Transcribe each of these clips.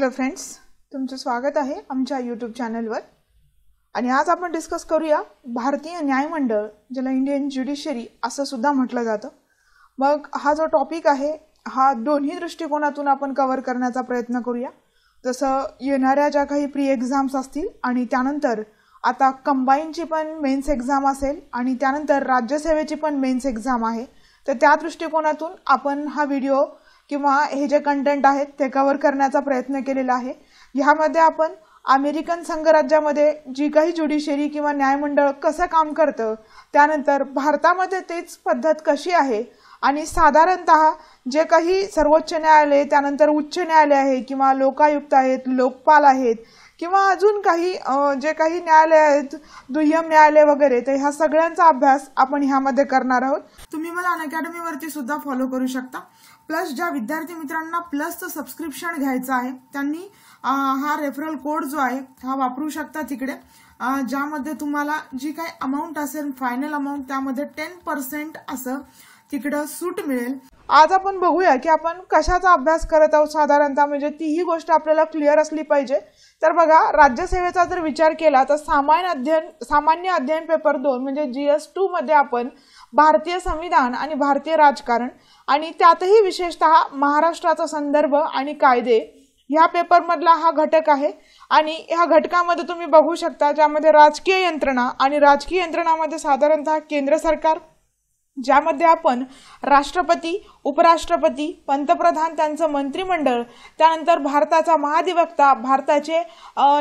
hello friends तुमचं स्वागत आहे आमच्या यूट्यूब चॅनलवर आणि आज आपण डिस्कस करूया भारतीय न्यायमंडळ ज्याला इंडियन ज्युडिशरी असं सुद्धा म्हटलं जातं मग हा जो टॉपिक आहे हा दोन्ही दृष्टिकोनातून आपण कवर करण्याचा प्रयत्न करूया जसं येणाऱ्या ज्या काही प्री एक्झाम्स असतील आणि त्यानंतर आता कंबाईनची पण मेन्स एक्झाम असेल आणि त्यानंतर राज्यसेवेची पण मेन्स एक्झाम आहे तर त्या दृष्टिकोनातून आपण हा व्हिडिओ किंवा हे जे कंटेंट आहेत ते कवर करण्याचा प्रयत्न केलेला आहे ह्यामध्ये आपण अमेरिकन संघराज्यामध्ये जी काही ज्युडिशरी किंवा न्यायमंडळ कसं काम करतं त्यानंतर भारतामध्ये तेच पद्धत कशी आहे आणि साधारणत जे काही सर्वोच्च न्यायालय त्यानंतर उच्च न्यायालय आहे किंवा लोकायुक्त आहेत लोकपाल आहेत किंवा अजून काही जे काही न्यायालय आहेत दुय्यम न्यायालय वगैरे तर ह्या सगळ्यांचा अभ्यास आपण ह्यामध्ये करणार आहोत तुम्ही मला अनअकॅडमीवरती सुद्धा फॉलो करू शकता प्लस ज्या विद्यार्थी मित्रांना प्लसचं सबस्क्रिप्शन घ्यायचं आहे त्यांनी हा रेफरल कोड जो आहे हा वापरू शकता तिकडे ज्यामध्ये तुम्हाला जी काही अमाऊंट असेल फायनल अमाऊंट त्यामध्ये टेन पर्सेंट असं तिकडं सूट मिळेल आज आपण बघूया की आपण कशाचा अभ्यास करत आहोत साधारणतः म्हणजे तीही गोष्ट आपल्याला क्लिअर असली पाहिजे तर बघा राज्यसेवेचा जर विचार केला तर सामान्य अध्ययन सामान्य अध्ययन पेपर दोन म्हणजे जी एस टूमध्ये आपण भारतीय संविधान आणि भारतीय राजकारण आणि त्यातही विशेषत महाराष्ट्राचा संदर्भ आणि कायदे ह्या पेपरमधला हा घटक आहे आणि ह्या घटकामध्ये तुम्ही बघू शकता ज्यामध्ये राजकीय यंत्रणा आणि राजकीय यंत्रणामध्ये साधारणतः केंद्र सरकार ज्यामध्ये आपण राष्ट्रपती उपराष्ट्रपती पंतप्रधान त्यांचं मंत्रिमंडळ त्यानंतर भारताचा महाधिवक्ता भारताचे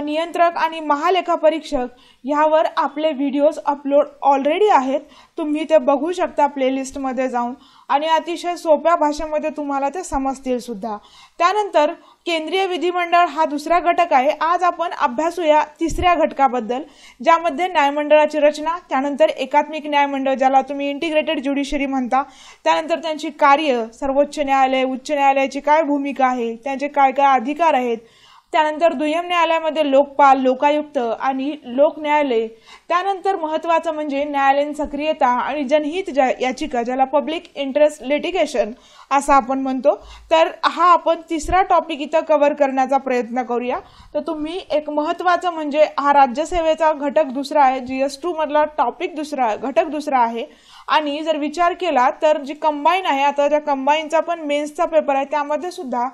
नियंत्रक आणि महालेखापरीक्षक ह्यावर आपले व्हिडिओज अपलोड ऑलरेडी आहेत तुम्ही ते बघू शकता प्लेलिस्टमध्ये जाऊन आणि अतिशय सोप्या भाषेमध्ये तुम्हाला ते समजतील सुद्धा त्यानंतर केंद्रीय विधिमंडळ हा दुसरा घटक आहे आज आपण अभ्यासूया तिसऱ्या घटकाबद्दल ज्यामध्ये न्यायमंडळाची रचना त्यानंतर एकात्मिक न्यायमंडळ ज्याला तुम्ही इंटिग्रेटेड ज्युडिशरी म्हणता त्यानंतर त्यांची कार्य सर्वोच्च न्यायालय उच्च न्यायालयाची काय भूमिका आहे त्यांचे काय काय अधिकार आहेत त्यानंतर दुय्यम न्यायालयामध्ये लोकपाल लोकायुक्त आणि लोक न्यायालय त्यानंतर महत्त्वाचं म्हणजे न्यायालयीन सक्रियता आणि जनहित याचिका ज्याला पब्लिक इंटरेस्ट लिटिगेशन असं आपण म्हणतो तर हा आपण तिसरा टॉपिक इथं कव्हर करण्याचा प्रयत्न करूया तर तुम्ही एक महत्त्वाचं म्हणजे हा राज्यसेवेचा घटक दुसरा आहे जी एस टूमधला टॉपिक दुसरा घटक दुसरा आहे आणि जर विचार केला तर जी कंबाईन आहे आता ज्या कंबाईनचा पण मेन्सचा पेपर आहे त्यामध्ये सुद्धा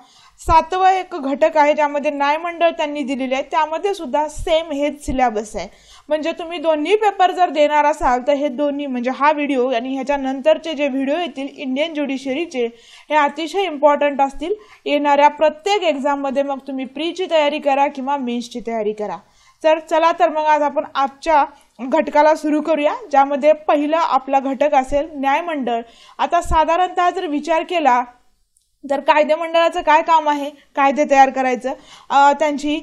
सातवं एक घटक आहे ज्यामध्ये न्यायमंडळ त्यांनी दिलेले आहे त्यामध्ये सुद्धा सेम हेच सिलेबस आहे म्हणजे तुम्ही दोन्ही पेपर जर देणार असाल तर हे दोन्ही म्हणजे हा व्हिडिओ आणि ह्याच्यानंतरचे जे व्हिडिओ येतील इंडियन ज्युडिशरीचे हे अतिशय इम्पॉर्टंट असतील येणाऱ्या प्रत्येक एक्झाममध्ये मग तुम्ही प्रीची तयारी करा किंवा मेन्सची तयारी करा तर चला तर मग आज आपण आजच्या घटकाला सुरू करूया ज्यामध्ये पहिला आपला घटक असेल न्यायमंडळ आता साधारणतः जर विचार केला तर कायदे मंडळाचं काय काम आहे कायदे तयार करायचं त्यांची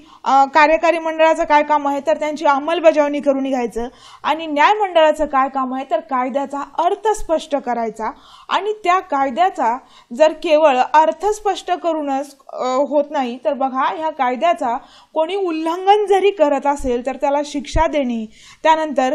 कार्यकारी मंडळाचं काय काम आहे तर त्यांची अंमलबजावणी करून घ्यायचं आणि न्याय मंडळाचं काय काम आहे तर कायद्याचा अर्थ स्पष्ट करायचा आणि त्या कायद्याचा जर केवळ अर्थ स्पष्ट करूनच होत नाही तर बघा ह्या कायद्याचा कोणी उल्लंघन जरी करत असेल तर त्याला शिक्षा देणे त्यानंतर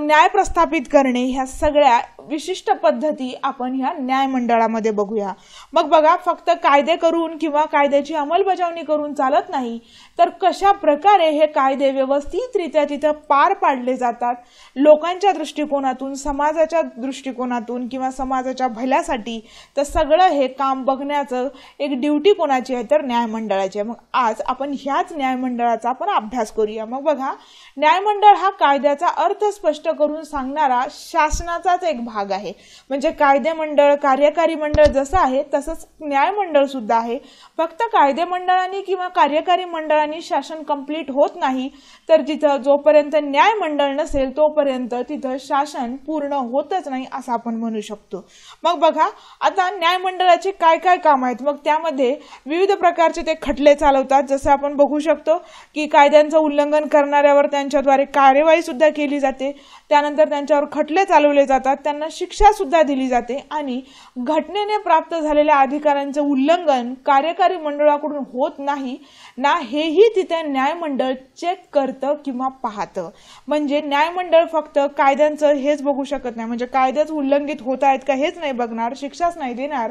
न्याय प्रस्थापित करणे ह्या सगळ्या विशिष्ट पद्धती आपण ह्या न्यायमंडळामध्ये बघूया मग बघा फक्त कायदे करून किंवा कायद्याची अंमलबजावणी करून चालत नाही तर कशा प्रकारे हे कायदे व्यवस्थितरित्या तिथं पार पाडले जातात लोकांच्या दृष्टिकोनातून समाजाच्या दृष्टिकोनातून किंवा समाजाच्या भल्यासाठी तर सगळं हे काम बघण्याचं एक ड्युटी कोणाची आहे तर न्यायमंडळाची आहे मग आज आपण ह्याच न्यायमंडळाचा आपण अभ्यास करूया मग बघा न्यायमंडळ हा कायद्याचा अर्थ स्पष्ट करून सांगणारा शासनाचाच एक भाग भाग आहे म्हणजे कायदे मंडळ कार्यकारी मंडळ जसं आहे तसंच न्यायमंडळ सुद्धा आहे फक्त कायदे मंडळांनी किंवा कार्यकारी मंडळाने शासन कंप्लीट होत नाही तर तिथं जोपर्यंत न्यायमंडळ नसेल तोपर्यंत तिथं शासन पूर्ण होतच नाही असं आपण म्हणू शकतो मग बघा आता न्यायमंडळाचे काय काय काम आहेत मग त्यामध्ये विविध प्रकारचे ते खटले चालवतात जसं आपण बघू शकतो की कायद्यांचं उल्लंघन करणाऱ्यावर त्यांच्याद्वारे कार्यवाही सुद्धा केली जाते त्यानंतर त्यांच्यावर खटले चालवले जातात त्यांना त्यांना शिक्षा सुद्धा दिली जाते आणि घटनेने प्राप्त झालेल्या अधिकारांचं उल्लंघन कार्यकारी मंडळाकडून होत नाही ना हेही तिथे न्यायमंडळ चेक करतं किंवा पाहतं म्हणजे न्यायमंडळ फक्त कायद्यांचं हेच बघू शकत नाही म्हणजे कायद्याच उल्लंघित होत आहेत का हेच नाही बघणार शिक्षाच नाही देणार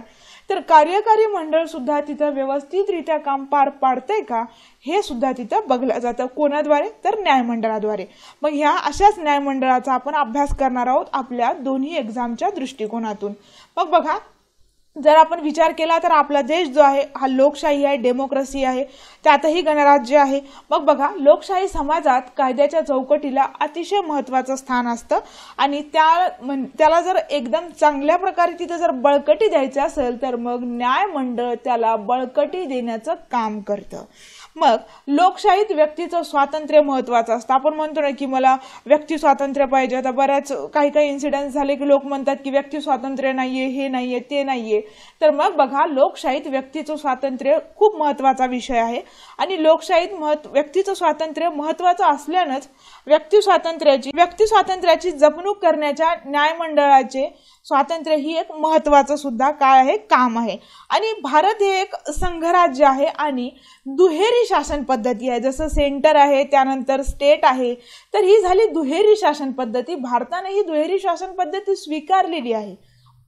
तर कार्यकारी मंडळ सुद्धा तिथं व्यवस्थितरित्या काम पार पाडतंय का हे सुद्धा तिथं बघलं जातं कोणाद्वारे तर न्यायमंडळाद्वारे मग ह्या अशाच न्यायमंडळाचा आपण अभ्यास करणार आहोत आपल्या दोन्ही एक्झामच्या दृष्टिकोनातून मग बघा जर आपण विचार केला तर आपला देश जो आहे हा लोकशाही आहे डेमोक्रेसी आहे त्यातही गणराज्य आहे मग बघा लोकशाही समाजात कायद्याच्या चौकटीला अतिशय महत्त्वाचं स्थान असतं आणि त्या त्याला जर एकदम चांगल्या प्रकारे तिथं जर बळकटी द्यायची असेल तर मग न्यायमंडळ त्याला बळकटी देण्याचं काम करतं मग लोकशाहीत व्यक्तीचं स्वातंत्र्य महत्वाचं असतं आपण म्हणतो ना की मला व्यक्ती स्वातंत्र्य पाहिजे आता बऱ्याच काही काही इन्सिडेंट झाले की लोक म्हणतात की व्यक्ती स्वातंत्र्य नाहीये हे नाहीये ते नाहीये तर मग बघा लोकशाहीत व्यक्तीचं स्वातंत्र्य खूप महत्वाचा विषय आहे आणि लोकशाहीत महत्व व्यक्तीचं स्वातंत्र्य महत्वाचं असल्यानंच व्यक्ती स्वातंत्र्याची व्यक्ती स्वातंत्र्याची जपणूक करण्याच्या न्यायमंडळाचे स्वातंत्र्य ही एक महत्वाचं सुद्धा काय आहे काम आहे आणि भारत हे एक संघराज्य आहे आणि दुहेरी शासन पद्धती आहे जसं सेंटर आहे त्यानंतर स्टेट आहे तर ही झाली दुहेरी शासन पद्धती भारताने ही दुहेरी शासन पद्धती स्वीकारलेली आहे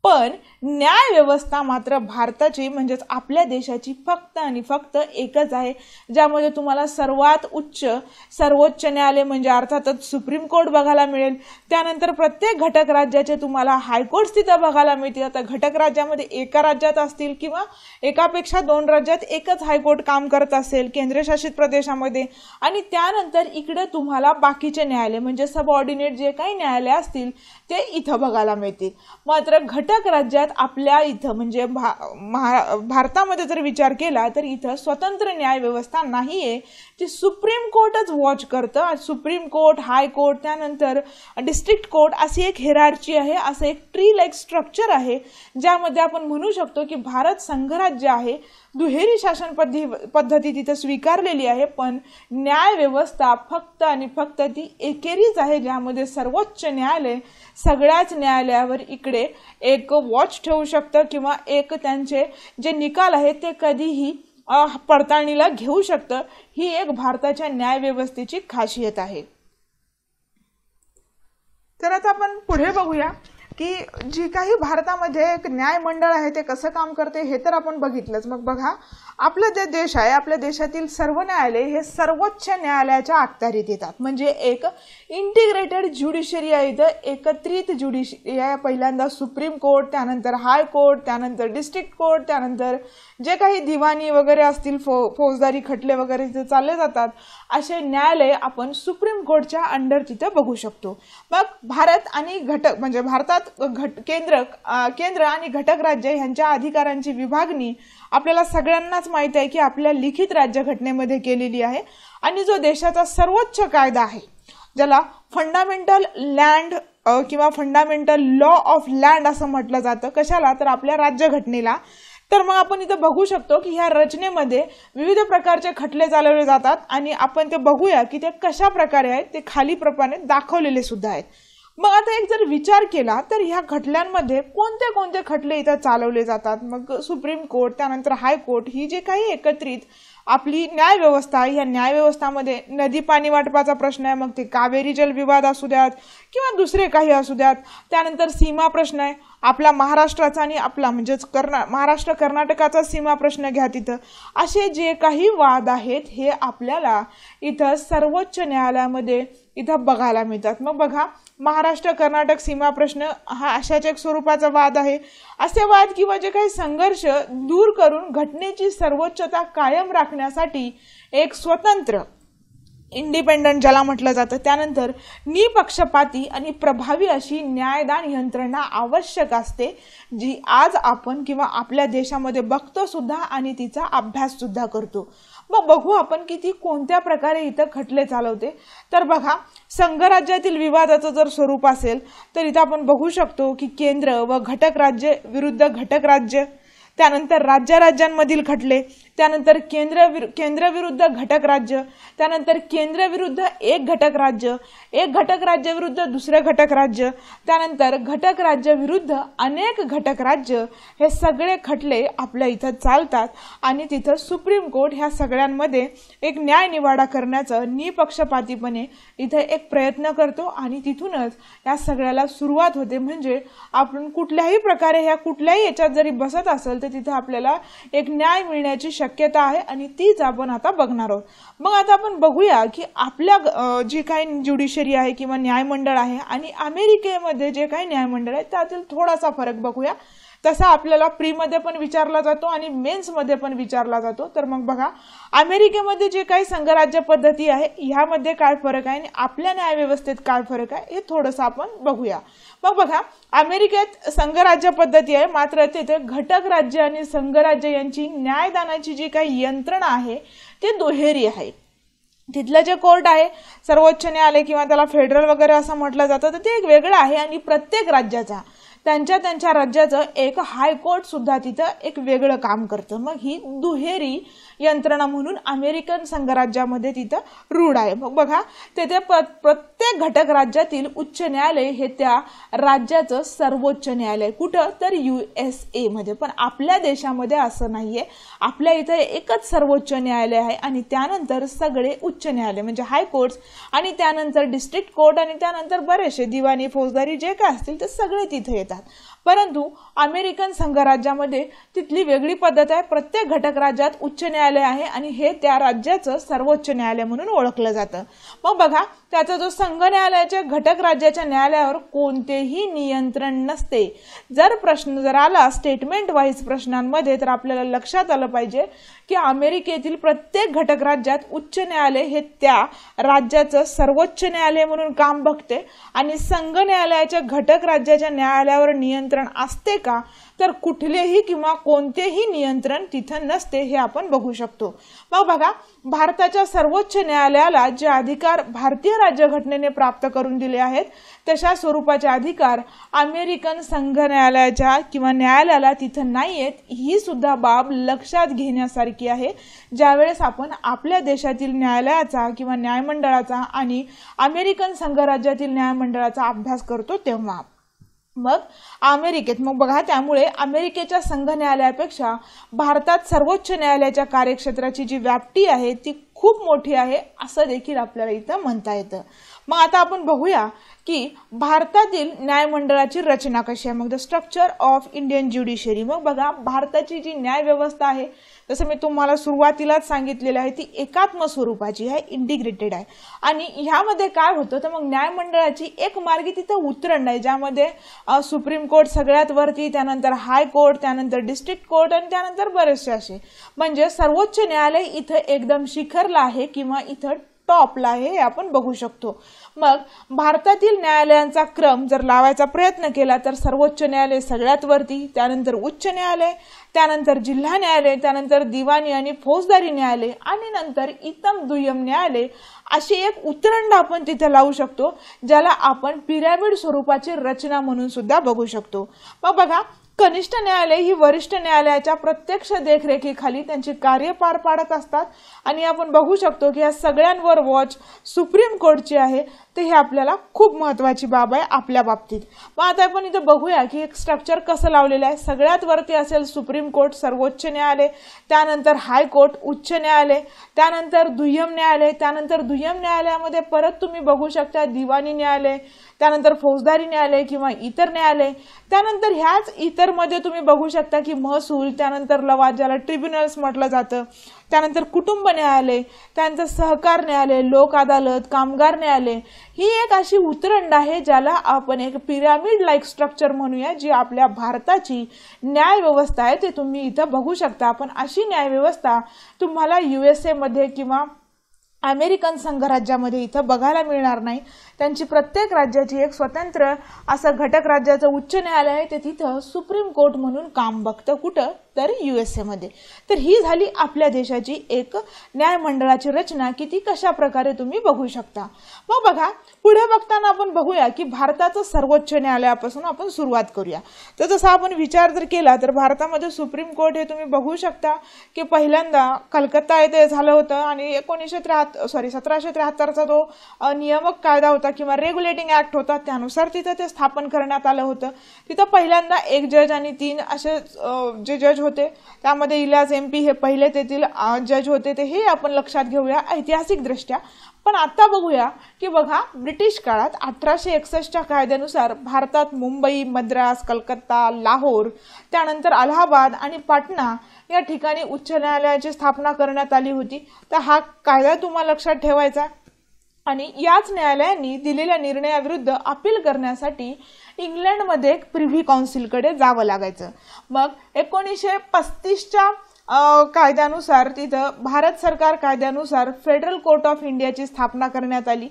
पण न्यायव्यवस्था मात्र भारताची म्हणजेच आपल्या देशाची फक्त आणि फक्त एकच आहे ज्यामध्ये तुम्हाला सर्वात उच्च सर्वोच्च न्यायालय म्हणजे अर्थातच सुप्रीम कोर्ट बघायला मिळेल त्यानंतर प्रत्येक घटक राज्याचे तुम्हाला हायकोर्ट्स तिथं बघायला मिळतील आता घटक राज्यामध्ये एका राज्यात असतील किंवा एकापेक्षा दोन राज्यात एकच हायकोर्ट काम करत असेल केंद्रशासित प्रदेशामध्ये आणि त्यानंतर इकडे तुम्हाला बाकीचे न्यायालय म्हणजे सबऑर्डिनेट जे काही न्यायालय असतील ते इथं बघायला मिळतील मात्र घट कर्नाटक राज्यात आपल्या इथं म्हणजे भा भारतामध्ये जर विचार केला तर इथं स्वतंत्र न्याय व्यवस्था नाही आहे ती सुप्रीम कोर्टच वॉच करतं सुप्रीम कोर्ट हाय कोर्ट त्यानंतर डिस्ट्रिक्ट कोर्ट अशी एक हेरारची आहे असं एक ट्री लाईक स्ट्रक्चर आहे ज्यामध्ये आपण म्हणू शकतो की भारत संघराज्य आहे दुहेरी शासन पद्धती पद्धती तिथं स्वीकारलेली आहे पण न्याय व्यवस्था फक्त आणि फक्त ती एकेरीच आहे ज्यामध्ये सर्वोच्च न्यायालय सगळ्याच न्यायालयावर इकडे एक वॉच ठेवू शकतं किंवा एक त्यांचे जे निकाल आहेत ते कधीही पडताळणीला घेऊ शकतं ही एक भारताच्या न्यायव्यवस्थेची खासियत आहे तर आता आपण पुढे बघूया की जी काही भारतामध्ये एक न्यायमंडळ आहे ते कसं काम करते हे तर आपण बघितलंच मग बघा आपला जे देश आहे आपल्या देशातील सर्व न्यायालय हे सर्वोच्च न्यायालयाच्या अखत्यारीत येतात म्हणजे एक इंटिग्रेटेड ज्युडिशरी आहे इथं एकत्रित ज्युडिशरी आहे पहिल्यांदा सुप्रीम कोर्ट त्यानंतर हाय कोर्ट त्यानंतर डिस्ट्रिक्ट कोर्ट त्यानंतर जे काही दिवाणी वगैरे असतील फौ फौजदारी खटले वगैरे जे चालले जातात असे न्यायालय आपण सुप्रीम कोर्टच्या अंडर तिथं बघू शकतो मग भारत आणि घटक म्हणजे भारतात घट केंद्र केंद्र आणि घटक राज्य ह्यांच्या अधिकारांची विभागणी आपल्याला सगळ्यांनाच माहीत आहे की आपल्या लिखित राज्यघटनेमध्ये केलेली आहे आणि जो देशाचा सर्वोच्च कायदा आहे ज्याला फंडामेंटल लँड किंवा फंडामेंटल लॉ ऑफ लँड असं म्हटलं जातं कशाला तर आपल्या राज्यघटनेला तर मग आपण इथं बघू शकतो की ह्या रचनेमध्ये विविध प्रकारचे खटले चालवले जातात आणि आपण ते बघूया की ते कशा प्रकारे आहेत ते खालीप्रमाणे दाखवलेले सुद्धा आहेत मग आता एक जर विचार केला तर ह्या खटल्यांमध्ये कोणते कोणते खटले इथं चालवले जातात मग सुप्रीम कोर्ट त्यानंतर हायकोर्ट ही जे काही एकत्रित आपली न्यायव्यवस्था ह्या न्यायव्यवस्थामध्ये नदी पाणी वाटपाचा प्रश्न आहे मग ते कावेरी जल विवाद असू द्यात किंवा दुसरे काही असू द्यात त्यानंतर सीमा प्रश्न आहे आपला महाराष्ट्राचा आणि आपला म्हणजेच कर्ना महाराष्ट्र कर्नाटकाचा सीमा प्रश्न घ्या तिथं असे जे काही वाद आहेत हे आपल्याला इथं सर्वोच्च न्यायालयामध्ये इथं बघायला मिळतात मग बघा महाराष्ट्र कर्नाटक सीमा प्रश्न हा एक स्वरूपाचा वाद आहे असे वाद किंवा जे काही संघर्ष दूर करून घटनेची सर्वोच्चता कायम राखण्यासाठी एक स्वतंत्र इंडिपेंडंट ज्याला म्हटलं जातं त्यानंतर निपक्षपाती आणि प्रभावी अशी न्यायदान यंत्रणा आवश्यक असते जी आज आपण किंवा आपल्या देशामध्ये बघतो सुद्धा आणि तिचा अभ्याससुद्धा करतो मग बघू आपण किती कोणत्या प्रकारे इथं खटले चालवते तर बघा संघराज्यातील विवादाचं जर स्वरूप असेल तर इथं आपण बघू शकतो की केंद्र व घटक राज्य विरुद्ध घटक राज्य त्यानंतर राज्या राज्यांमधील खटले त्यानंतर केंद्र विरु, केंद्रविरुद्ध घटक राज्य त्यानंतर केंद्रविरुद्ध एक घटक राज्य एक घटक राज्याविरुद्ध दुसरं घटक राज्य त्यानंतर घटक राज्य अनेक घटक राज्य हे सगळे खटले आपल्या इथं चालतात आणि तिथं सुप्रीम कोर्ट ह्या सगळ्यांमध्ये एक न्याय निवाडा करण्याचं निपक्षपातीपणे इथं एक प्रयत्न करतो आणि तिथूनच या सगळ्याला सुरुवात होते म्हणजे आपण कुठल्याही प्रकारे ह्या कुठल्याही याच्यात जरी बसत असेल तर तिथं आपल्याला एक न्याय मिळण्याची शक्य शक्यता आहे आणि तीच आपण आता बघणार आहोत मग आता आपण बघूया की आपल्या जी काही ज्युडिशरी आहे किंवा न्यायमंडळ आहे आणि अमेरिकेमध्ये जे काही न्यायमंडळ आहे त्यातील थोडासा फरक बघूया तसा आपल्याला प्रीमध्ये पण विचारला जातो आणि मेन्समध्ये पण विचारला जातो तर मग बघा अमेरिकेमध्ये जे काही संघराज्य पद्धती आहे ह्यामध्ये काय फरक आहे आणि आपल्या न्यायव्यवस्थेत काय फरक आहे हे थोडंसं आपण बघूया मग बघा अमेरिकेत संघराज्य पद्धती आहे मात्र तिथे घटक राज्य आणि संघराज्य यांची न्यायदानाची जी काही यंत्रणा आहे ती दुहेरी आहे तिथलं जे कोर्ट आहे सर्वोच्च न्यायालय किंवा त्याला फेडरल वगैरे असं म्हटलं जातं तर ते एक वेगळं आहे आणि प्रत्येक राज्याचा त्यांच्या त्यांच्या राज्याचं एक हायकोर्ट सुद्धा तिथं एक वेगळं काम करतं मग ही दुहेरी यंत्रणा म्हणून अमेरिकन संघराज्यामध्ये तिथं रूढ आहे मग बघा तेथे प्रत्येक घटक राज्यातील उच्च न्यायालय हे त्या राज्याचं सर्वोच्च न्यायालय कुठं तर यू एस एमध्ये पण आपल्या देशामध्ये असं नाहीये आपल्या इथं एकच सर्वोच्च न्यायालय आहे आणि त्यानंतर सगळे उच्च न्यायालय म्हणजे हायकोर्ट्स आणि त्यानंतर डिस्ट्रिक्ट कोर्ट आणि त्यानंतर बरेचसे दिवाणी फौजदारी जे काय असतील ते सगळे तिथे येतात परंतु अमेरिकन संघराज्यामध्ये तिथली वेगळी पद्धत आहे प्रत्येक घटक राज्यात उच्च न्यायालय आहे आणि हे त्या राज्याचं सर्वोच्च न्यायालय म्हणून ओळखलं जातं मग बघा त्याचा जो संघ न्यायालयाच्या घटक राज्याच्या न्यायालयावर कोणतेही नियंत्रण नसते जर प्रश्न जर आला स्टेटमेंट वाईज प्रश्नांमध्ये तर आपल्याला लक्षात आलं पाहिजे की अमेरिकेतील प्रत्येक घटक राज्यात उच्च न्यायालय हे त्या राज्याचं सर्वोच्च न्यायालय म्हणून काम बघते आणि संघ न्यायालयाच्या घटक राज्याच्या न्यायालयावर नियंत्रण नियंत्रण असते का तर कुठलेही किंवा कोणतेही नियंत्रण तिथं नसते हे आपण बघू शकतो मग बघा भारताच्या सर्वोच्च न्यायालयाला जे अधिकार भारतीय राज्यघटनेने प्राप्त करून दिले आहेत तशा स्वरूपाचे अधिकार अमेरिकन संघ न्यायालयाच्या किंवा न्यायालयाला तिथं नाही आहेत ही सुद्धा बाब लक्षात घेण्यासारखी आहे ज्यावेळेस आपण आपल्या देशातील न्यायालयाचा किंवा न्यायमंडळाचा आणि अमेरिकन संघराज्यातील न्यायमंडळाचा अभ्यास करतो तेव्हा मग अमेरिकेत मग बघा त्यामुळे अमेरिकेच्या संघ न्यायालयापेक्षा भारतात सर्वोच्च न्यायालयाच्या कार्यक्षेत्राची जी व्याप्ती आहे ती खूप मोठी आहे असं देखील आपल्याला इथं म्हणता येतं मग आता आपण बघूया की भारतातील न्यायमंडळाची रचना कशी आहे मग the structure of Indian judiciary मग बघा भारताची जी न्यायव्यवस्था आहे जसं मी तुम्हाला सुरुवातीलाच सांगितलेलं आहे ती एकात्म स्वरूपाची आहे इंटिग्रेटेड आहे आणि ह्यामध्ये काय होतं तर मग न्यायमंडळाची एक मार्गी तिथं उतरण नाही ज्यामध्ये सुप्रीम कोर्ट सगळ्यात वरती त्यानंतर हाय कोर्ट त्यानंतर डिस्ट्रिक्ट कोर्ट आणि त्यानंतर बरेचसे असे म्हणजे सर्वोच्च न्यायालय इथं एकदम शिखरला आहे किंवा इथं टॉपला आहे हे आपण बघू शकतो मग भारतातील न्यायालयांचा क्रम जर लावायचा प्रयत्न केला तर सर्वोच्च न्यायालय सगळ्यात वरती त्यानंतर उच्च न्यायालय त्यानंतर जिल्हा न्यायालय त्यानंतर दिवाणी आणि फौजदारी न्यायालय आणि नंतर इतम दुय्यम न्यायालय अशी एक उतरंड आपण तिथे लावू शकतो ज्याला आपण पिरॅमिड स्वरूपाची रचना म्हणून सुद्धा बघू शकतो मग बघा कनिष्ठ न्यायालय ही वरिष्ठ न्यायालयाच्या प्रत्यक्ष देखरेखीखाली त्यांची कार्य पार पाडत असतात आणि आपण बघू शकतो की या सगळ्यांवर वॉच सुप्रीम कोर्टची आहे तर हे आपल्याला खूप महत्त्वाची बाब आहे आपल्या बाबतीत मग आता आपण इथं बघूया की एक स्ट्रक्चर कसं लावलेलं आहे सगळ्यात वरती असेल सुप्रीम कोर्ट सर्वोच्च न्यायालय त्यानंतर हायकोर्ट उच्च न्यायालय त्यानंतर दुय्यम न्यायालय त्यानंतर दुय्यम न्यायालयामध्ये परत तुम्ही बघू शकता दिवाणी न्यायालय त्यानंतर फौजदारी न्यायालय किंवा इतर न्यायालय त्यानंतर ह्याच इतरमध्ये तुम्ही बघू शकता की महसूल त्यानंतर लवाद ज्याला ट्रिब्युनल्स म्हटलं जातं त्यानंतर कुटुंब न्यायालय त्यांचं सहकार न्यायालय लोक अदालत कामगार न्यायालय ही एक अशी उतरंड आहे ज्याला आपण एक पिरामिड लाईक स्ट्रक्चर म्हणूया जी आपल्या भारताची न्याय व्यवस्था आहे ते तुम्ही इथं बघू शकता पण अशी न्यायव्यवस्था तुम्हाला यू एस एमध्ये किंवा अमेरिकन संघराज्यामध्ये इथं बघायला मिळणार नाही त्यांची प्रत्येक राज्याची एक स्वतंत्र असं घटक राज्याचं उच्च न्यायालय आहे ते तिथं सुप्रीम कोर्ट म्हणून काम बघतं कुठं तर यू एस एमध्ये तर ही झाली आपल्या देशाची एक न्यायमंडळाची रचना की ती कशा प्रकारे तुम्ही बघू शकता मग बघा पुढे बघताना आपण बघूया की भारताचं सर्वोच्च न्यायालयापासून आपण सुरुवात करूया तर जसा आपण विचार जर केला तर भारतामध्ये सुप्रीम कोर्ट हे तुम्ही बघू शकता की पहिल्यांदा कलकत्ता येथे झालं होतं आणि एकोणीसशे त्र्याहत्तर सॉरी सतराशे त्र्याहत्तरचा तो नियामक कायदा होता होता किंवा रेग्युलेटिंग ऍक्ट होता त्यानुसार तिथं ते स्थापन करण्यात आलं होतं तिथं पहिल्यांदा एक जज आणि तीन असे जे जज होते त्यामध्ये इलाज एम पी हे पहिले तेथील जज होते ते हे आपण लक्षात घेऊया ऐतिहासिकदृष्ट्या पण आता बघूया की बघा ब्रिटिश काळात अठराशे एकसष्टच्या कायद्यानुसार भारतात मुंबई मद्रास कलकत्ता लाहोर त्यानंतर अलाहाबाद आणि पाटणा या ठिकाणी उच्च न्यायालयाची स्थापना करण्यात आली होती तर हा कायदा तुम्हाला लक्षात ठेवायचा आणि याच न्यायालयाने दिलेल्या निर्णयाविरुद्ध अपील करण्यासाठी इंग्लंडमध्ये एक प्रिव्ही काउन्सिलकडे जावं लागायचं मग एकोणीसशे पस्तीसच्या कायद्यानुसार तिथं भारत सरकार कायद्यानुसार फेडरल कोर्ट ऑफ इंडियाची स्थापना करण्यात आली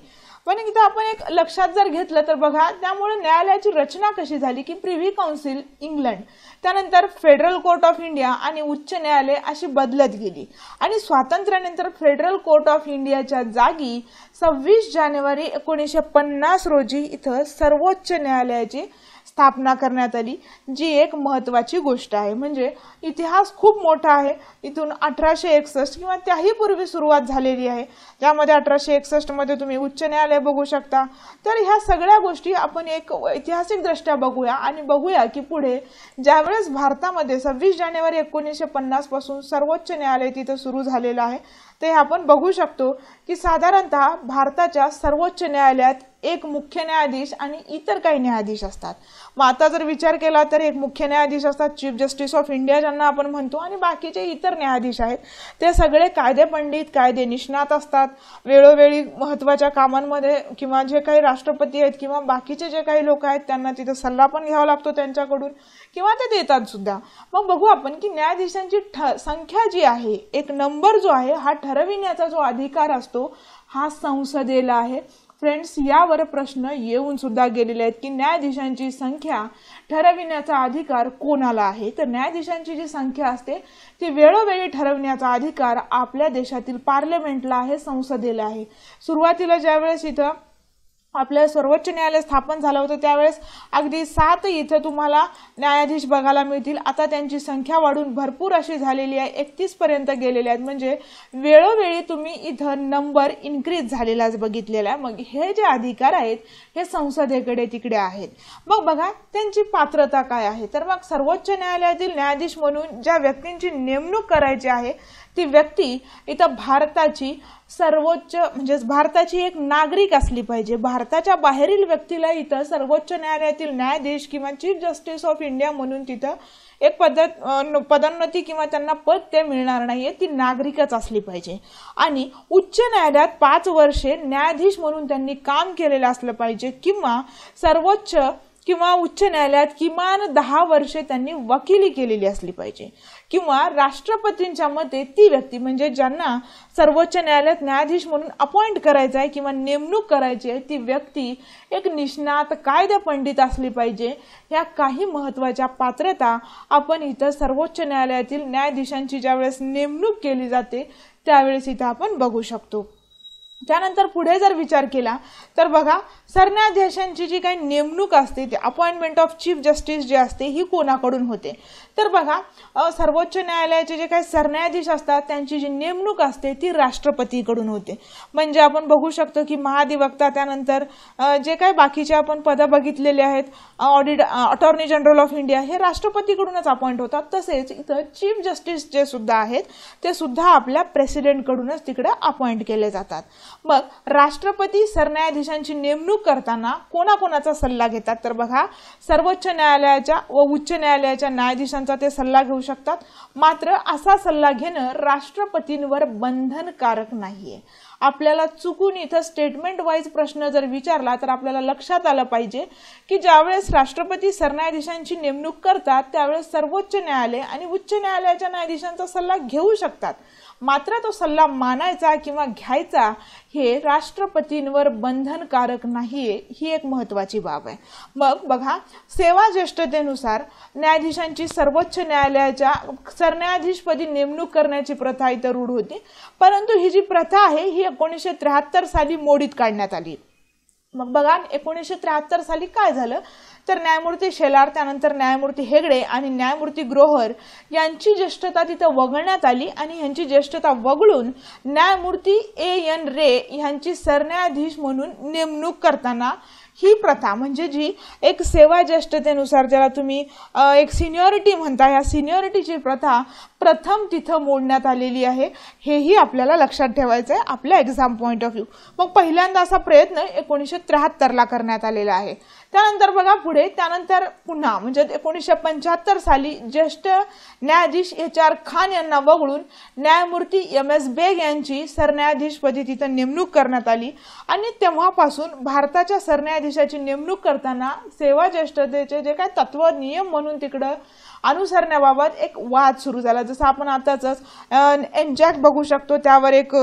पण इथं आपण एक लक्षात जर घेतलं तर बघा त्यामुळे न्यायालयाची रचना कशी झाली की प्रिव्ही काउन्सिल इंग्लंड त्यानंतर फेडरल कोर्ट ऑफ इंडिया आणि उच्च न्यायालय अशी बदलत गेली आणि स्वातंत्र्यानंतर फेडरल कोर्ट ऑफ इंडियाच्या जागी सव्वीस जानेवारी एकोणीसशे पन्नास रोजी इथं सर्वोच्च न्यायालयाची स्थापना करण्यात आली जी एक महत्त्वाची गोष्ट आहे म्हणजे इतिहास खूप मोठा आहे इथून अठराशे एकसष्ट किंवा त्याही पूर्वी सुरुवात झालेली आहे ज्यामध्ये अठराशे एकसष्टमध्ये तुम्ही उच्च न्यायालय बघू शकता तर ह्या सगळ्या गोष्टी आपण एक ऐतिहासिकदृष्ट्या बघूया आणि बघूया की पुढे ज्यावेळेस भारतामध्ये सव्वीस जानेवारी एकोणीसशे पन्नासपासून सर्वोच्च न्यायालय तिथं सुरू झालेलं आहे ते आपण बघू शकतो की साधारणतः भारताच्या सर्वोच्च न्यायालयात एक मुख्य न्यायाधीश आणि इतर काही न्यायाधीश असतात मग आता जर विचार केला तर एक मुख्य न्यायाधीश असतात चीफ जस्टिस ऑफ इंडिया ज्यांना आपण म्हणतो आणि बाकीचे इतर न्यायाधीश आहेत ते सगळे कायदे पंडित कायदे निष्णात असतात वेळोवेळी महत्त्वाच्या कामांमध्ये किंवा जे काही राष्ट्रपती आहेत किंवा बाकीचे जे काही लोक आहेत त्यांना तिथं सल्ला पण घ्यावा लागतो त्यांच्याकडून किंवा ते देतात सुद्धा मग बघू आपण की न्यायाधीशांची संख्या जी आहे एक नंबर जो आहे हा ठरविण्याचा जो अधिकार असतो हा संसदेला आहे फ्रेंड्स यावर प्रश्न येऊन सुद्धा गेलेले आहेत की न्यायाधीशांची संख्या ठरविण्याचा अधिकार कोणाला आहे तर न्यायाधीशांची जी संख्या असते ती वेळोवेळी ठरवण्याचा अधिकार आपल्या देशातील पार्लमेंटला आहे संसदेला आहे सुरुवातीला ज्यावेळेस इथं आपलं सर्वोच्च न्यायालय स्थापन झालं होतं त्यावेळेस अगदी सात इथं तुम्हाला न्यायाधीश बघायला मिळतील आता त्यांची संख्या वाढून भरपूर अशी झालेली आहे पर्यंत गेलेले आहेत म्हणजे वेळोवेळी तुम्ही इथं नंबर इन्क्रीज झालेलाच बघितलेला आहे मग हे जे अधिकार आहेत हे संसदेकडे तिकडे आहेत मग बघा त्यांची पात्रता काय आहे तर मग सर्वोच्च न्यायालयातील न्यायाधीश म्हणून ज्या व्यक्तींची नेमणूक करायची आहे ती व्यक्ती इथं भारताची सर्वोच्च म्हणजे भारताची एक नागरिक असली पाहिजे भारताच्या बाहेरील व्यक्तीला इथं सर्वोच्च न्यायालयातील न्यायाधीश किंवा चीफ जस्टिस ऑफ इंडिया म्हणून तिथं एक पद पदोन्नती किंवा त्यांना पद ते मिळणार नाहीये ती नागरिकच असली पाहिजे आणि उच्च न्यायालयात पाच वर्षे न्यायाधीश म्हणून त्यांनी काम केलेलं असलं पाहिजे किंवा सर्वोच्च किंवा उच्च न्यायालयात किमान दहा वर्षे त्यांनी वकिली केलेली असली पाहिजे किंवा राष्ट्रपतींच्या मते ती व्यक्ती म्हणजे ज्यांना सर्वोच्च न्यायालयात न्यायाधीश म्हणून अपॉइंट करायचं आहे किंवा नेमणूक करायची आहे ती व्यक्ती एक निष्णात कायदा पंडित असली पाहिजे या काही महत्त्वाच्या पात्रता आपण इथं सर्वोच्च न्यायालयातील न्यायाधीशांची ज्यावेळेस नेमणूक केली जाते त्यावेळेस इथं आपण बघू शकतो त्यानंतर पुढे जर विचार केला तर बघा सरन्यायाधीशांची जी काही नेमणूक असते ती अपॉइंटमेंट ऑफ चीफ जस्टिस जी असते ही कोणाकडून होते तर बघा सर्वोच्च न्यायालयाचे जे काही सरन्यायाधीश असतात त्यांची जी नेमणूक असते ती राष्ट्रपतीकडून होते म्हणजे आपण बघू शकतो की महाधिवक्ता त्यानंतर जे काही बाकीचे आपण पदं बघितलेले आहेत audit attorney general of India हे राष्ट्रपतीकडूनच अपॉइंट होतात तसेच इथं चीफ जस्टिस जे सुद्धा आहेत ते सुद्धा आपल्या प्रेसिडेंटकडूनच तिकडे अपॉइंट केले जातात मग राष्ट्रपती सरन्यायाधीशांची नेमणूक करताना कोणाकोणाचा सल्ला घेतात तर बघा सर्वोच्च न्यायालयाच्या व उच्च न्यायालयाच्या न्यायाधीशांचा ते सल्ला घेऊ शकतात मात्र असा सल्ला घेणं राष्ट्रपतींवर बंधनकारक नाहीये आपल्याला चुकून इथं स्टेटमेंट वाईज प्रश्न जर विचारला तर आपल्याला लक्षात आलं पाहिजे की ज्यावेळेस राष्ट्रपती सरन्यायाधीशांची नेमणूक करतात त्यावेळेस सर्वोच्च न्यायालय आणि उच्च न्यायालयाच्या न्यायाधीशांचा सल्ला घेऊ शकतात मात्र तो सल्ला मानायचा किंवा घ्यायचा हे राष्ट्रपतींवर बंधनकारक नाही ही एक महत्वाची बाब आहे मग बघा सेवा ज्येष्ठतेनुसार न्यायाधीशांची सर्वोच्च न्यायालयाच्या सरन्यायाधीशपदी नेमणूक करण्याची प्रथा इथं रूढ होती परंतु ही जी प्रथा आहे ही एकोणीसशे त्र्याहत्तर साली मोडीत काढण्यात आली मग बघा एकोणीसशे त्र्याहत्तर साली काय झालं तर न्यायमूर्ती शेलार त्यानंतर न्यायमूर्ती हेगडे आणि न्यायमूर्ती ग्रोहर यांची ज्येष्ठता तिथं वगळण्यात आली आणि यांची ज्येष्ठता वगळून न्यायमूर्ती ए एन रे यांची सरन्यायाधीश म्हणून नेमणूक करताना ही प्रथा म्हणजे जी एक सेवा ज्येष्ठतेनुसार ज्याला तुम्ही एक सिनियॉरिटी म्हणता ह्या सिनियॉरिटीची प्रथा प्रथम तिथं मोडण्यात आलेली आहे हेही आपल्याला लक्षात ठेवायचं आहे आपल्या एक्झाम पॉईंट ऑफ व्ह्यू मग पहिल्यांदा असा प्रयत्न एकोणीसशे त्र्याहत्तरला करण्यात आलेला आहे त्यानंतर बघा पुढे त्यानंतर पुन्हा म्हणजे एकोणीसशे पंच्याहत्तर साली ज्येष्ठ न्यायाधीश एच आर खान यांना वगळून न्यायमूर्ती एम एस बेग यांची सरन्यायाधीशपदी तिथं नेमणूक करण्यात आली आणि तेव्हापासून भारताच्या सरन्यायाधीशाची नेमणूक करताना सेवा ज्येष्ठतेचे जे काय तत्व नियम म्हणून तिकडं अनुसरण्याबाबत एक वाद सुरू झाला जसं आपण आताच एनजॅक बघू शकतो त्यावर एक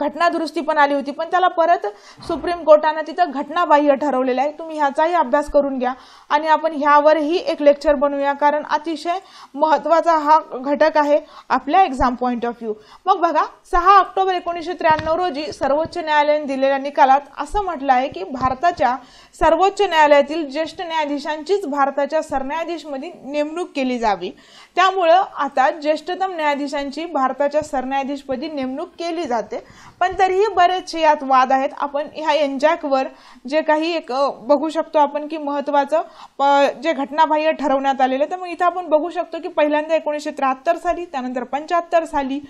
घटनादुरुस्ती पण आली होती पण त्याला परत सुप्रीम कोर्टानं तिथं घटनाबाह्य ठरवलेलं आहे तुम्ही ह्याचाही अभ्यास करून घ्या आणि आपण ह्यावरही एक लेक्चर बनवूया कारण अतिशय महत्त्वाचा हा घटक आहे आपल्या एक्झाम पॉईंट ऑफ व्ह्यू मग बघा सहा ऑक्टोबर एकोणीसशे त्र्याण्णव रोजी सर्वोच्च न्यायालयाने दिलेल्या निकालात असं म्हटलं आहे की भारताच्या सर्वोच्च न्यायालयातील ज्येष्ठ न्यायाधीशांचीच भारताच्या सरन्यायाधीशमध्ये नेमणूक केली जावी त्यामुळं आता ज्येष्ठतम न्यायाधीशांची भारताच्या सरन्यायाधीशपदी नेमणूक केली जाते पण तरीही बरेचसे यात वाद आहेत आपण ह्या एनजॅकवर जे काही एक बघू शकतो आपण की महत्त्वाचं जे घटनाबाह्य ठरवण्यात आलेलं तर मग इथं आपण बघू शकतो की पहिल्यांदा एकोणीसशे त्र्याहत्तर साली त्यानंतर पंच्याहत्तर साली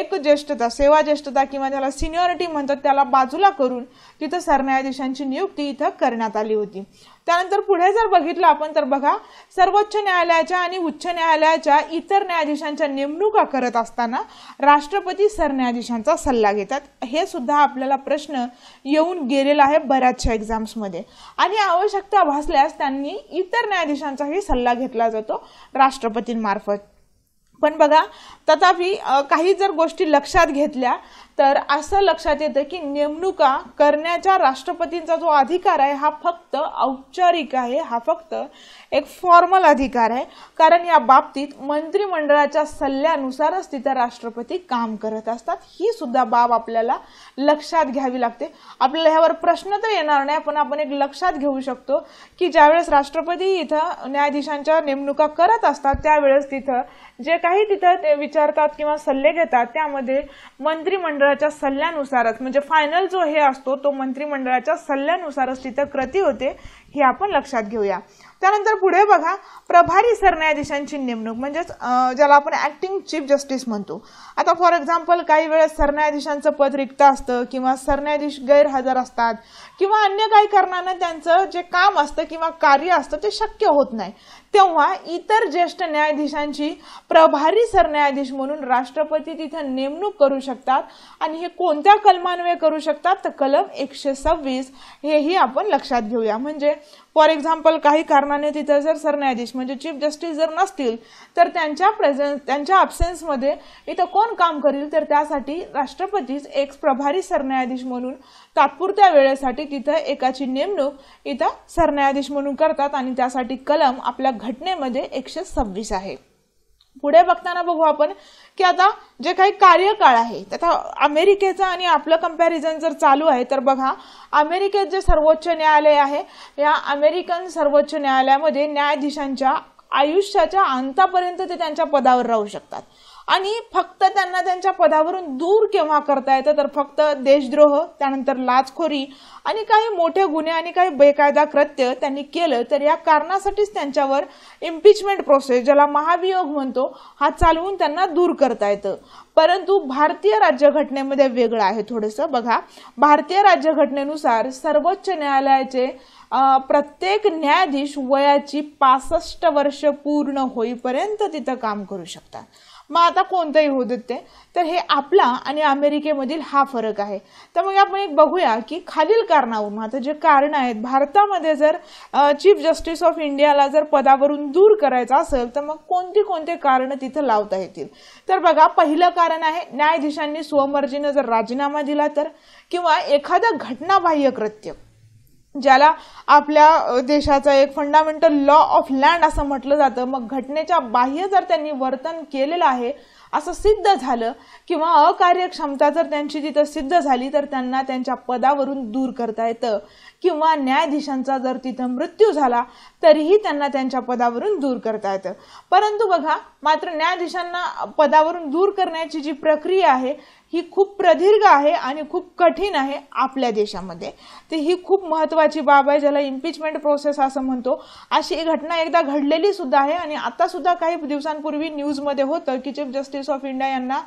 एक ज्येष्ठता सेवा ज्येष्ठता किंवा ज्याला सिनियॉरिटी म्हणतात त्याला बाजूला करून तिथं सरन्यायाधीशांची नियुक्ती इथं करण्यात आली होती त्यानंतर पुढे जर बघितलं आपण तर बघा सर्वोच्च न्यायालयाच्या आणि उच्च न्यायालयाच्या इतर न्यायाधीशांच्या नेमणुका करत असताना राष्ट्रपती सरन्यायाधीशांचा सल्ला घेतात हे सुद्धा आपल्याला प्रश्न येऊन गेलेला आहे बऱ्याचशा एक्झाम्समध्ये आणि आवश्यकता भासल्यास त्यांनी इतर न्यायाधीशांचाही सल्ला घेतला जातो राष्ट्रपतींमार्फत पण बघा तथापि काही जर गोष्टी लक्षात घेतल्या तर असं लक्षात येतं की नेमणुका करण्याच्या राष्ट्रपतींचा जो अधिकार आहे हा फक्त औपचारिक आहे हा फक्त एक फॉर्मल अधिकार आहे कारण या बाबतीत मंत्रिमंडळाच्या सल्ल्यानुसारच तिथं राष्ट्रपती काम करत असतात ही सुद्धा बाब आपल्याला लक्षात घ्यावी लागते आपल्याला ह्यावर प्रश्न तर येणार नाही पण आपण एक लक्षात घेऊ शकतो की ज्यावेळेस राष्ट्रपती इथं न्यायाधीशांच्या नेमणुका करत असतात त्यावेळेस तिथं जे काही तिथं विचारतात किंवा सल्ले घेतात त्यामध्ये मंत्रिमंडळ मंत्रिमंडळाच्या सल्ल्यानुसारच म्हणजे फायनल जो हे असतो तो मंत्रिमंडळाच्या सल्ल्यानुसारच तिथं कृती होते हे आपण लक्षात घेऊया त्यानंतर पुढे बघा प्रभारी सरन्यायाधीशांची नेमणूक म्हणजेच ज्याला आपण ॲक्टिंग चीफ जस्टिस म्हणतो आता फॉर एक्झाम्पल काही वेळेस सरन्यायाधीशांचं पद रिक्त असतं किंवा सरन्यायाधीश गैरहजर असतात किंवा अन्य काही कारणानं त्यांचं जे काम असतं किंवा कार्य असतं ते शक्य होत नाही तेव्हा इतर ज्येष्ठ न्यायाधीशांची प्रभारी सरन्यायाधीश म्हणून राष्ट्रपती तिथं नेमणूक करू शकतात आणि हे कोणत्या कलमान्वये करू शकतात तर कलम एकशे सव्वीस हेही आपण लक्षात घेऊया म्हणजे फॉर एक्झाम्पल काही कारणाने तिथं जर सरन्यायाधीश म्हणजे चीफ जस्टिस जर नसतील तर त्यांच्या प्रेझेन्स त्यांच्या अब्सेन्समध्ये इथं कोण काम करील तर त्यासाठी राष्ट्रपतीच एक प्रभारी सरन्यायाधीश म्हणून तात्पुरत्या वेळेसाठी तिथं एकाची नेमणूक इथं सरन्यायाधीश म्हणून करतात आणि त्यासाठी कलम आपल्या घटनेमध्ये एकशे सव्वीस आहे पुढे बघताना बघू आपण की आता जे काही कार्यकाळ आहे त्याचा अमेरिकेचा आणि आपलं कम्पॅरिझन जर चालू आहे तर बघा अमेरिकेत जे सर्वोच्च न्यायालय आहे या अमेरिकन सर्वोच्च न्यायालयामध्ये न्यायाधीशांच्या आयुष्याच्या अंतापर्यंत ते त्यांच्या पदावर राहू शकतात आणि फक्त त्यांना त्यांच्या पदावरून दूर केव्हा करता येतं तर फक्त देशद्रोह त्यानंतर लाचखोरी आणि काही मोठे गुन्हे आणि काही बेकायदा कृत्य त्यांनी केलं तर या कारणासाठीच त्यांच्यावर इम्पिचमेंट प्रोसेस ज्याला महाभियोग म्हणतो हा चालवून त्यांना दूर करता येतं परंतु भारतीय राज्यघटनेमध्ये वेगळं आहे थोडंसं बघा भारतीय राज्यघटनेनुसार सर्वोच्च न्यायालयाचे प्रत्येक न्यायाधीश वयाची पासष्ट वर्ष पूर्ण होईपर्यंत तिथं काम करू शकतात मग आता कोणतंही होऊ देत ते तर हे आपला आणि अमेरिकेमधील हा फरक आहे तर मग आपण एक बघूया की खालील कारणावरून आता जे कारण आहेत भारतामध्ये जर चीफ जस्टिस ऑफ इंडियाला जर पदावरून दूर करायचं असेल तर मग कोणती कोणते कारणं तिथं लावता येतील तर बघा पहिलं कारण आहे न्यायाधीशांनी स्वमर्जीनं जर राजीनामा दिला तर किंवा एखादं घटनाबाह्य कृत्य ज्याला आपल्या देशाचा एक फंडामेंटल लॉ ऑफ लँड असं म्हटलं जातं मग घटनेच्या बाह्य जर त्यांनी वर्तन केलेलं आहे असं सिद्ध झालं किंवा अकार्यक्षमता जर त्यांची तिथं सिद्ध झाली तर त्यांना त्यांच्या पदावरून दूर करता येतं किंवा न्यायाधीशांचा जर तिथं मृत्यू झाला तरीही त्यांना त्यांच्या पदावरून दूर करता येतं परंतु बघा मात्र न्यायाधीशांना पदावरून दूर करण्याची जी प्रक्रिया आहे ही खूप प्रदीर्घ आहे आणि खूप कठीण आहे आपल्या देशामध्ये तर ही खूप महत्त्वाची बाब आहे ज्याला इम्पिचमेंट प्रोसेस असं म्हणतो अशी एक घटना एकदा घडलेली सुद्धा आहे आणि आता सुद्धा काही दिवसांपूर्वी न्यूजमध्ये होतं की चीफ जस्टिस ऑफ इंडिया यांना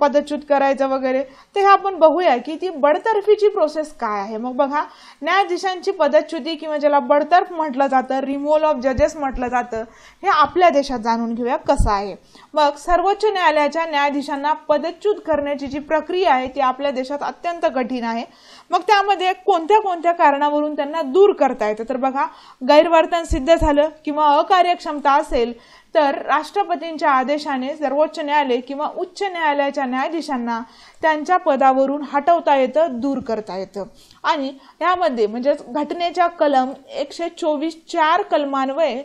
पदच्युत करायचं वगैरे तर हे आपण बघूया की ती बडतर्फीची प्रोसेस काय आहे मग बघा न्यायाधीशांची पदच्युती किंवा ज्याला बडतर्फ म्हटलं जातं जातं रिमूवल ऑफ जजेस म्हटलं जातं हे आपल्या देशात जाणून घेऊया कसं आहे मग सर्वोच्च न्यायालयाच्या न्यायाधीशांना पदच्युत करण्याची जी प्रक्रिया आहे ती आपल्या देशात अत्यंत कठीण आहे मग त्यामध्ये कोणत्या कोणत्या कारणावरून त्यांना दूर करता येतं तर बघा गैरवर्तन सिद्ध झालं किंवा अकार्यक्षमता असेल तर राष्ट्रपतींच्या आदेशाने सर्वोच्च न्यायालय किंवा उच्च न्यायालयाच्या न्यायाधीशांना त्यांच्या पदावरून हटवता येतं दूर करता येतं आणि यामध्ये म्हणजेच घटनेच्या कलम एकशे चोवीस चार कलमान्वये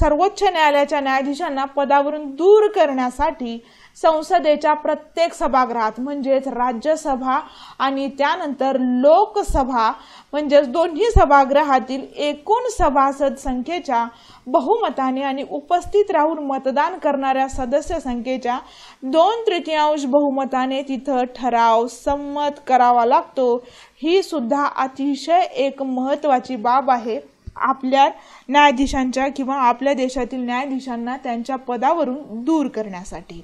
सर्वोच्च न्यायालयाच्या न्यायाधीशांना पदावरून दूर करण्यासाठी संसदेच्या प्रत्येक सभागृहात म्हणजेच राज्यसभा आणि त्यानंतर लोकसभा म्हणजेच दोन्ही सभागृहातील एकूण सभासद संख्येच्या बहुमताने आणि उपस्थित राहून मतदान करणाऱ्या सदस्य संख्येच्या दोन तृतीयांश बहुमताने तिथं ठराव संमत करावा लागतो ही सुद्धा अतिशय एक महत्त्वाची बाब आहे आपल्या न्यायाधीशांच्या किंवा आपल्या देशातील न्यायाधीशांना त्यांच्या पदावरून दूर करण्यासाठी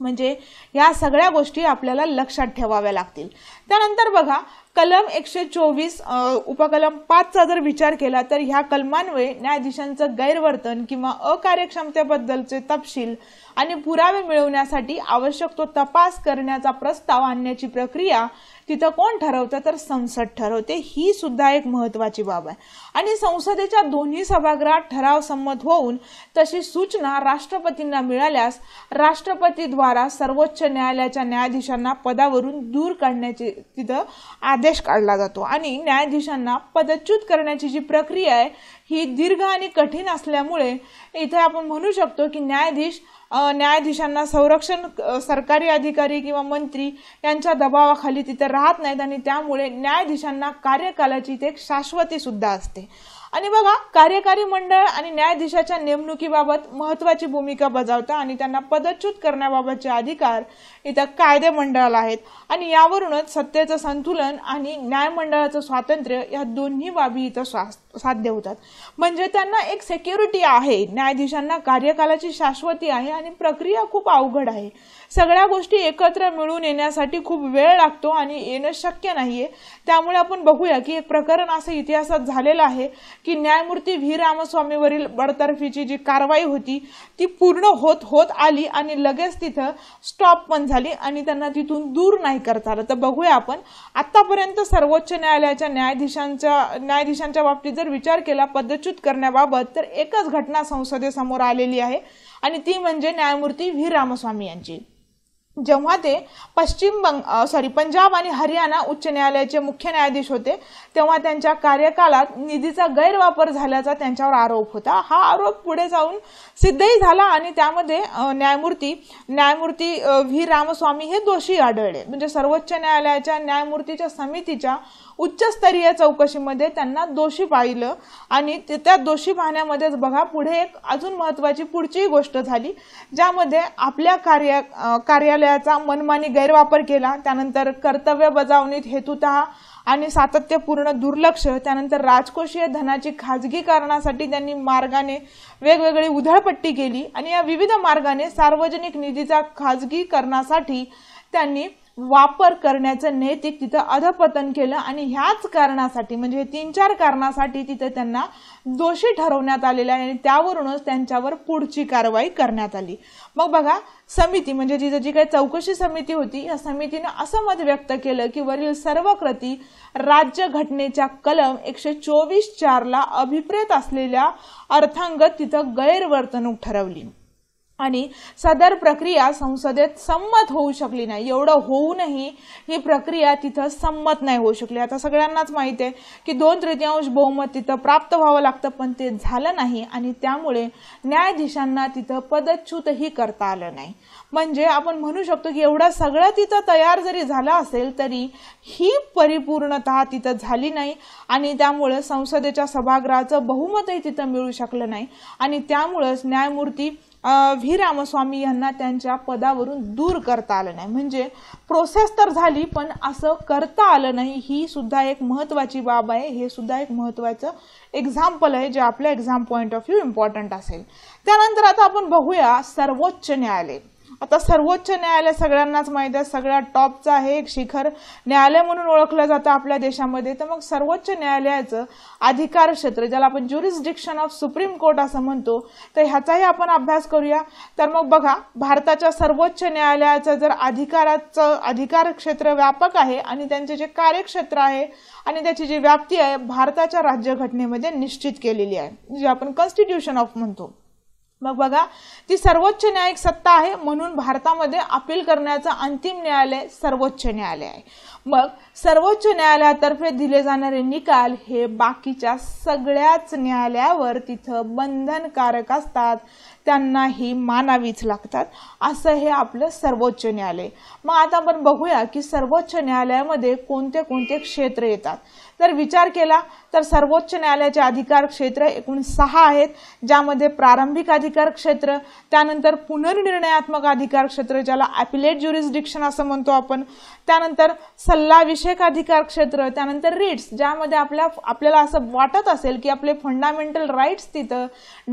म्हणजे या सगळ्या गोष्टी आपल्याला लक्षात ठेवाव्या लागतील त्यानंतर बघा कलम एकशे चोवीस उपकलम पाचचा जर विचार केला तर ह्या कलमांमुळे न्यायाधीशांचं गैरवर्तन किंवा अकार्यक्षमतेबद्दलचे तपशील आणि पुरावे मिळवण्यासाठी आवश्यक तो तपास करण्याचा प्रस्ताव आणण्याची प्रक्रिया तिथं कोण ठरवतं तर संसद ठरवते ही सुद्धा एक महत्वाची बाब आहे आणि संसदेच्या दोन्ही सभागृहात ठराव संमत होऊन तशी सूचना राष्ट्रपतींना मिळाल्यास राष्ट्रपतीद्वारा सर्वोच्च न्यायालयाच्या न्यायाधीशांना पदावरून दूर काढण्याची तिथं आदेश काढला जातो आणि न्यायाधीशांना पदच्युत करण्याची जी प्रक्रिया आहे ही दीर्घ आणि कठीण असल्यामुळे इथे आपण म्हणू शकतो की न्यायाधीश न्यायाधीशांना संरक्षण सरकारी अधिकारी किंवा मंत्री यांच्या दबावाखाली तिथे राहत नाहीत आणि त्यामुळे न्यायाधीशांना कार्यकालाची ते शाश्वती सुद्धा असते आणि बघा कार्यकारी मंडळ आणि न्यायाधीशाच्या नेमणुकीबाबत महत्वाची भूमिका बजावतं आणि त्यांना पदच्युत करण्याबाबतचे अधिकार इथं कायदे मंडळाला आहेत आणि यावरूनच सत्तेचं संतुलन आणि न्यायमंडळाचं स्वातंत्र्य या दोन्ही बाबी इथं साध्य होतात म्हणजे त्यांना एक सेक्युरिटी आहे न्यायाधीशांना कार्यकालाची शाश्वती आहे आणि प्रक्रिया खूप अवघड आहे सगळ्या गोष्टी एकत्र मिळून येण्यासाठी खूप वेळ लागतो आणि येणं शक्य नाहीये त्यामुळे आपण बघूया की एक प्रकरण असं इतिहासात झालेलं आहे की न्यायमूर्ती व्ही रामस्वामीवरील बडतर्फीची जी कारवाई होती ती पूर्ण होत होत आली आणि लगेच तिथं स्टॉप पण झाली आणि त्यांना तिथून दूर नाही करता आलं तर बघूया आपण आतापर्यंत सर्वोच्च न्यायालयाच्या न्यायाधीशांच्या न्यायाधीशांच्या बाबतीत जर विचार केला पदच्युत करण्याबाबत तर एकच घटना संसदेसमोर आलेली आहे आणि ती म्हणजे न्यायमूर्ती व्ही रामस्वामी यांची जेव्हा ते पश्चिम बंग सॉरी पंजाब आणि हरियाणा उच्च न्यायालयाचे मुख्य न्यायाधीश होते तेव्हा त्यांच्या कार्यकालात निधीचा गैरवापर झाल्याचा त्यांच्यावर आरोप होता हा आरोप पुढे जाऊन सिद्धही झाला आणि त्यामध्ये न्यायमूर्ती न्यायमूर्ती व्ही रामस्वामी हे दोषी आढळले म्हणजे सर्वोच्च न्यायालयाच्या न्यायमूर्तीच्या समितीच्या उच्चस्तरीय चौकशीमध्ये त्यांना दोषी पाहिलं आणि त्या दोषी पाहण्यामध्येच बघा पुढे एक अजून महत्त्वाची पुढचीही गोष्ट झाली ज्यामध्ये आपल्या कार्या कार्यालयाचा मनमानी गैरवापर केला त्यानंतर कर्तव्य बजावणीत हेतुत आणि सातत्यपूर्ण दुर्लक्ष त्यानंतर राजकोषीय धनाची खाजगीकरणासाठी त्यांनी मार्गाने वेगवेगळी उधळपट्टी केली आणि या विविध मार्गाने सार्वजनिक निधीचा खाजगीकरणासाठी त्यांनी वापर करण्याचं नैतिक तिथं अधपतन केलं आणि ह्याच कारणासाठी म्हणजे तीन चार कारणासाठी तिथं त्यांना दोषी ठरवण्यात आहे आणि त्यावरूनच त्यांच्यावर पुढची कारवाई करण्यात आली मग बघा समिती म्हणजे जी जी काही चौकशी समिती होती या समितीनं असं मत व्यक्त केलं की वरील सर्व कृती राज्य घटनेच्या कलम एकशे चोवीस चारला अभिप्रेत असलेल्या अर्थांगत तिथं गैरवर्तणूक ठरवली आणि सदर प्रक्रिया संसदेत संमत होऊ शकली नाही एवढं होऊनही ही प्रक्रिया तिथं संमत नाही होऊ शकली आता सगळ्यांनाच माहिती आहे की दोन तृतीयांश बहुमत तिथं प्राप्त व्हावं लागतं पण ते झालं नाही आणि त्यामुळे न्यायाधीशांना तिथं पदच्युतही करता आलं नाही म्हणजे आपण म्हणू शकतो की एवढं सगळं तिथं तयार जरी झालं असेल तरी ही परिपूर्णता तिथं झाली नाही आणि त्यामुळं संसदेच्या सभागृहाचं बहुमतही तिथं मिळू शकलं नाही आणि त्यामुळंच न्यायमूर्ती व्ही रामस्वामी यांना त्यांच्या पदावरून दूर करता आलं नाही म्हणजे प्रोसेस तर झाली पण असं करता आलं नाही ही सुद्धा एक महत्त्वाची बाब आहे हे सुद्धा एक महत्त्वाचं एक्झाम्पल आहे जे आपल्या exam point of view important असेल त्यानंतर आता आपण बघूया सर्वोच्च न्यायालय आता सर्वोच्च न्यायालय सगळ्यांनाच माहीत आहे सगळ्यात टॉपचं आहे एक शिखर न्यायालय म्हणून ओळखलं जातं आपल्या देशामध्ये तर मग सर्वोच्च न्यायालयाचं अधिकार क्षेत्र ज्याला आपण ज्युरिस्डिक्शन ऑफ सुप्रीम कोर्ट असं म्हणतो तर ह्याचाही आपण अभ्यास करूया तर मग बघा भारताच्या सर्वोच्च न्यायालयाचं जर अधिकाराचं अधिकार क्षेत्र व्यापक आहे आणि त्यांचे जे कार्यक्षेत्र आहे आणि त्याची जी व्याप्ती आहे भारताच्या राज्यघटनेमध्ये निश्चित केलेली आहे जे आपण कॉन्स्टिट्यूशन ऑफ म्हणतो मग बघा ती सर्वोच्च न्यायिक सत्ता आहे म्हणून भारतामध्ये अपील करण्याचं अंतिम न्यायालय सर्वोच्च न्यायालय आहे मग सर्वोच्च न्यायालयातर्फे दिले जाणारे निकाल हे बाकीच्या सगळ्याच न्यायालयावर तिथं बंधनकारक असतात त्यांनाही मानावीच लागतात असं हे आपलं सर्वोच्च न्यायालय मग आता आपण बघूया की सर्वोच्च न्यायालयामध्ये कोणते कोणते क्षेत्र येतात तर विचार केला तर सर्वोच्च न्यायालयाचे अधिकार क्षेत्र एकूण सहा आहेत ज्यामध्ये प्रारंभिक अधिकार क्षेत्र त्यानंतर पुनर्निर्णयात्मक अधिकार क्षेत्र ज्याला ॲपिलेट ज्युरिस्डिक्शन असं म्हणतो आपण त्यानंतर सल्लाविषयक अधिकार क्षेत्र त्यानंतर रिट्स ज्यामध्ये आपल्या आपल्याला असं वाटत असेल की आपले फंडामेंटल राईट्स तिथं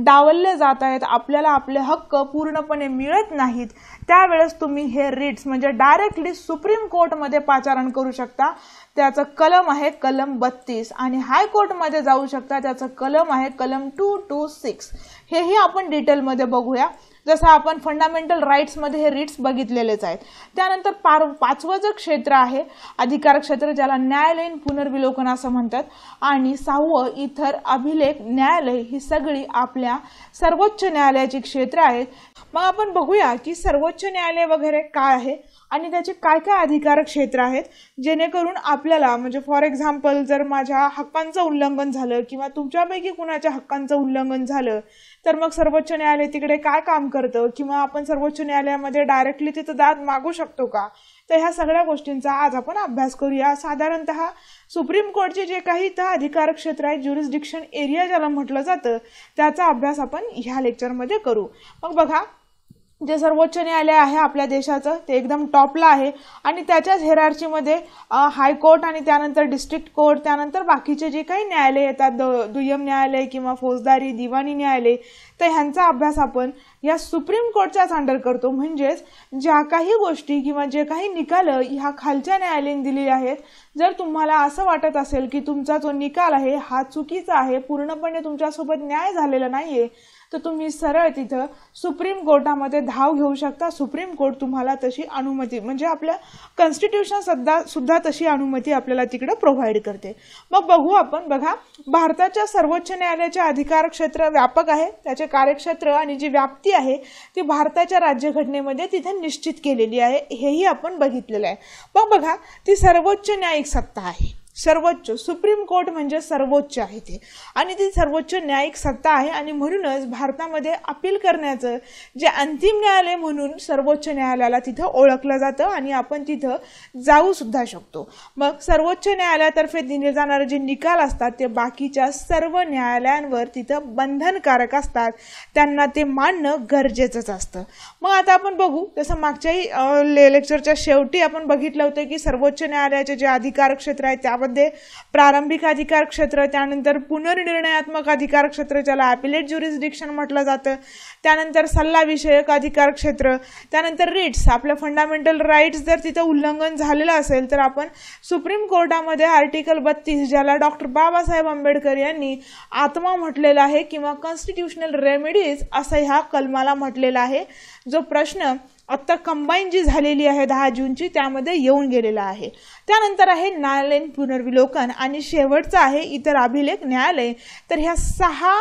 डावलले जात आहेत आपल्याला आपले हक्क पूर्णपणे मिळत नाहीत त्यावेळेस तुम्ही हे रिट्स म्हणजे डायरेक्टली सुप्रीम कोर्टमध्ये पाचारण करू शकता त्याचं कलम आहे कलम बत्तीस आणि हायकोर्टमध्ये जाऊ शकता त्याचं कलम आहे कलम टू टू सिक्स हेही आपण डिटेलमध्ये बघूया जसं आपण फंडामेंटल राईट्समध्ये हे रिट्स बघितलेलेच आहेत त्यानंतर पार पाचवं जे क्षेत्र आहे अधिकार क्षेत्र ज्याला न्यायालयीन पुनर्विलोकन असं म्हणतात आणि सहावं इतर अभिलेख न्यायालय ही सगळी आपल्या सर्वोच्च न्यायालयाची क्षेत्र आहेत मग आपण बघूया की सर्वोच्च न्यायालय वगैरे काय आहे आणि त्याचे काय काय अधिकार क्षेत्र आहेत जेणेकरून आपल्याला म्हणजे फॉर एक्झाम्पल जर माझ्या हक्कांचं उल्लंघन झालं किंवा तुमच्यापैकी कुणाच्या हक्कांचं उल्लंघन झालं तर मग सर्वोच्च न्यायालय तिकडे काय काम करतं किंवा आपण सर्वोच्च न्यायालयामध्ये डायरेक्टली तिथं दाद मागू शकतो का तर ह्या सगळ्या गोष्टींचा आज आपण अभ्यास करूया साधारणत सुप्रीम कोर्टचे जे काही तर अधिकार क्षेत्र आहे ज्युरिस्डिक्शन एरिया ज्याला म्हटलं जातं त्याचा अभ्यास आपण ह्या लेक्चरमध्ये करू मग बघा जे सर्वोच्च न्यायालय आहे आपल्या देशाचं ते एकदम टॉपला आहे आणि त्याच्याच हेरार्चीमध्ये हायकोर्ट आणि त्यानंतर डिस्ट्रिक्ट कोर्ट त्यानंतर बाकीचे जे काही न्यायालय येतात दुय्यम न्यायालय किंवा फौजदारी दिवाणी न्यायालय तर ह्यांचा अभ्यास आपण या सुप्रीम कोर्टच्याच अंडर करतो म्हणजेच ज्या काही गोष्टी किंवा जे काही निकाल ह्या खालच्या न्यायालयीन दिलेले आहेत जर तुम्हाला असं वाटत असेल की तुमचा जो निकाल आहे हा चुकीचा आहे पूर्णपणे तुमच्यासोबत न्याय झालेला नाहीये तर तुम्ही सरळ तिथं सुप्रीम कोर्टामध्ये धाव घेऊ शकता सुप्रीम कोर्ट तुम्हाला तशी अनुमती म्हणजे आपल्या कॉन्स्टिट्युशन सध्या सुद्धा तशी अनुमती आपल्याला तिकडे प्रोव्हाइड करते मग बघू आपण बघा भारताच्या सर्वोच्च न्यायालयाचे अधिकार क्षेत्र व्यापक आहे त्याचे कार्यक्षेत्र आणि जी व्याप्ती आहे ती भारताच्या राज्यघटनेमध्ये तिथे निश्चित केलेली आहे हेही आपण बघितलेलं आहे मग बघा ती सर्वोच्च न्यायिक सत्ता आहे सर्वोच्च सुप्रीम कोर्ट म्हणजे सर्वोच्च आहे ते आणि ती सर्वोच्च न्यायिक सत्ता आहे आणि म्हणूनच भारतामध्ये अपील करण्याचं जे अंतिम न्यायालय म्हणून सर्वोच्च न्यायालयाला तिथं ओळखलं जातं आणि आपण तिथं जाऊ सुद्धा शकतो मग सर्वोच्च न्यायालयातर्फे दिले जाणारे जे निकाल असतात ते बाकीच्या सर्व न्यायालयांवर तिथं बंधनकारक असतात त्यांना ते मानणं गरजेचंच असतं मग आता आपण बघू जसं मागच्याही लेक्चरच्या शेवटी आपण बघितलं होतं की सर्वोच्च न्यायालयाचे जे अधिकार क्षेत्र आहे त्यावर त्यामध्ये प्रारंभिक अधिकार क्षेत्र त्यानंतर पुनर्निर्णयात्मक अधिकार क्षेत्र ज्याला ॲपिलेट ज्युरिस्डिक्शन म्हटलं जातं त्यानंतर सल्लाविषयक अधिकार क्षेत्र त्यानंतर रिट्स आपल्या फंडामेंटल राईट्स जर तिथं उल्लंघन झालेलं असेल तर आपण सुप्रीम कोर्टामध्ये आर्टिकल बत्तीस ज्याला डॉक्टर बाबासाहेब आंबेडकर यांनी आत्मा म्हटलेला आहे किंवा कॉन्स्टिट्युशनल रेमेडीज असं ह्या कलमाला म्हटलेला आहे जो प्रश्न आत्ता कंबाईन जी झालेली आहे दहा जूनची त्यामध्ये येऊन गेलेला आहे त्यानंतर आहे न्यायालयीन पुनर्विलोकन आणि शेवटचं आहे इतर अभिलेख न्यायालय तर ह्या सहा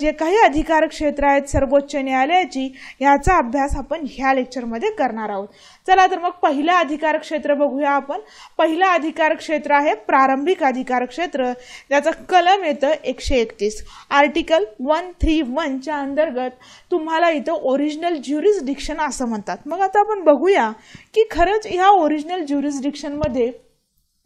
जे काही अधिकार क्षेत्र आहेत सर्वोच्च न्यायालयाची ह्याचा अभ्यास आपण ह्या लेक्चरमध्ये करणार आहोत चला तर मग पहिलं अधिकार क्षेत्र बघूया आपण पहिलं अधिकार क्षेत्र आहे प्रारंभिक अधिकार क्षेत्र ज्याचं कलम येतं एकशे एकतीस आर्टिकल वन थ्री वनच्या अंतर्गत तुम्हाला इथं ओरिजिनल ज्युरिस्डिक्शन असं म्हणतात मग आता आपण बघूया की खरंच ह्या ओरिजिनल ज्युरिस्डिक्शनमध्ये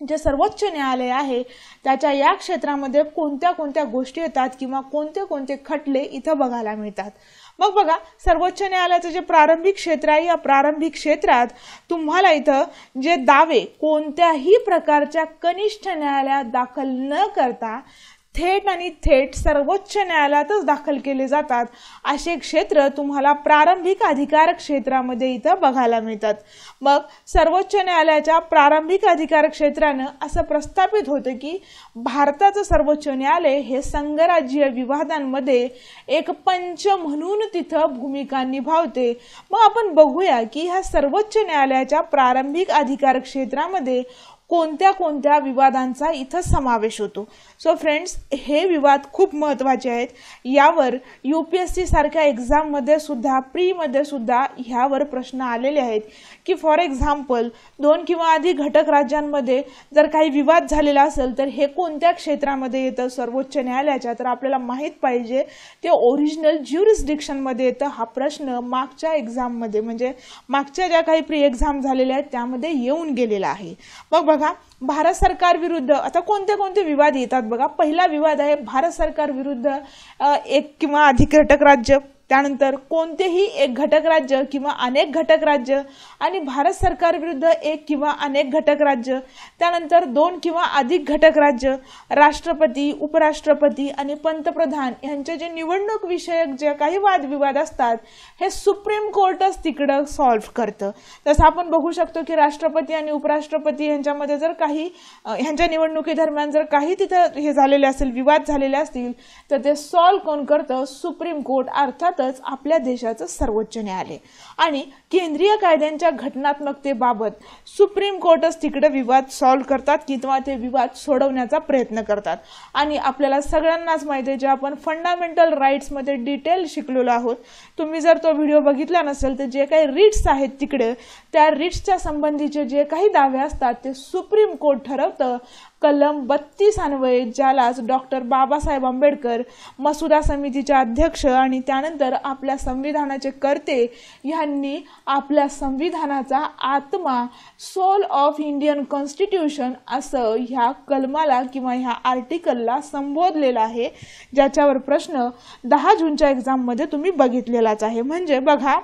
जे सर्वोच्च न्यायालय आहे त्याच्या या क्षेत्रामध्ये कोणत्या कोणत्या गोष्टी येतात किंवा कोणते कोणते खटले इथं बघायला मिळतात मग बघा सर्वोच्च न्यायालयाचं जे प्रारंभिक क्षेत्र आहे या प्रारंभिक क्षेत्रात तुम्हाला इथं जे दावे कोणत्याही प्रकारच्या कनिष्ठ न्यायालयात दाखल न करता थेट आणि थेट सर्वोच्च न्यायालयातच दाखल केले जातात असे क्षेत्र तुम्हाला प्रारंभिक अधिकार क्षेत्रामध्ये इथं बघायला मिळतात मग सर्वोच्च न्यायालयाच्या प्रारंभिक अधिकार क्षेत्रानं असं प्रस्थापित होतं की भारताचं सर्वोच्च न्यायालय हे संघराज्यीय विवादांमध्ये एक पंच म्हणून तिथं भूमिका निभावते मग आपण बघूया की ह्या सर्वोच्च न्यायालयाच्या प्रारंभिक अधिकार क्षेत्रामध्ये कोणत्या कोणत्या विवादांचा इथं समावेश होतो सो फ्रेंड्स हे विवाद खूप महत्त्वाचे आहेत यावर यू पी एस सी सारख्या एक्झाममध्ये सुद्धा प्रीमध्ये सुद्धा ह्यावर प्रश्न आलेले आहेत की फॉर एक्झाम्पल दोन किंवा अधिक घटक राज्यांमध्ये जर काही विवाद झालेला असेल तर हे कोणत्या क्षेत्रामध्ये येतं सर्वोच्च न्यायालयाच्या तर आपल्याला माहीत पाहिजे ते ओरिजिनल ज्युरिस्डिक्शनमध्ये येतं हा प्रश्न मागच्या एक्झाममध्ये म्हणजे मागच्या ज्या काही प्री एक्झाम झालेल्या आहेत त्यामध्ये येऊन गेलेला आहे मग बघा भारत सरकार विरुद्ध आता कोणते कोणते विवाद येतात बघा पहिला विवाद आहे भारत सरकार विरुद्ध एक किंवा अधिक घटक राज्य त्यानंतर कोणतेही एक घटक राज्य किंवा अनेक घटक राज्य आणि भारत सरकारविरुद्ध एक किंवा अनेक घटक राज्य त्यानंतर दोन किंवा अधिक घटक राज्य राष्ट्रपती उपराष्ट्रपती आणि पंतप्रधान यांचे जे निवडणूक विषयक जे काही वादविवाद असतात हे सुप्रीम कोर्टच तिकडं सॉल्व्ह करतं तसं आपण बघू शकतो की राष्ट्रपती आणि उपराष्ट्रपती यांच्यामध्ये जर काही ह्यांच्या निवडणुकीदरम्यान जर काही तिथं हे झालेले असेल विवाद झालेले असतील तर ते सॉल्व्ह कोण करतं सुप्रीम कोर्ट अर्थात अर्थातच आपल्या देशाचं सर्वोच्च न्यायालय आणि केंद्रीय कायद्यांच्या घटनात्मकतेबाबत सुप्रीम कोर्टच तिकडे विवाद सॉल्व्ह करतात किंवा ते विवाद सोडवण्याचा प्रयत्न करतात आणि आपल्याला सगळ्यांनाच माहिती आहे जे आपण फंडामेंटल राईट्समध्ये डिटेल शिकलेलो आहोत तुम्ही जर तो व्हिडिओ बघितला नसेल तर जे काही रिट्स आहेत तिकडे त्या रिट्सच्या संबंधीचे जे काही दावे असतात ते सुप्रीम कोर्ट ठरवतं कलम बत्तीस अन्वये ज्यालाच डॉक्टर बाबासाहेब आंबेडकर मसुदा समितीचे अध्यक्ष आणि त्यानंतर आपल्या संविधानाचे कर्ते ह्यांनी आपल्या संविधानाचा आत्मा सोल ऑफ इंडियन कॉन्स्टिट्यूशन असं ह्या कलमाला किंवा ह्या आर्टिकलला संबोधलेलं आहे ज्याच्यावर प्रश्न दहा जूनच्या एक्झाममध्ये तुम्ही बघितलेलाच आहे म्हणजे बघा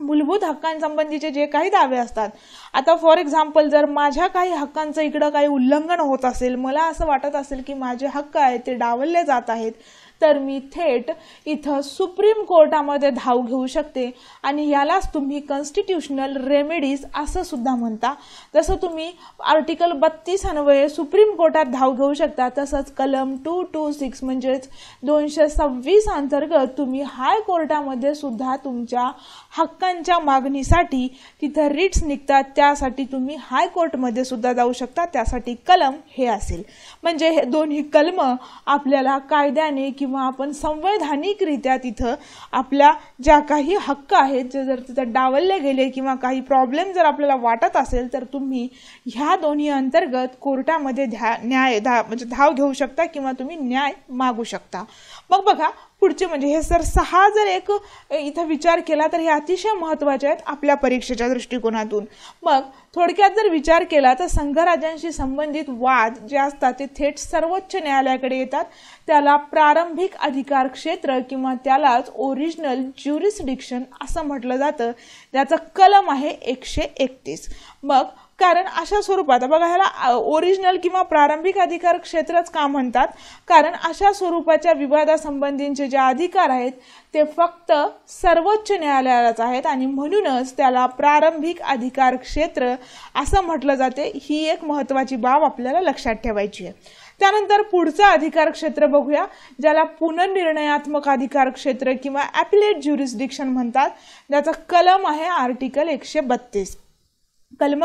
मूलभूत हक्कांसंबंधीचे जे काही दावे असतात आता फॉर एक्झाम्पल जर माझ्या काही हक्कांचं इकडं काही उल्लंघन होत असेल मला असं वाटत असेल की माझे हक्क आहेत ते डावलले जात आहेत तर मी थेट इथं सुप्रीम कोर्टामध्ये धाव घेऊ शकते आणि यालाच तुम्ही कॉन्स्टिट्युशनल रेमेडीज असं सुद्धा म्हणता जसं तुम्ही आर्टिकल बत्तीस अन्वये सुप्रीम कोर्टात धाव घेऊ शकता तसंच कलम टू टू सिक्स म्हणजेच दोनशे सव्वीस अंतर्गत तुम्ही हाय कोर्टामध्ये सुद्धा तुमच्या हक्कांच्या मागणीसाठी तिथं रिट्स निघतात त्यासाठी तुम्ही हायकोर्टमध्ये सुद्धा जाऊ शकता त्यासाठी कलम हे असेल म्हणजे हे दोन्ही कलम आपल्याला कायद्याने किंवा किंवा आपण संवैधानिकरित्या तिथं आपल्या ज्या काही हक्क आहेत जे जर तिथं डावलले गेले किंवा काही प्रॉब्लेम जर आपल्याला वाटत असेल तर तुम्ही ह्या दोन्ही अंतर्गत कोर्टामध्ये ध्या न्याय धा म्हणजे धाव घेऊ शकता किंवा तुम्ही न्याय मागू शकता मग बघा पुढचे म्हणजे हे सर सहा जर एक इथं विचार केला तर हे अतिशय महत्त्वाचे आहेत आपल्या परीक्षेच्या दृष्टिकोनातून मग थोडक्यात जर विचार केला तर संघराज्यांशी संबंधित वाद जे असतात ते थेट सर्वोच्च न्यायालयाकडे येतात त्याला प्रारंभिक अधिकार क्षेत्र किंवा त्यालाच ओरिजिनल ज्युरिस्डिक्शन असं म्हटलं जातं त्याचं कलम आहे एकशे एकतीस मग कारण अशा स्वरूपात बघा ह्याला ओरिजिनल किंवा प्रारंभिक अधिकार क्षेत्रच का म्हणतात कारण अशा स्वरूपाच्या विवादासंबंधींचे जे अधिकार आहेत ते फक्त सर्वोच्च न्यायालयालाच आहेत आणि म्हणूनच त्याला प्रारंभिक अधिकार क्षेत्र असं म्हटलं जाते ही एक महत्त्वाची बाब आपल्याला लक्षात ठेवायची आहे त्यानंतर पुढचं अधिकार क्षेत्र बघूया ज्याला पुनर्निर्णयात्मक अधिकार क्षेत्र किंवा ॲपिलेट ज्युरिस्डिक्शन म्हणतात ज्याचा कलम आहे आर्टिकल एकशे बत्तीस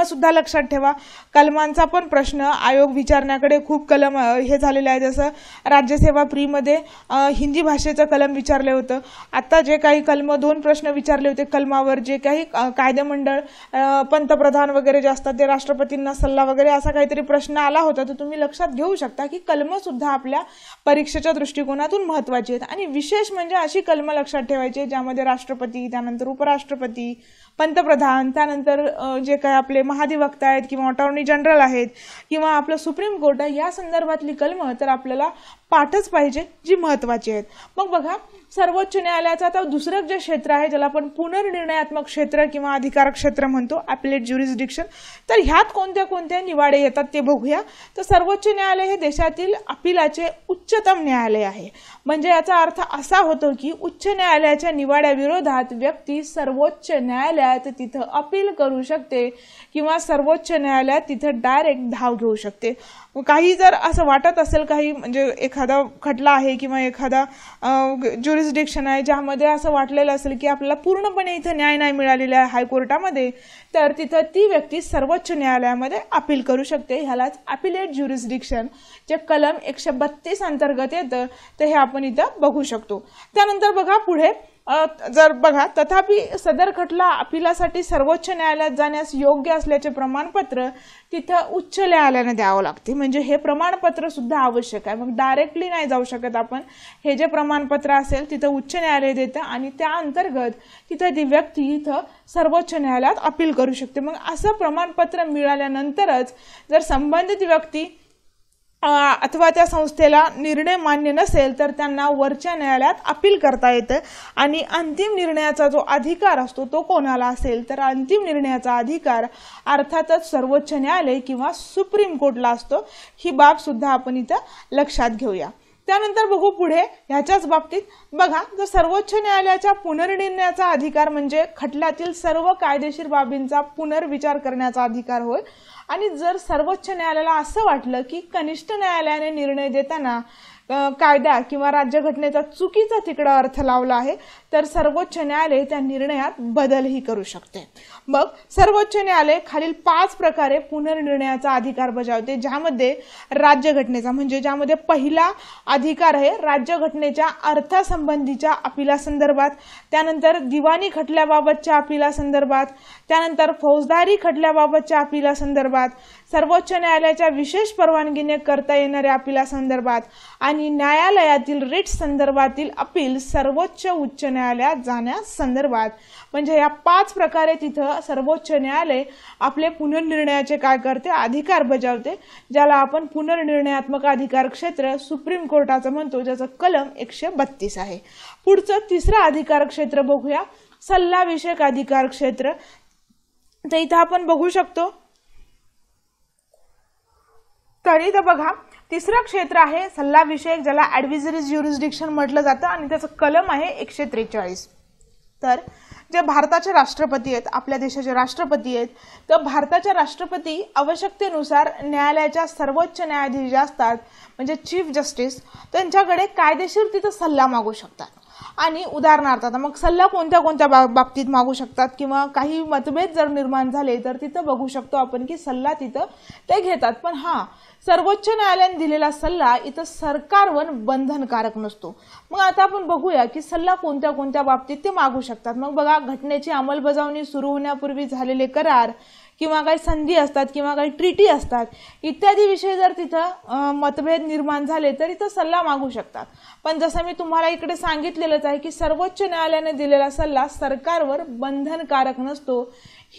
सुद्धा लक्षात ठेवा कलमांचा पण प्रश्न आयोग विचारण्याकडे खूप कलम हे झालेलं आहे जसं राज्यसेवा फ्रीमध्ये हिंदी भाषेचं कलम विचारले होतं आत्ता जे काही कलम दोन प्रश्न विचारले होते कलमावर जे काही कायदेमंडळ पंतप्रधान वगैरे जे असतात ते राष्ट्रपतींना सल्ला वगैरे असा काहीतरी प्रश्न आला होता तर तुम्ही लक्षात घेऊ शकता की कलमंसुद्धा आपल्या परीक्षेच्या दृष्टिकोनातून महत्त्वाची आहेत आणि विशेष म्हणजे अशी कलमं लक्षात ठेवायची ज्यामध्ये राष्ट्रपती त्यानंतर उपराष्ट्रपती पंतप्रधान त्यानंतर जे काही आपले महाधिवक्ता आहेत किंवा अटॉर्नी जनरल आहेत किंवा आपलं सुप्रीम कोर्ट आहे या संदर्भातली कलमं तर आपल्याला पाठच पाहिजे जी महत्त्वाची आहेत मग बघा सर्वोच्च न्यायालयाचं आता दुसरं जे क्षेत्र आहे ज्याला आपण पुनर्निर्णयात्मक क्षेत्र किंवा अधिकार क्षेत्र म्हणतो ॲपलेट ज्युरिस्डिक्शन तर ह्यात कोणत्या कोणत्या निवाडे येतात ते बघूया तर सर्वोच्च न्यायालय हे देशातील अपिलाचे उच्चतम न्यायालय आहे म्हणजे याचा अर्थ असा होतो की उच्च न्यायालयाच्या निवाड्याविरोधात व्यक्ती सर्वोच्च न्यायालयात तिथं अपील करू शकते किंवा सर्वोच्च न्यायालयात तिथं डायरेक्ट धाव घेऊ शकते काही जर असं वाटत असेल काही म्हणजे एखादा खटला आहे किंवा एखादा ज्युरिस्डिक्शन आहे ज्यामध्ये असं वाटलेलं असेल की आपल्याला पूर्णपणे इथं न्याय नाही मिळालेला आहे हायकोर्टामध्ये तर तिथं ती व्यक्ती सर्वोच्च न्यायालयामध्ये अपील करू शकते ह्यालाच अपिलेट ज्युरिस्डिक्शन जे कलम एकशे बत्तीस अंतर्गत येतं तर हे आपण इथं बघू शकतो त्यानंतर बघा पुढे जर बघा तथापि सदर खटला अपिलासाठी सर्वोच्च न्यायालयात जाण्यास योग्य असल्याचे प्रमाणपत्र तिथं उच्च न्यायालयाने द्यावं लागते म्हणजे हे प्रमाणपत्र सुद्धा आवश्यक आहे मग डायरेक्टली नाही जाऊ शकत आपण हे जे प्रमाणपत्र असेल तिथं उच्च न्यायालय देतं आणि त्या अंतर्गत तिथं ती व्यक्ती इथं सर्वोच्च न्यायालयात अपील करू शकते मग असं प्रमाणपत्र मिळाल्यानंतरच जर संबंधित व्यक्ती अथवा त्या संस्थेला निर्णय मान्य नसेल तर त्यांना वरच्या न्यायालयात अपील करता येतं आणि अंतिम निर्णयाचा जो अधिकार असतो तो कोणाला असेल तर अंतिम निर्णयाचा अधिकार अर्थातच सर्वोच्च न्यायालय किंवा सुप्रीम कोर्टला असतो ही बाबसुद्धा आपण इथं लक्षात घेऊया त्यानंतर बघू पुढे ह्याच्याच बाबतीत बघा जर सर्वोच्च न्यायालयाच्या पुनर्निर्णयाचा अधिकार म्हणजे खटल्यातील सर्व कायदेशीर बाबींचा पुनर्विचार करण्याचा अधिकार होय आणि जर सर्वोच्च न्यायालयाला असं वाटलं की कनिष्ठ न्यायालयाने निर्णय देताना कायदा किंवा राज्यघटनेचा चुकीचा तिकडं अर्थ लावला आहे तर सर्वोच्च न्यायालय त्या निर्णयात बदलही करू शकते मग सर्वोच्च न्यायालय खालील पाच प्रकारे पुनर्निर्णयाचा अधिकार बजावते ज्यामध्ये राज्यघटनेचा म्हणजे ज्यामध्ये पहिला अधिकार आहे राज्यघटनेच्या अर्थासंबंधीच्या अपिलासंदर्भात त्यानंतर दिवाणी खटल्याबाबतच्या अपिलासंदर्भात त्यानंतर फौजदारी खटल्याबाबतच्या अपिलासंदर्भात सर्वोच्च न्यायालयाच्या विशेष परवानगीने करता येणाऱ्या अपिलासंदर्भात आणि न्यायालयातील रिट संदर्भातील अपील सर्वोच्च उच्च न्यायालयात जाण्यासंदर्भात म्हणजे या पाच प्रकारे तिथं सर्वोच्च न्यायालय आपले पुनर्निर्णयाचे काय करते अधिकार बजावते ज्याला आपण पुनर्निर्णयात्मक अधिकार क्षेत्र सुप्रीम कोर्टाचं म्हणतो ज्याचं कलम एकशे बत्तीस आहे पुढचं तिसरं अधिकार क्षेत्र बघूया सल्लाविषयक अधिकार क्षेत्र तर इथं आपण बघू शकतो तर इथं बघा तिसरं क्षेत्र आहे सल्लाविषयक ज्याला ॲडव्हिजरीज ज्युरिस्डिक्शन म्हटलं जातं आणि त्याचं कलम आहे एकशे त्रेचाळीस तर जे भारताचे राष्ट्रपती आहेत आपल्या देशाचे राष्ट्रपती आहेत तर भारताचे राष्ट्रपती आवश्यकतेनुसार न्यायालयाच्या सर्वोच्च न्यायाधीश ज्या असतात म्हणजे चीफ जस्टिस त्यांच्याकडे कायदेशीर तिथं सल्ला मागू शकतात आणि उदाहरणार्थ आता मग सल्ला कोणत्या कोणत्या बा बाबतीत मागू शकतात किंवा काही मतभेद जर निर्माण झाले तर तिथं बघू शकतो आपण की सल्ला तिथं ते घेतात पण हां सर्वोच्च न्यायालयाने दिलेला सल्ला इथं सरकारवर बंधनकारक नसतो मग आता आपण बघूया की सल्ला कोणत्या कोणत्या बाबतीत ते मागू शकतात मग बघा घटनेची अंमलबजावणी सुरू होण्यापूर्वी झालेले करार किंवा काही संधी असतात किंवा काही ट्रीटी असतात इत्यादी विषय जर तिथं मतभेद निर्माण झाले तर इथं सल्ला मागू शकतात पण जसं मी तुम्हाला इकडे सांगितलेलंच आहे की सर्वोच्च न्यायालयाने दिलेला सल्ला सरकारवर बंधनकारक नसतो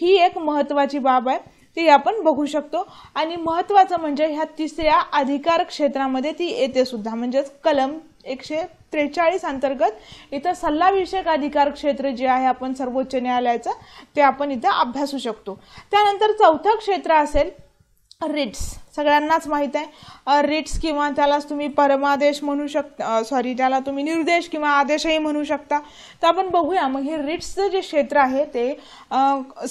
ही एक महत्त्वाची बाब आहे ते आपण बघू शकतो आणि महत्त्वाचं म्हणजे ह्या तिसऱ्या अधिकार क्षेत्रामध्ये ती येते सुद्धा म्हणजेच कलम एकशे त्रेचाळीस अंतर्गत इथं सल्लाविषयक अधिकार क्षेत्र जे आहे आपण सर्वोच्च न्यायालयाचं ते आपण इथं अभ्यासू शकतो त्यानंतर चौथं क्षेत्र असेल रिट्स सगळ्यांनाच माहीत आहे रिट्स किंवा त्यालाच तुम्ही परमादेश म्हणू शकता सॉरी त्याला तुम्ही निर्देश किंवा आदेशही म्हणू शकता तर आपण बघूया मग हे रिट्सचं जे क्षेत्र आहे ते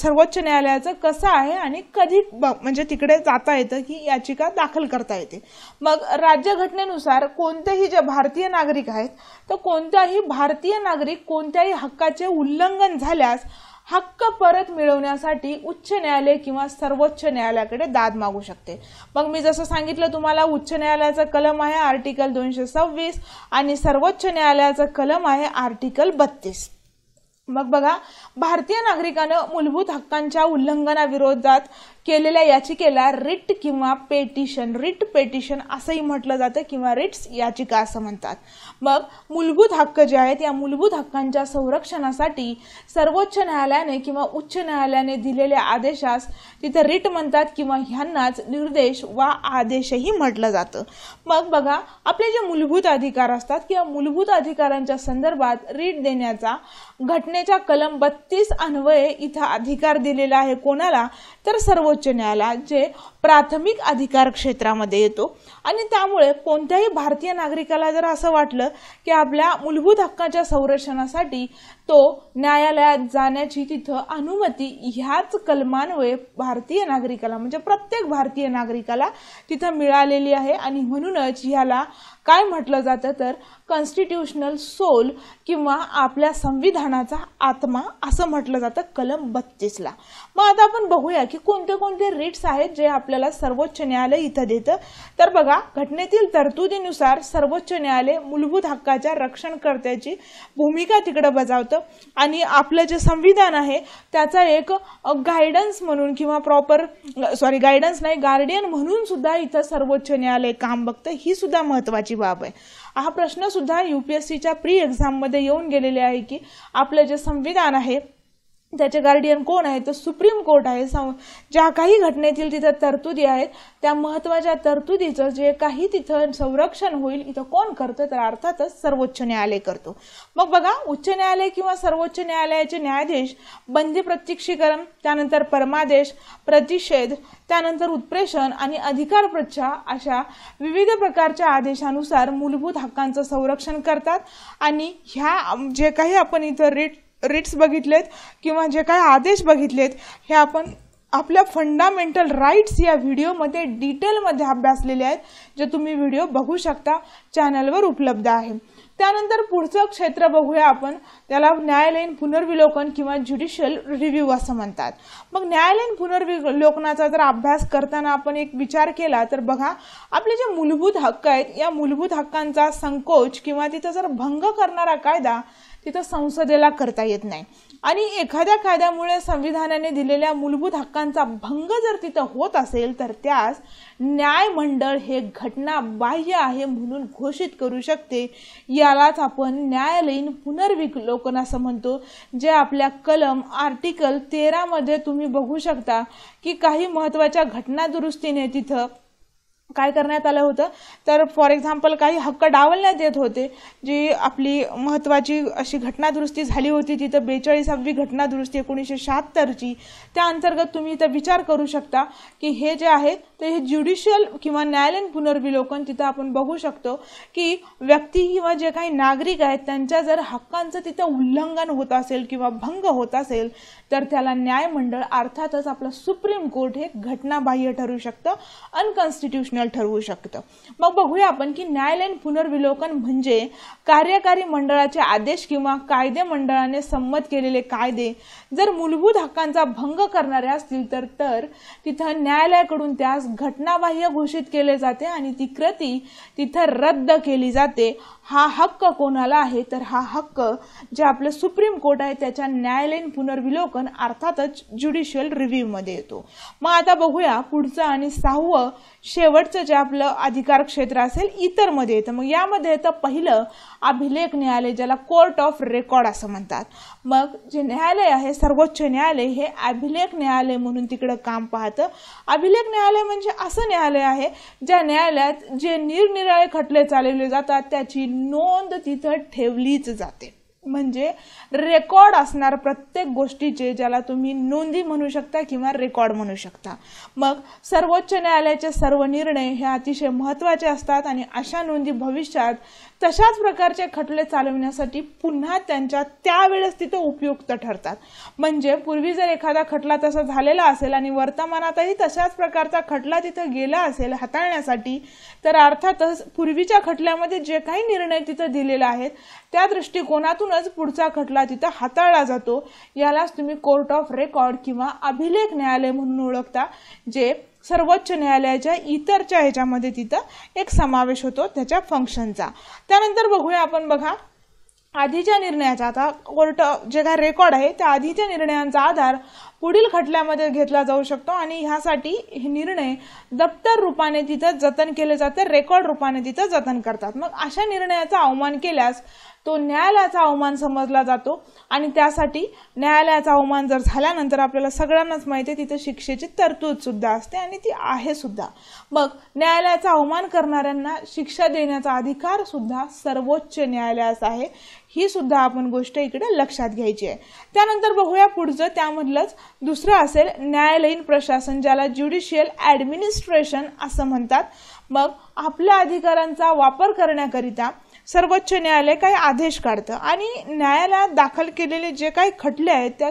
सर्वोच्च न्यायालयाचं कसं आहे आणि कधी म्हणजे तिकडे जाता येतं की याचिका दाखल करता येते मग राज्यघटनेनुसार कोणतेही जे भारतीय नागरिक आहेत तर कोणताही भारतीय नागरिक कोणत्याही हक्काचे उल्लंघन झाल्यास हक्क परत मिळवण्यासाठी उच्च न्यायालय किंवा सर्वोच्च न्यायालयाकडे दाद मागू शकते मग मी जसं सांगितलं तुम्हाला उच्च न्यायालयाचा कलम आहे आर्टिकल दोनशे सव्वीस आणि सर्वोच्च न्यायालयाचा कलम आहे आर्टिकल बत्तीस मग बघा भारतीय नागरिकानं मूलभूत हक्कांच्या उल्लंघनाविरोधात केलेल्या याचिकेला रिट किंवा पेटिशन रिट पेटिशन असंही म्हटलं जातं किंवा रिट्स याचिका असं म्हणतात मग मूलभूत हक्क जे आहेत या मूलभूत हक्कांच्या संरक्षणासाठी सर्वोच्च न्यायालयाने किंवा उच्च न्यायालयाने दिलेल्या आदेशास तिथे रिट म्हणतात किंवा ह्यांनाच निर्देश वा आदेशही म्हटलं जातं मग बघा आपले जे मूलभूत अधिकार असतात किंवा मूलभूत अधिकारांच्या संदर्भात रिट देण्याचा घटनेच्या कलम बत्तीस अन्वये इथं अधिकार दिलेला आहे कोणाला तर सर्वोच्च न्यायालयात जे प्राथमिक अधिकार क्षेत्रामध्ये येतो आणि त्यामुळे कोणत्याही भारतीय नागरिकाला जर असं वाटलं की आपल्या मूलभूत हक्काच्या संरक्षणासाठी तो न्यायालयात जाण्याची तिथं अनुमती ह्याच कलमान्वये भारतीय नागरिकाला म्हणजे प्रत्येक भारतीय नागरिकाला तिथं मिळालेली आहे आणि म्हणूनच ह्याला काय म्हटलं जातं तर कॉन्स्टिट्युशनल सोल किंवा आपल्या संविधानाचा आत्मा असं म्हटलं जातं कलम बत्तीसला मग आता आपण बघूया की कोणते कोणते रिट्स आहेत जे आपल्याला सर्वोच्च न्यायालय इथं देतं तर बघा घटनेतील तरतुदीनुसार सर्वोच्च न्यायालय मूलभूत हक्काच्या रक्षणकर्त्याची भूमिका तिकडं बजावतं आणि आपलं जे संविधान आहे त्याचा एक गायडन्स म्हणून किंवा प्रॉपर सॉरी गायडन्स नाही गार्डियन म्हणून सुद्धा इथं सर्वोच्च न्यायालय काम बघतं ही सुद्धा महत्वाची बाब आहे हा प्रश्न सुद्धा यू पी एस सीच्या प्री एक्झाममध्ये येऊन गेलेले आहे की आपलं जे संविधान आहे त्याचे गार्डियन कोण आहे तर सुप्रीम कोर्ट आहे ज्या काही घटनेतील तिथं तरतुदी आहेत त्या महत्त्वाच्या तरतुदीचं जे काही तिथं संरक्षण होईल इथं कोण करतं तर अर्थातच सर्वोच्च न्यायालय करतो मग बघा उच्च न्यायालय किंवा सर्वोच्च न्यायालयाचे न्यायाधीश बंदी प्रत्यक्षीकरण त्यानंतर परमादेश प्रतिषेध त्यानंतर उत्प्रेषण आणि अधिकार प्रच्छा अशा विविध प्रकारच्या आदेशानुसार मूलभूत हक्कांचं संरक्षण करतात आणि ह्या जे काही आपण इथं रीट रिट्स बघितलेत किंवा जे काय आदेश बघितलेत हे आपण आपल्या फंडामेंटल राईट्स या व्हिडिओमध्ये डिटेलमध्ये अभ्यासलेले आहेत जे तुम्ही व्हिडिओ बघू शकता चॅनलवर उपलब्ध आहे त्यानंतर पुढचं क्षेत्र बघूया आपण त्याला न्यायालयीन पुनर्विलोकन किंवा ज्युडिशियल रिव्ह्यू असं म्हणतात मग न्यायालयीन पुनर्विलोकनाचा जर अभ्यास करताना आपण एक विचार केला तर बघा आपले जे मूलभूत हक्क आहेत या मूलभूत हक्कांचा संकोच किंवा तिथं जर भंग करणारा कायदा तिथं संसदेला करता येत नाही आणि एखाद्या कायद्यामुळे संविधानाने दिलेल्या मूलभूत हक्कांचा भंग जर तिथं होत असेल तर त्यास न्यायमंडळ हे घटना बाह्य आहे म्हणून घोषित करू शकते यालाच आपण न्यायालयीन पुनर्विलोकन असं म्हणतो जे आपल्या कलम आर्टिकल तेरामध्ये तुम्ही बघू शकता की काही महत्त्वाच्या घटना दुरुस्तीने तिथं काय करण्यात आलं होतं तर फॉर एक्झाम्पल काही हक्क डावलण्यात येत होते जी आपली महत्त्वाची अशी घटनादुरुस्ती झाली होती तिथं बेचाळीसावी घटनादुरुस्ती एकोणीसशे शहात्तरची त्या अंतर्गत तुम्ही इथं विचार करू शकता की हे जे आहे तर हे ज्युडिशियल किंवा न्यायालयीन पुनर्विलोकन तिथं आपण बघू शकतो की व्यक्ती किंवा जे काही नागरिक आहेत त्यांच्या जर हक्कांचं तिथं उल्लंघन होत असेल किंवा भंग होत असेल तर त्याला न्यायमंडळ अर्थातच आपलं सुप्रीम कोर्ट हे घटनाबाह्य ठरू शकतं अनकॉन्स्टिट्युशनल ठरवू शकतं मग बघूया आपण की न्यायालयीन पुनर्विलोकन म्हणजे कार्यकारी मंडळाचे आदेश किंवा कायदे मंडळाने संमत केलेले कायदे जर मूलभूत हक्कांचा भंग करणारे असतील तर तर तिथं न्यायालयाकडून त्यास घटनाबाह्य घोषित केले जाते आणि ती कृती तिथं रद्द केली जाते हा हक्क कोणाला आहे तर हा हक्क जे आपलं सुप्रीम कोर्ट आहे त्याच्या न्यायालयीन पुनर्विलोकन अर्थातच ज्युडिशियल रिव्ह्यूमध्ये येतो मग आता बघूया पुढचं आणि सहावं शेवटचं जे आपलं अधिकार क्षेत्र असेल इतरमध्ये येतं मग यामध्ये येतं पहिलं अभिलेख न्यायालय ज्याला कोर्ट ऑफ रेकॉर्ड असं म्हणतात मग जे न्यायालय आहे सर्वोच्च न्यायालय हे अभिलेख न्यायालय म्हणून तिकडं काम पाहतं अभिलेख न्यायालय म्हणजे असं न्यायालय आहे ज्या न्यायालयात जे निरनिराळे खटले चालवले जातात त्याची नोंद तिथं ठेवलीच जाते म्हणजे रेकॉर्ड असणार प्रत्येक गोष्टीचे ज्याला तुम्ही नोंदी म्हणू शकता किंवा रेकॉर्ड म्हणू शकता मग सर्वोच्च न्यायालयाचे सर्व निर्णय हे अतिशय महत्त्वाचे असतात आणि अशा नोंदी भविष्यात तशाच प्रकारचे खटले चालवण्यासाठी पुन्हा त्यांच्या त्यावेळेस तिथं उपयुक्त ठरतात म्हणजे पूर्वी जर एखादा खटला तसा झालेला असेल आणि वर्तमानातही तशाच प्रकारचा खटला तिथं गेला असेल हाताळण्यासाठी तर अर्थातच पूर्वीच्या खटल्यामध्ये जे काही निर्णय तिथं दिलेला आहेत त्या दृष्टिकोनातूनच पुढचा खटला तिथं हाताळला जातो यालाच तुम्ही कोर्ट ऑफ रेकॉर्ड किंवा अभिलेख न्यायालय म्हणून ओळखता जे सर्वोच्च न्यायालयाच्या इतरच्या ह्याच्यामध्ये तिथं एक समावेश होतो त्याच्या फंक्शनचा त्यानंतर बघूया आपण बघा आधीच्या निर्णयाचा आता कोर्ट जे काय रेकॉर्ड आहे त्या आधीच्या निर्णयांचा आधार पुढील खटल्यामध्ये घेतला जाऊ शकतो आणि ह्यासाठी हे निर्णय दप्तर रूपाने तिथं जतन केले जाते रेकॉर्ड रूपाने तिथं जतन करतात मग अशा निर्णयाचा अवमान केल्यास तो न्यायालयाचा अवमान समजला जातो आणि त्यासाठी न्यायालयाचा अवमान जर झाल्यानंतर आपल्याला सगळ्यांनाच माहिती आहे तिथं शिक्षेची तरतूद सुद्धा असते आणि ती आहे सुद्धा मग न्यायालयाचा अवमान करणाऱ्यांना शिक्षा देण्याचा अधिकार सुद्धा सर्वोच्च न्यायालयाचा आहे ही सुद्धा आपण गोष्ट इकडे लक्षात घ्यायची आहे त्यानंतर बघूया पुढचं त्यामधलंच दुसरं असेल न्यायालयीन प्रशासन ज्याला ज्युडिशियल ॲडमिनिस्ट्रेशन असं म्हणतात मग आपल्या अधिकारांचा वापर करण्याकरिता सर्वोच्च न्यायालय काही आदेश काढतं आणि न्यायालयात दाखल केलेले जे काही खटले आहेत त्या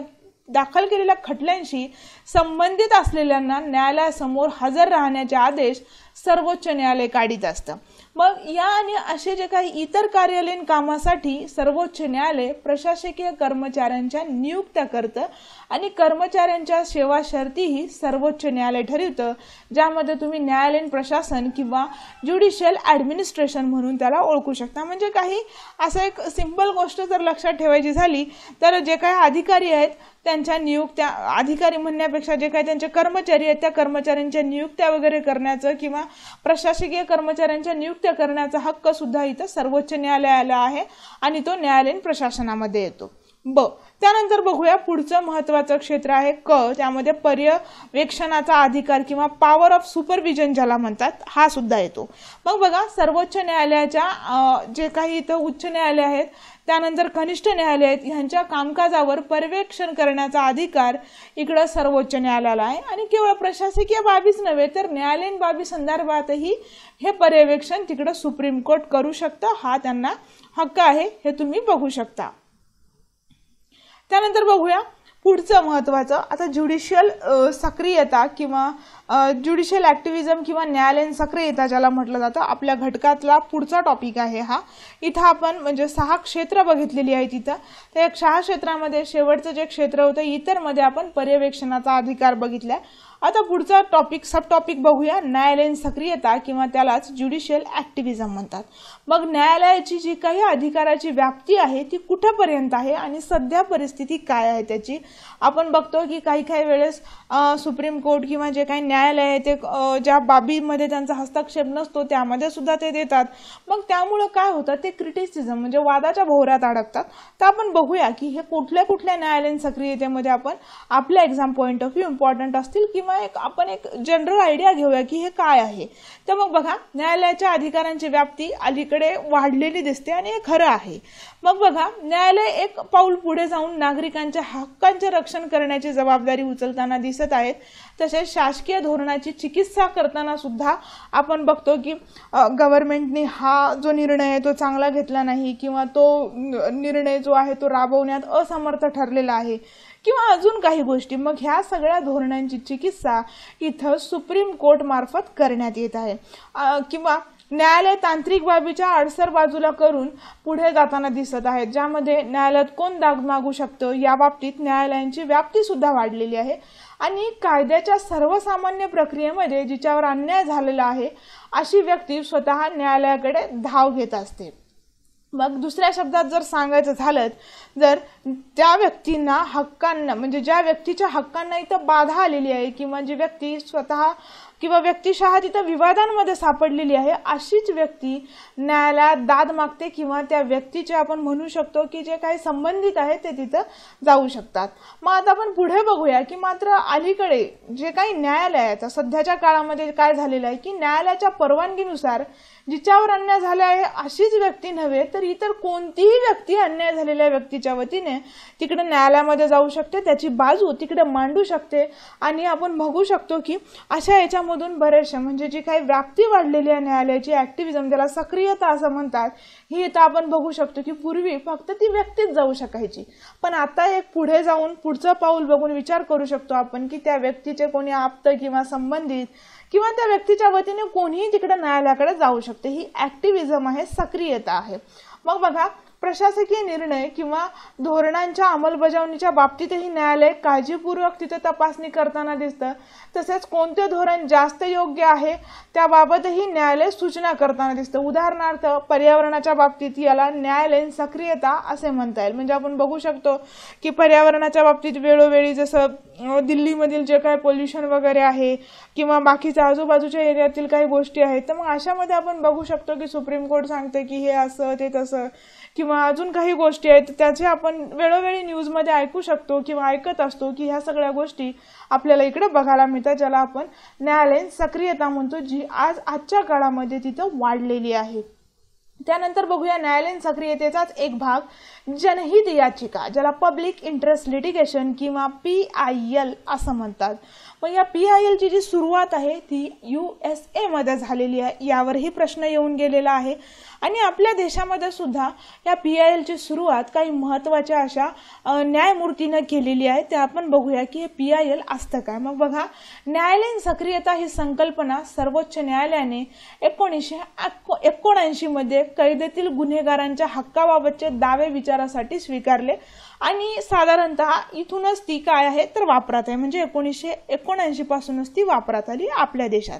दाखल केलेल्या खटल्यांशी संबंधित असलेल्यांना न्यायालयासमोर हजर राहण्याचे आदेश सर्वोच्च न्यायालय काढीत असतं मग या आणि असे जे काही इतर कार्यालयीन कामासाठी सर्वोच्च न्यायालय प्रशासकीय कर्मचाऱ्यांच्या नियुक्त्या करतं आणि कर्मचाऱ्यांच्या सेवा शर्तीही सर्वोच्च न्यायालय ठरवतं ज्यामध्ये तुम्ही न्यायालयीन प्रशासन किंवा ज्युडिशियल ॲडमिनिस्ट्रेशन म्हणून त्याला ओळखू शकता म्हणजे काही असं एक सिंपल गोष्ट जर लक्षात ठेवायची झाली तर जे काही अधिकारी आहेत त्यांच्या नियुक्त्या अधिकारी म्हणण्यापेक्षा जे काही त्यांचे कर्मचारी आहेत त्या कर्मचाऱ्यांच्या नियुक्त्या वगैरे करण्याचं किंवा प्रशासकीय कर्मचाऱ्यांच्या नियुक्त्या करण्याचा हक्कसुद्धा इथं सर्वोच्च न्यायालयाला आहे आणि तो न्यायालयीन प्रशासनामध्ये येतो ब त्यानंतर बघूया पुढचं महत्त्वाचं क्षेत्र आहे क त्यामध्ये पर्यवेक्षणाचा अधिकार किंवा पॉवर ऑफ सुपरविजन ज्याला म्हणतात हा सुद्धा येतो मग बघा सर्वोच्च न्यायालयाच्या जे काही इथं उच्च न्यायालय आहेत त्यानंतर कनिष्ठ न्यायालय आहेत ह्यांच्या कामकाजावर पर्यवेक्षण करण्याचा अधिकार इकडं सर्वोच्च न्यायालयाला आहे आणि केवळ प्रशासकीय बाबीच नव्हे तर न्यायालयीन बाबी संदर्भातही हे पर्यवेक्षण तिकडं सुप्रीम कोर्ट करू शकतं हा त्यांना हक्क आहे हे तुम्ही बघू शकता त्यानंतर बघूया पुढचं महत्त्वाचं आता ज्युडिशियल सक्रियता किंवा ज्युडिशियल ॲक्टिव्हिजम किंवा न्यायालयीन सक्रियता ज्याला म्हटलं जातं आपल्या घटकातला पुढचा टॉपिक आहे हा इथं आपण म्हणजे सहा क्षेत्र बघितलेली आहे तिथं त्या सहा क्षेत्रामध्ये शेवटचं जे क्षेत्र होतं इतरमध्ये आपण पर्यवेक्षणाचा अधिकार बघितला आता पुढचा टॉपिक सब टॉपिक बघूया न्यायालयीन सक्रियता किंवा त्यालाच ज्युडिशियल ॲक्टिव्हिजम म्हणतात मग न्यायालयाची जी काही अधिकाराची व्याप्ती आहे ती कुठंपर्यंत आहे आणि सध्या परिस्थिती काय आहे त्याची आपण बघतो की काही काही वेळेस सुप्रीम कोर्ट किंवा जे काही न्यायालय आहे ते ज्या बाबीमध्ये त्यांचा हस्तक्षेप नसतो त्यामध्ये सुद्धा ते देतात मग त्यामुळं काय होतं ते क्रिटिसिझम म्हणजे वादाच्या भोवऱ्यात अडकतात तर आपण बघूया की हे कुठल्या कुठल्या न्यायालयीन सक्रियतेमध्ये आपण आपल्या exam point of view important असतील किंवा एक आपण एक जनरल आयडिया घेऊया की हे काय आहे तर मग बघा न्यायालयाच्या अधिकारांची व्याप्ती अलीकडे इकडे वाढलेली दिसते आणि हे खरं आहे मग बघा न्यायालय एक पाऊल पुढे जाऊन नागरिकांच्या हक्कांचे रक्षण करण्याची जबाबदारी उचलताना दिसत आहेत तसेच शासकीय धोरणाची चिकित्सा करताना सुद्धा आपण बघतो की गव्हर्नमेंटने हा जो निर्णय आहे तो चांगला घेतला नाही किंवा तो निर्णय जो आहे तो राबवण्यात असमर्थ ठरलेला आहे किंवा अजून काही गोष्टी मग ह्या सगळ्या धोरणांची चिकित्सा इथं सुप्रीम कोर्टमार्फत करण्यात येत आहे किंवा न्यायालय तांत्रिक बाबीच्या अडसर बाजूला करून पुढे जाताना दिसत आहेत ज्यामध्ये न्यायालयात कोण दाग मागू शकतो या बाबतीत न्यायालयांची व्याप्ती सुद्धा वाढलेली आहे आणि कायद्याच्या सर्वसामान्य प्रक्रियेमध्ये जिच्यावर अन्याय झालेला आहे अशी व्यक्ती स्वतः न्यायालयाकडे धाव घेत असते मग दुसऱ्या शब्दात जर सांगायचं झालं जर त्या व्यक्तींना हक्कांना म्हणजे ज्या व्यक्तीच्या हक्कांना इथं बाधा आलेली आहे किंवा जी व्यक्ती स्वतः किंवा व्यक्तिशहा तिथं विवादांमध्ये सापडलेली आहे अशीच व्यक्ती न्यायालयात दाद मागते किंवा त्या व्यक्तीचे आपण म्हणू शकतो की जे काही संबंधित आहे ते तिथं जाऊ शकतात मग आता आपण पुढे बघूया की मात्र अलीकडे जे काही न्यायालयाचा सध्याच्या काळामध्ये काय झालेलं आहे की न्यायालयाच्या परवानगीनुसार जिच्यावर अन्याय झाला आहे अशीच व्यक्ती नव्हे तर इतर कोणतीही व्यक्ती अन्याय झालेल्या व्यक्तीच्या वतीने तिकडे न्यायालयामध्ये जाऊ शकते त्याची बाजू तिकडे मांडू शकते आणि आपण बघू शकतो की अशा याच्यामधून बरेचशा म्हणजे जी काही व्याप्ती वाढलेली आहे न्यायालयाची ऍक्टिव्हिजम ज्याला सक्रियता असं म्हणतात ही आता आपण बघू शकतो की पूर्वी फक्त ती व्यक्तीच जाऊ शकायची पण आता एक पुढे जाऊन पुढचं पाऊल बघून विचार करू शकतो आपण की त्या व्यक्तीचे कोणी आप्त किंवा संबंधित किंवा त्या व्यक्तीच्या वतीने कोणीही तिकडे न्यायालयाकडे जाऊ शकते ही ॲक्टिव्हिजम आहे सक्रियता आहे मग बघा प्रशासकीय निर्णय किंवा धोरणांच्या अंमलबजावणीच्या बाबतीतही न्यायालय काळजीपूर्वक तिथे तपासणी करताना दिसतं तसेच कोणते धोरण जास्त योग्य आहे त्याबाबतही न्यायालय सूचना करताना दिसतं उदाहरणार्थ पर्यावरणाच्या बाबतीत याला न्यायालयीन सक्रियता असे म्हणता येईल म्हणजे आपण बघू शकतो की पर्यावरणाच्या बाबतीत वेळोवेळी जसं दिल्लीमधील जे काही पोल्युशन वगैरे आहे किंवा बाकीच्या आजूबाजूच्या एरियातील काही गोष्टी आहेत तर मग अशामध्ये आपण बघू शकतो की सुप्रीम कोर्ट सांगते की हे असं ते तसं किंवा अजून काही गोष्टी आहेत त्याचे आपण वेळोवेळी न्यूजमध्ये ऐकू शकतो किंवा ऐकत असतो की ह्या सगळ्या गोष्टी आपल्याला इकडे बघायला मिळतात ज्याला आपण न्यायालयीन सक्रियता म्हणतो जी आज आजच्या काळामध्ये तिथं वाढलेली आहे त्यानंतर बघूया न्यायालयीन सक्रियतेचाच एक भाग जनहित याचिका ज्याला पब्लिक इंटरेस्ट लिटिगेशन किंवा पी आय एल असं म्हणतात मग या पी आय एलची जी सुरुवात आहे ती यू एस एमध्ये झालेली आहे यावरही प्रश्न येऊन गेलेला आहे आणि आपल्या देशामध्ये सुद्धा या पी आय एलची सुरुवात काही महत्त्वाच्या अशा न्यायमूर्तीनं केलेली आहे ते आपण बघूया की हे पी आय एल असतं काय मग बघा न्यायालयीन सक्रियता ही संकल्पना सर्वोच्च न्यायालयाने एकोणीसशे एकोणऐंशीमध्ये कैदेतील गुन्हेगारांच्या हक्काबाबतचे दावे विचारासाठी स्वीकारले आणि साधारणतः इथूनच ती काय आहे तर वापरात आहे म्हणजे एकोणीसशे एकोणऐंशी पासूनच ती वापरात आली आपल्या देशात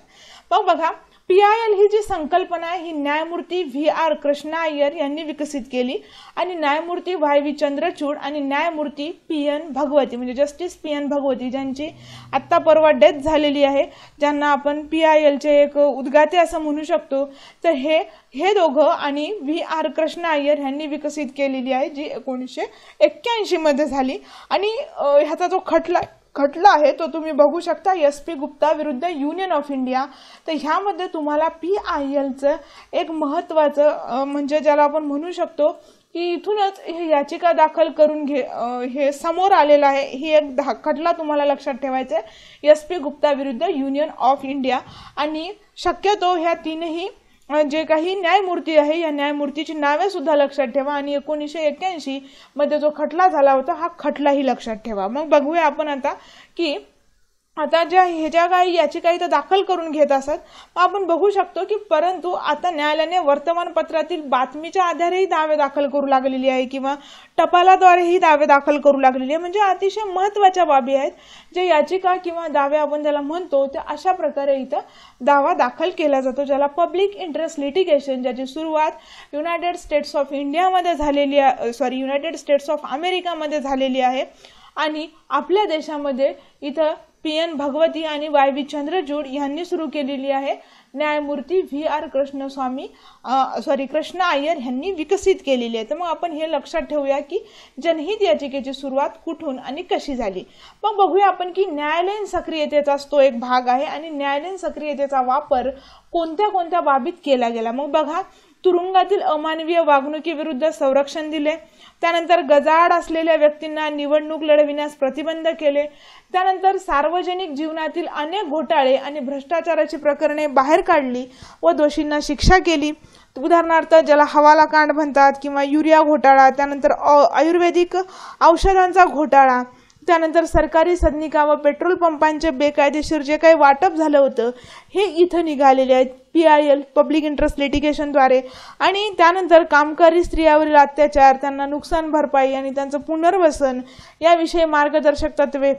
मग बघा एल ही जी संकल्पना आहे ही न्यायमूर्ती व्ही आर कृष्णा अय्यर यांनी विकसित केली आणि न्यायमूर्ती वाय व्ही चंद्रचूड आणि न्यायमूर्ती पी एन भगवती म्हणजे जस्टिस पी एन भगवती ज्यांची आत्ता परवा डेथ झालेली आहे ज्यांना आपण पी आय एलचे एक उद्गाते असं म्हणू शकतो तर हे हे दोघं आणि व्ही आर कृष्णा अय्यर यांनी विकसित केलेली आहे जी एकोणीसशे एक्क्याऐंशीमध्ये झाली आणि ह्याचा जो खटला खटला आहे तो तुम्ही बघू शकता एस पी गुप्ता विरुद्ध युनियन ऑफ इंडिया तर ह्यामध्ये तुम्हाला पी आय एलचं एक महत्त्वाचं म्हणजे ज्याला आपण म्हणू शकतो की इथूनच हे याचिका दाखल करून घे हे समोर आलेलं आहे ही एक धा खटला तुम्हाला लक्षात ठेवायचं आहे एस पी गुप्ता विरुद्ध युनियन ऑफ इंडिया आणि शक्यतो ह्या तीनही जे काही न्यायमूर्ती आहे या न्यायमूर्तीची नावे सुद्धा लक्षात ठेवा आणि एकोणीसशे एक्क्याऐंशी मध्ये जो खटला झाला होता हा खटलाही लक्षात ठेवा मग बघूया आपण आता की आता ज्या ज्या काही याचिका इथं दाखल करून घेत असत आपण बघू शकतो की परंतु आता न्यायालयाने वर्तमानपत्रातील बातमीच्या आधारेही दावे दाखल करू लागलेली आहे किंवा टपालाद्वारेही दावे दाखल करू लागलेली आहे म्हणजे अतिशय महत्वाच्या बाबी आहेत जे याचिका किंवा दावे आपण ज्याला म्हणतो त्या अशा प्रकारे इथं दावा दाखल केला जातो ज्याला पब्लिक इंटरेस्ट लिटिगेशन ज्याची सुरुवात युनायटेड स्टेट्स ऑफ इंडियामध्ये झालेली सॉरी युनायटेड स्टेट्स ऑफ अमेरिकामध्ये झालेली आहे आणि आपल्या देशामध्ये इथं पी एन भगवती आणि वाय व्ही चंद्रचूड यांनी सुरू केलेली आहे न्यायमूर्ती V R Krishnaswamy sorry Krishna Iyer यांनी विकसित केलेली आहे तर मग आपण हे लक्षात ठेवूया की जनहित याचिकेची सुरुवात कुठून आणि कशी झाली मग बघूया आपण की न्यायालयीन सक्रियतेचाच तो एक भाग आहे आणि न्यायालयीन सक्रियतेचा वापर कोणत्या कोणत्या बाबीत केला गेला मग बघा तुरुंगातील अमानवीय वागणुकीविरुद्ध संरक्षण दिले त्यानंतर गजाड असलेल्या व्यक्तींना निवडणूक लढविण्यास प्रतिबंध केले त्यानंतर सार्वजनिक जीवनातील अनेक घोटाळे आणि भ्रष्टाचाराची प्रकरणे बाहेर काढली व दोषींना शिक्षा केली उदाहरणार्थ ज्याला हवाला कांड म्हणतात किंवा युरिया घोटाळा त्यानंतर आयुर्वेदिक औषधांचा घोटाळा त्यानंतर सरकारी सदनिका व पेट्रोल पंपांचे बेकायदेशीर जे काही वाटप झालं होतं हे इथं निघालेले आहेत P I L public interest लिटिगेशनद्वारे आणि त्यानंतर कामकरी स्त्रियावरील अत्याचार त्यांना नुकसान भरपाई आणि त्यांचं पुनर्वसन याविषयी मार्गदर्शक तत्वे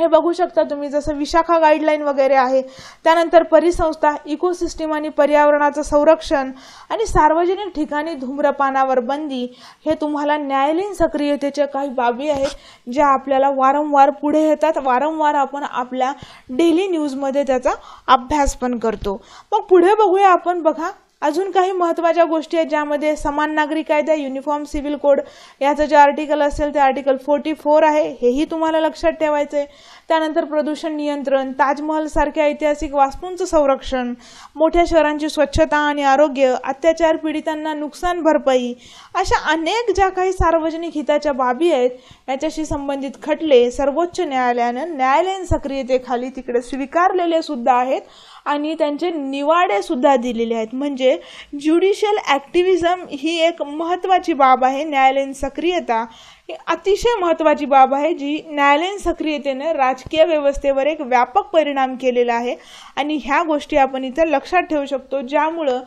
हे बघू शकता तुम्ही जसं विशाखा गाईडलाईन वगैरे आहे त्यानंतर परिसंस्था इकोसिस्टीम आणि पर्यावरणाचं संरक्षण आणि सार्वजनिक ठिकाणी धूम्रपानावर बंदी हे तुम्हाला न्यायालयीन सक्रियतेच्या काही बाबी आहेत ज्या आपल्याला वारंवार पुढे येतात वारंवार आपण आपल्या डेली न्यूजमध्ये त्याचा अभ्यास पण करतो मग पुढे बघूया आपण बघा अजून काही महत्वाच्या गोष्टी आहेत ज्यामध्ये समान नागरी कायदा युनिफॉर्म सिव्हिल कोड याचं जे आर्टिकल असेल ते आर्टिकल फोर्टी फोर आहे हेही तुम्हाला लक्षात ठेवायचं आहे त्यानंतर प्रदूषण नियंत्रण ताजमहल सारख्या ऐतिहासिक वास्तूंचं संरक्षण मोठ्या शहरांची स्वच्छता आणि आरोग्य अत्याचार पीडितांना नुकसान भरपाई अशा अनेक ज्या काही सार्वजनिक हिताच्या बाबी आहेत याच्याशी संबंधित खटले सर्वोच्च न्यायालयानं न्यायालयीन सक्रियतेखाली तिकडे स्वीकारलेले सुद्धा आहेत आणि त्यांचे निवाडे सुद्धा दिलेले आहेत म्हणजे ज्युडिशियल ॲक्टिव्हिजम ही एक महत्त्वाची बाब आहे न्यायालयीन सक्रियता ही अतिशय महत्त्वाची बाब आहे जी न्यायालयीन सक्रियतेनं राजकीय व्यवस्थेवर एक व्यापक परिणाम केलेला आहे आणि ह्या गोष्टी आपण इथं लक्षात ठेवू शकतो ज्यामुळं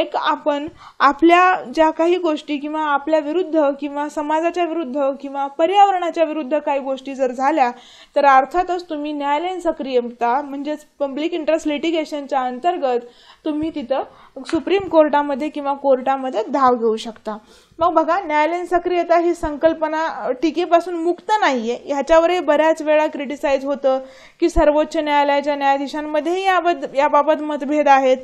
एक आपण आपल्या ज्या काही गोष्टी किंवा आपल्या विरुद्ध किंवा समाजाच्या विरुद्ध किंवा पर्यावरणाच्या विरुद्ध काही गोष्टी जर झाल्या तर अर्थातच तुम्ही न्यायालयीन सक्रियता म्हणजेच पब्लिक इंटरेस्ट लिटिगेशनच्या अंतर्गत तुम्ही तिथं सुप्रीम कोर्टामध्ये किंवा कोर्टामध्ये धाव घेऊ शकता मग बघा न्यायालयीन सक्रियता ही संकल्पना टीकेपासून मुक्त नाही आहे ह्याच्यावरही बऱ्याच वेळा क्रिटिसाइज होतं की सर्वोच्च न्यायालयाच्या न्यायाधीशांमध्येही याबद याबाबत मतभेद आहेत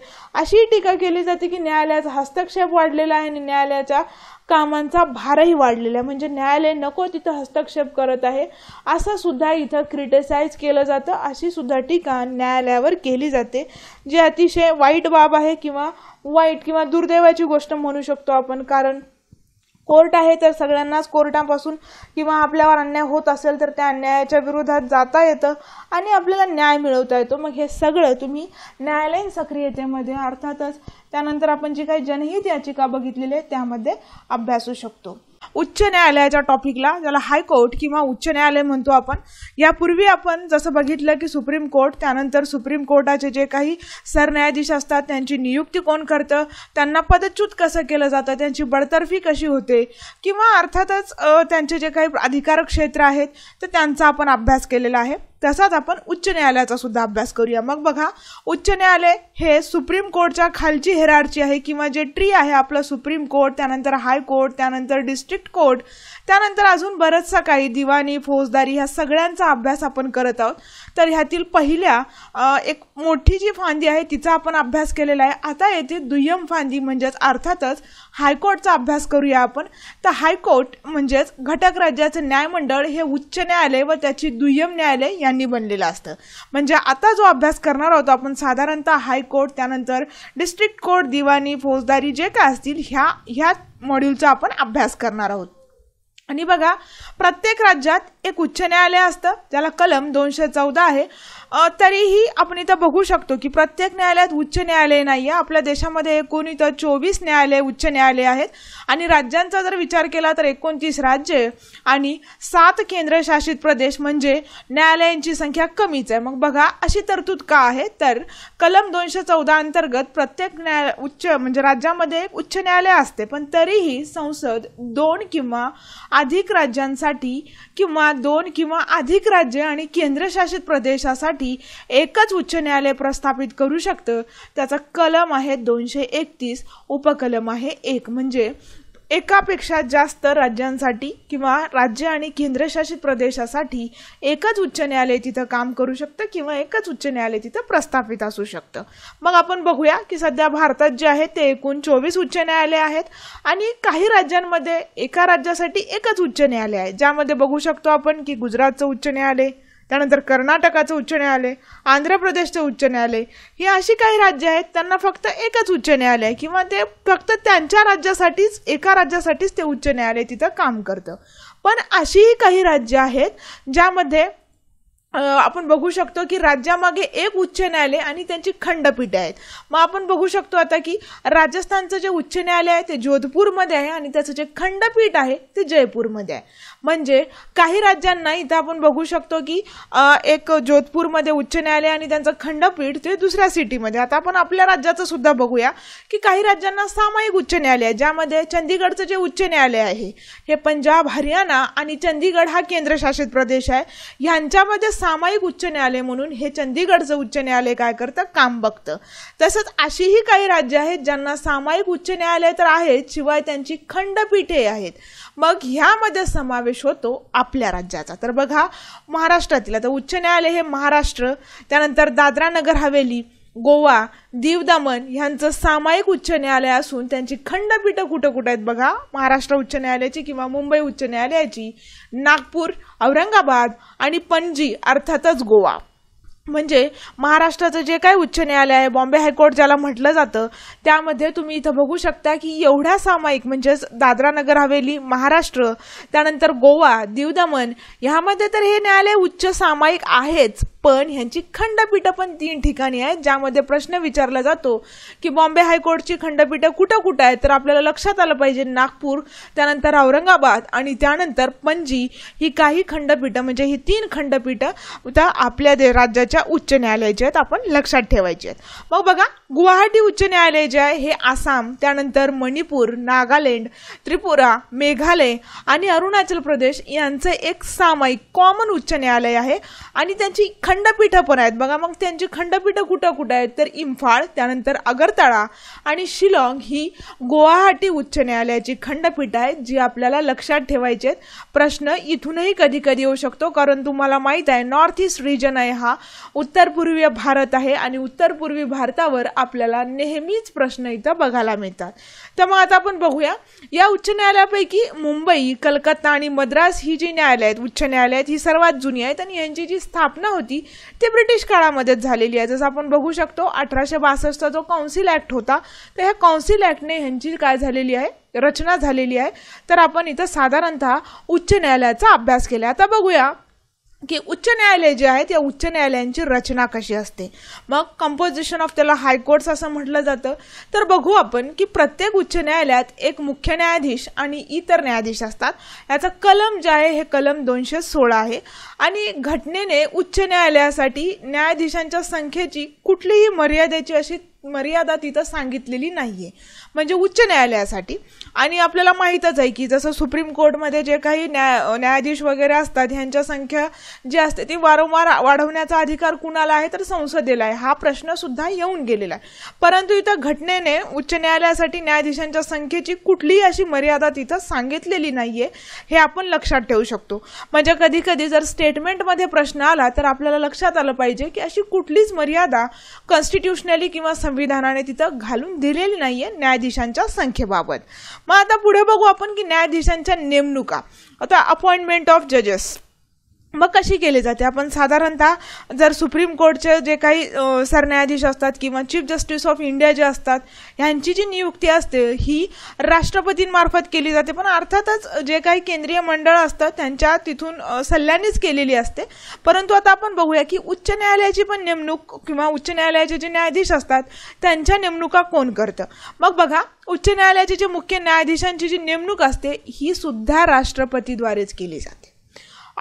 अशी टीका केली जाते की न्यायालयाचा हस्तक्षेप वाढलेला आहे आणि न्यायालयाच्या कामांचा भारही वाढलेला आहे म्हणजे न्यायालय नको तिथं हस्तक्षेप करत आहे असं सुद्धा इथं क्रिटिसाइज केलं जातं अशी सुद्धा टीका न्यायालयावर केली जाते जी अतिशय वाईट बाब आहे किंवा वाईट किंवा दुर्दैवाची गोष्ट म्हणू शकतो आपण कारण कोर्ट आहे तर सगळ्यांनाच कोर्टापासून किंवा आपल्यावर अन्याय होत असेल तर त्या अन्यायाच्या विरोधात जाता येतं आणि आपल्याला न्याय मिळवता येतो मग हे सगळं तुम्ही न्यायालयीन सक्रियतेमध्ये अर्थातच त्यानंतर आपण जी काही जनहित याचिका बघितलेली आहे त्यामध्ये अभ्यासू शकतो उच्च न्यायालयाच्या टॉपिकला ज्याला हायकोर्ट किंवा उच्च न्यायालय म्हणतो आपण यापूर्वी आपण जसं बघितलं की सुप्रीम कोर्ट त्यानंतर सुप्रीम कोर्टाचे जे काही सरन्यायाधीश असतात त्यांची नियुक्ती कोण करतं त्यांना पदच्युत कसं केलं जातं त्यांची बडतर्फी कशी होते किंवा अर्थातच त्यांचे जे काही अधिकार क्षेत्र आहेत तर त्यांचा आपण अभ्यास केलेला आहे तसाच आपण उच्च न्यायालयाचा सुद्धा अभ्यास करूया मग बघा उच्च न्यायालय हे सुप्रीम कोर्टच्या खालची हेरारची आहे किंवा जे ट्री आहे आपलं सुप्रीम कोर्ट त्यानंतर हाय कोर्ट त्यानंतर डिस्ट्रिक्ट कोर्ट त्यानंतर अजून बरंचसा काही दिवाणी फौजदारी ह्या सगळ्यांचा अभ्यास आपण करत आहोत तर ह्यातील पहिल्या एक मोठी जी फांदी आहे तिचा आपण अभ्यास केलेला आहे आता येथे दुय्यम फांदी म्हणजेच अर्थातच हायकोर्टचा अभ्यास करूया आपण तर हायकोर्ट म्हणजेच घटक राज्याचं न्यायमंडळ हे उच्च न्यायालय व त्याची दुय्यम न्यायालय यांनी बनलेलं असतं म्हणजे आता जो अभ्यास करणार आहोत आपण साधारणतः हायकोर्ट त्यानंतर डिस्ट्रिक्ट कोर्ट दिवाणी फौजदारी जे काय असतील ह्या ह्या मॉड्यूलचा आपण अभ्यास करणार आहोत आणि बघा प्रत्येक राज्यात एक उच्च न्यायालय असतं ज्याला कलम दोनशे चौदा आहे तरीही आपण इथं बघू शकतो की प्रत्येक न्यायालयात उच्च न्यायालय नाही आहे आपल्या देशामध्ये एकूण इथं चोवीस न्यायालय उच्च न्यायालय आहेत आणि राज्यांचा जर विचार केला तर एकोणतीस राज्य आणि सात केंद्रशासित प्रदेश म्हणजे न्यायालयांची संख्या कमीच आहे मग बघा अशी तरतूद का आहे तर कलम दोनशे चौदा अंतर्गत प्रत्येक न्यायालय उच्च म्हणजे राज्यामध्ये एक उच्च न्यायालय असते पण तरीही संसद दोन किंवा अधिक राज्यांसाठी किंवा दोन किंवा अधिक राज्य आणि केंद्रशासित प्रदेशासाठी साठी एकच उच्च न्यायालय प्रस्थापित करू शकतं त्याचा कलम आहे दोनशे एकतीस उपकलम आहे एक म्हणजे एकापेक्षा जास्त राज्यांसाठी किंवा राज्य आणि केंद्रशासित प्रदेशासाठी एकच उच्च न्यायालय तिथं काम करू शकतं किंवा एकच उच्च न्यायालय तिथं प्रस्थापित असू शकतं मग आपण बघूया की सध्या भारतात जे आहे ते एकूण चोवीस उच्च न्यायालय आहेत आणि काही राज्यांमध्ये एका राज्यासाठी एकच उच्च न्यायालय आहे ज्यामध्ये बघू शकतो आपण की गुजरातचं उच्च न्यायालय त्यानंतर कर्नाटकाचं उच्च न्यायालय आंध्र प्रदेशचं उच्च न्यायालय ही अशी काही राज्य आहेत त्यांना फक्त एकच उच्च न्यायालय किंवा ते फक्त त्यांच्या राज्यासाठीच एका राज्यासाठीच ते उच्च न्यायालय तिथं काम करतं पण अशीही काही राज्य आहेत ज्यामध्ये आपण बघू शकतो की राज्यामागे एक उच्च न्यायालय आणि त्यांची खंडपीठ आहेत मग आपण बघू शकतो आता की राजस्थानचं जे उच्च न्यायालय आहे ते जोधपूरमध्ये आहे आणि त्याचं जे खंडपीठ आहे ते जयपूरमध्ये आहे म्हणजे काही राज्यांना इथं आपण बघू शकतो की एक जोधपूरमध्ये उच्च न्यायालय आणि त्यांचं खंडपीठ ते दुसऱ्या सिटीमध्ये आता आपण आपल्या राज्याचं सुद्धा बघूया की काही राज्यांना सामायिक उच्च न्यायालय आहे ज्यामध्ये चंदीगडचं जे उच्च न्यायालय आहे हे पंजाब हरियाणा आणि चंदीगड हा केंद्रशासित प्रदेश आहे ह्यांच्यामध्ये सामायिक उच्च न्यायालय म्हणून हे चंदीगडचं उच्च न्यायालय काय करतं काम बघतं तसंच अशीही काही राज्य आहेत ज्यांना सामायिक उच्च न्यायालय तर आहेत शिवाय त्यांची खंडपीठे आहेत मग ह्यामध्ये समावेश होतो आपल्या राज्याचा तर बघा महाराष्ट्रातील आता उच्च न्यायालय हे महाराष्ट्र त्यानंतर दादरा नगर हवेली गोवा दीव दमन ह्यांचं सामायिक उच्च न्यायालय असून त्यांची खंडपीठं कुठं कुठं आहेत बघा महाराष्ट्र उच्च न्यायालयाची किंवा मुंबई उच्च न्यायालयाची नागपूर औरंगाबाद आणि पणजी अर्थातच गोवा म्हणजे महाराष्ट्राचं जे काही उच्च न्यायालय आहे बॉम्बे हायकोर्ट ज्याला म्हटलं जातं त्यामध्ये तुम्ही इथं बघू शकता की एवढ्या सामायिक म्हणजेच दादरा नगर हवेली महाराष्ट्र त्यानंतर गोवा दीव दमन ह्यामध्ये तर हे न्यायालय उच्च सामायिक आहेच पण ह्यांची खंडपीठं पण तीन ठिकाणी आहेत ज्यामध्ये प्रश्न विचारला जातो की बॉम्बे हायकोर्टची खंडपीठं कुठं कुठं आहेत तर आपल्याला लक्षात आलं पाहिजे नागपूर त्यानंतर औरंगाबाद आणि त्यानंतर पणजी ही काही खंडपीठं म्हणजे ही तीन खंडपीठं त्या आपल्या राज्याच्या उच्च न्यायालयाची आहेत आपण लक्षात ठेवायची आहेत मग बघा गुवाहाटी उच्च न्यायालय जे आहे हे आसाम त्यानंतर मणिपूर नागालँड त्रिपुरा मेघालय आणि अरुणाचल प्रदेश यांचं एक सामायिक कॉमन उच्च न्यायालय आहे आणि त्यांची खंड खंडपीठं पण आहेत बघा मग त्यांची खंडपीठं कुठं कुठं आहेत तर इम्फाळ त्यानंतर अगरतळा आणि शिलाँग ही गुवाहाटी उच्च न्यायालयाची खंडपीठं आहेत जी आपल्याला लक्षात आहेत प्रश्न इथूनही कधी कधी येऊ शकतो कारण तुम्हाला माहीत आहे नॉर्थ ईस्ट रिजन आहे हा उत्तर पूर्वीय भारत आहे आणि उत्तर पूर्वी भारतावर आपल्याला नेहमीच प्रश्न इथं बघायला मिळतात तर मग आता आपण बघूया या उच्च न्यायालयापैकी मुंबई कलकत्ता आणि मद्रास ही जी न्यायालय आहेत उच्च न्यायालय आहेत ही सर्वात जुनी आहेत आणि यांची जी स्थापना होती ती ब्रिटिश काळामध्ये झालेली आहे जसं आपण बघू शकतो अठराशे बासष्टचा जो कौन्सिल ॲक्ट होता तर ह्या कौन्सिल ॲक्टने ह्यांची काय झालेली आहे रचना झालेली आहे तर आपण इथं साधारणतः उच्च न्यायालयाचा अभ्यास केला आता बघूया की उच्च न्यायालय जे आहेत या उच्च न्यायालयांची रचना कशी असते मग कंपोजिशन ऑफ त्याला हायकोर्ट्स असं म्हटलं जातं तर बघू आपण की प्रत्येक उच्च न्यायालयात एक मुख्य न्यायाधीश आणि इतर न्यायाधीश असतात याचा कलम जे आहे हे कलम दोनशे सोळा आहे आणि घटनेने उच्च न्यायालयासाठी न्यायाधीशांच्या संख्येची कुठलीही मर्यादेची अशी मर्यादा तिथं सांगितलेली नाहीये म्हणजे उच्च न्यायालयासाठी आणि आपल्याला माहीतच आहे की जसं सुप्रीम कोर्टमध्ये जे काही न्याय न्यायाधीश वगैरे असतात ह्यांच्या संख्या जी असते ती वारंवार वाढवण्याचा अधिकार कुणाला आहे तर संसदेला आहे हा प्रश्न सुद्धा येऊन गेलेला आहे परंतु इथं घटनेने उच्च न्यायालयासाठी न्यायाधीशांच्या संख्येची कुठलीही अशी मर्यादा तिथं सांगितलेली नाहीये हे आपण लक्षात ठेवू शकतो म्हणजे कधी कधी जर स्टेटमेंटमध्ये प्रश्न आला तर आपल्याला लक्षात आलं पाहिजे की अशी कुठलीच मर्यादा कॉन्स्टिट्युशनली किंवा संविधानाने तिथं घालून दिलेली नाही आहे न्यायाधीशांच्या संख्येबाबत मग आता पुढे बघू आपण की न्यायाधीशांच्या नेमणुका आता अपॉइंटमेंट ऑफ जजेस मग कशी केली जाते आपण साधारणतः जर सुप्रीम कोर्टचे जे काही सरन्यायाधीश असतात किंवा चीफ जस्टिस ऑफ इंडिया जे असतात ह्यांची जी नियुक्ती असते ही राष्ट्रपतींमार्फत केली जाते पण अर्थातच जे काही केंद्रीय मंडळ असतं त्यांच्या तिथून सल्ल्यानेच केलेली असते परंतु आता आपण बघूया की उच्च न्यायालयाची पण नेमणूक किंवा उच्च न्यायालयाचे जे न्यायाधीश असतात त्यांच्या नेमणुका कोण करतं मग बघा उच्च न्यायालयाचे जे मुख्य न्यायाधीशांची जी नेमणूक असते ही सुद्धा राष्ट्रपतीद्वारेच केली जाते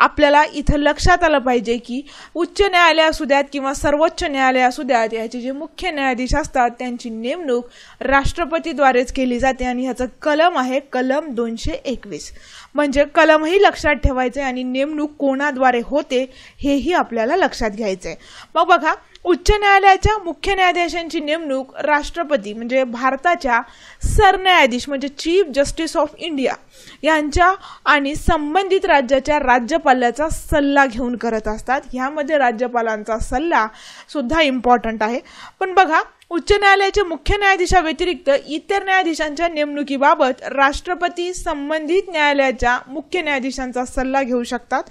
आपल्याला इथं लक्षात आलं पाहिजे की उच्च न्यायालय असू द्यात किंवा सर्वोच्च न्यायालय असू द्यात याचे जे मुख्य न्यायाधीश असतात त्यांची नेमणूक राष्ट्रपतीद्वारेच केली जाते आणि ह्याचं कलम आहे कलम दोनशे एकवीस म्हणजे कलमही लक्षात ठेवायचं आहे आणि नेमणूक कोणाद्वारे होते हेही आपल्याला लक्षात घ्यायचं आहे मग बघा उच्च न्यायालयाच्या मुख्य न्यायाधीशांची नेमणूक राष्ट्रपती म्हणजे भारताच्या सरन्यायाधीश म्हणजे चीफ जस्टिस ऑफ इंडिया यांच्या आणि संबंधित राज्याच्या राज्यपालाचा सल्ला घेऊन करत असतात ह्यामध्ये राज्यपालांचा सल्ला सुद्धा इम्पॉर्टंट आहे पण बघा उच्च न्यायालयाच्या मुख्य न्यायाधीशाव्यतिरिक्त इतर न्यायाधीशांच्या नेमणुकीबाबत राष्ट्रपती संबंधित न्यायालयाच्या मुख्य न्यायाधीशांचा सल्ला घेऊ शकतात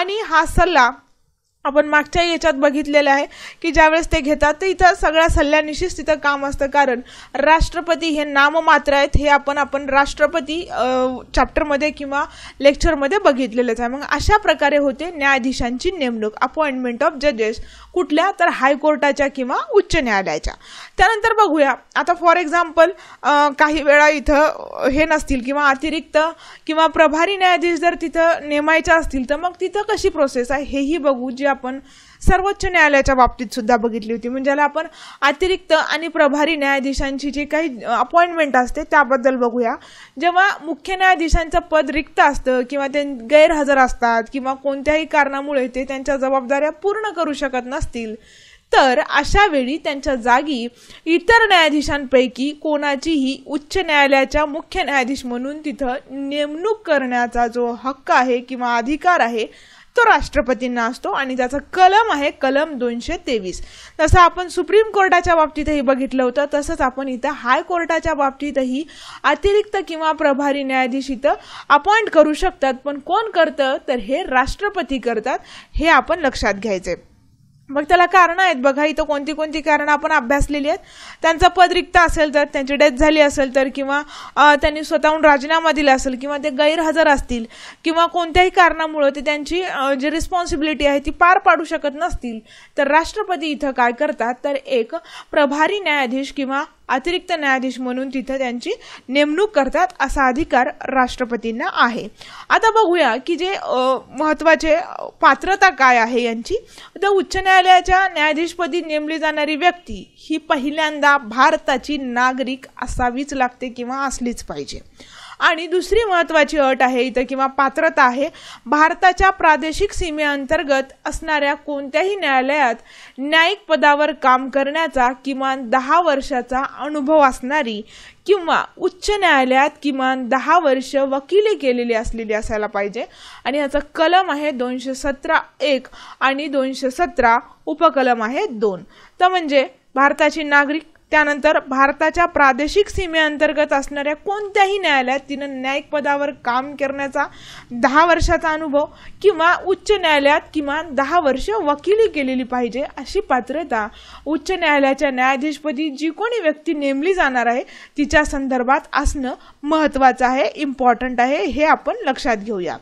आणि हा सल्ला आपण मागच्या याच्यात बघितलेलं आहे की ज्यावेळेस ते घेतात तर इथं सगळ्या सल्ल्यानिशीच तिथं काम असतं कारण राष्ट्रपती हे नाममात्र आहेत हे आपण आपण राष्ट्रपती चॅप्टरमध्ये किंवा लेक्चरमध्ये बघितलेलंच आहे मग अशा प्रकारे होते न्यायाधीशांची नेमणूक अपॉइंटमेंट ऑफ जजेस कुठल्या तर हायकोर्टाच्या किंवा उच्च न्यायालयाच्या त्यानंतर बघूया आता फॉर एक्झाम्पल काही वेळा इथं हे नसतील किंवा अतिरिक्त किंवा प्रभारी न्यायाधीश जर तिथं नेमायचे असतील तर मग तिथं कशी प्रोसेस आहे हेही बघू जे आपण सर्वोच्च न्यायालयाच्या बाबतीत सुद्धा बघितली होती म्हणजे ज्याला आपण अतिरिक्त आणि प्रभारी न्यायाधीशांची जी काही अपॉइंटमेंट असते त्याबद्दल बघूया जेव्हा मुख्य न्यायाधीशांचं पद रिक्त असतं किंवा ते गैरहजर असतात किंवा कोणत्याही कारणामुळे ते त्यांच्या जबाबदाऱ्या पूर्ण करू शकत नसतील तर अशा वेळी त्यांच्या जागी इतर न्यायाधीशांपैकी कोणाचीही उच्च न्यायालयाच्या मुख्य न्यायाधीश म्हणून तिथं नेमणूक करण्याचा जो हक्क आहे किंवा अधिकार आहे तो राष्ट्रपतींना असतो आणि त्याचा कलम आहे कलम दोनशे तेवीस तसं आपण सुप्रीम कोर्टाच्या बाबतीतही बघितलं होतं तसंच आपण इथं हाय कोर्टाच्या बाबतीतही अतिरिक्त किंवा प्रभारी न्यायाधीश इथं अपॉइंट करू शकतात पण कोण करतं तर हे राष्ट्रपती करतात हे आपण लक्षात घ्यायचे मग त्याला कारणं आहेत बघा इथं कोणती कोणती कारणं आपण अभ्यासलेली आहेत त्यांचं पद रिक्त असेल तर त्यांची डेथ झाली असेल तर किंवा त्यांनी स्वतःहून राजीनामा दिला असेल किंवा ते गैरहजर असतील किंवा कोणत्याही कारणामुळं ते त्यांची जी रिस्पॉन्सिबिलिटी आहे ती पार पाडू शकत नसतील तर राष्ट्रपती इथं काय करतात तर एक प्रभारी न्यायाधीश किंवा अतिरिक्त न्यायाधीश म्हणून तिथं त्यांची नेमणूक करतात असा अधिकार राष्ट्रपतींना आहे आता बघूया की जे महत्वाचे पात्रता काय आहे यांची तर उच्च न्यायालयाच्या न्यायाधीशपदी नेमली जाणारी व्यक्ती ही पहिल्यांदा भारताची नागरिक असावीच लागते किंवा असलीच पाहिजे आणि दुसरी महत्त्वाची अट आहे इथं किंवा पात्रता आहे भारताच्या प्रादेशिक सीमेअंतर्गत असणाऱ्या कोणत्याही न्यायालयात न्यायिक पदावर काम करण्याचा किमान दहा वर्षाचा अनुभव असणारी किंवा उच्च न्यायालयात किमान दहा वर्ष वकिली केलेली असलेली असायला पाहिजे आणि ह्याचं कलम आहे दोनशे सतरा एक आणि दोनशे सतरा उपकलम आहे दोन तर म्हणजे भारताची नागरिक त्यानंतर भारताच्या प्रादेशिक सीमेअंतर्गत असणाऱ्या कोणत्याही न्यायालयात तिनं न्यायिक पदावर काम करण्याचा दहा वर्षाचा अनुभव किंवा उच्च न्यायालयात किमान दहा वर्ष वकिली केलेली पाहिजे अशी पात्रता उच्च न्यायालयाच्या न्यायाधीशपदी जी कोणी व्यक्ती नेमली जाणार आहे तिच्या संदर्भात असणं महत्त्वाचं आहे इम्पॉर्टंट आहे हे आपण लक्षात घेऊया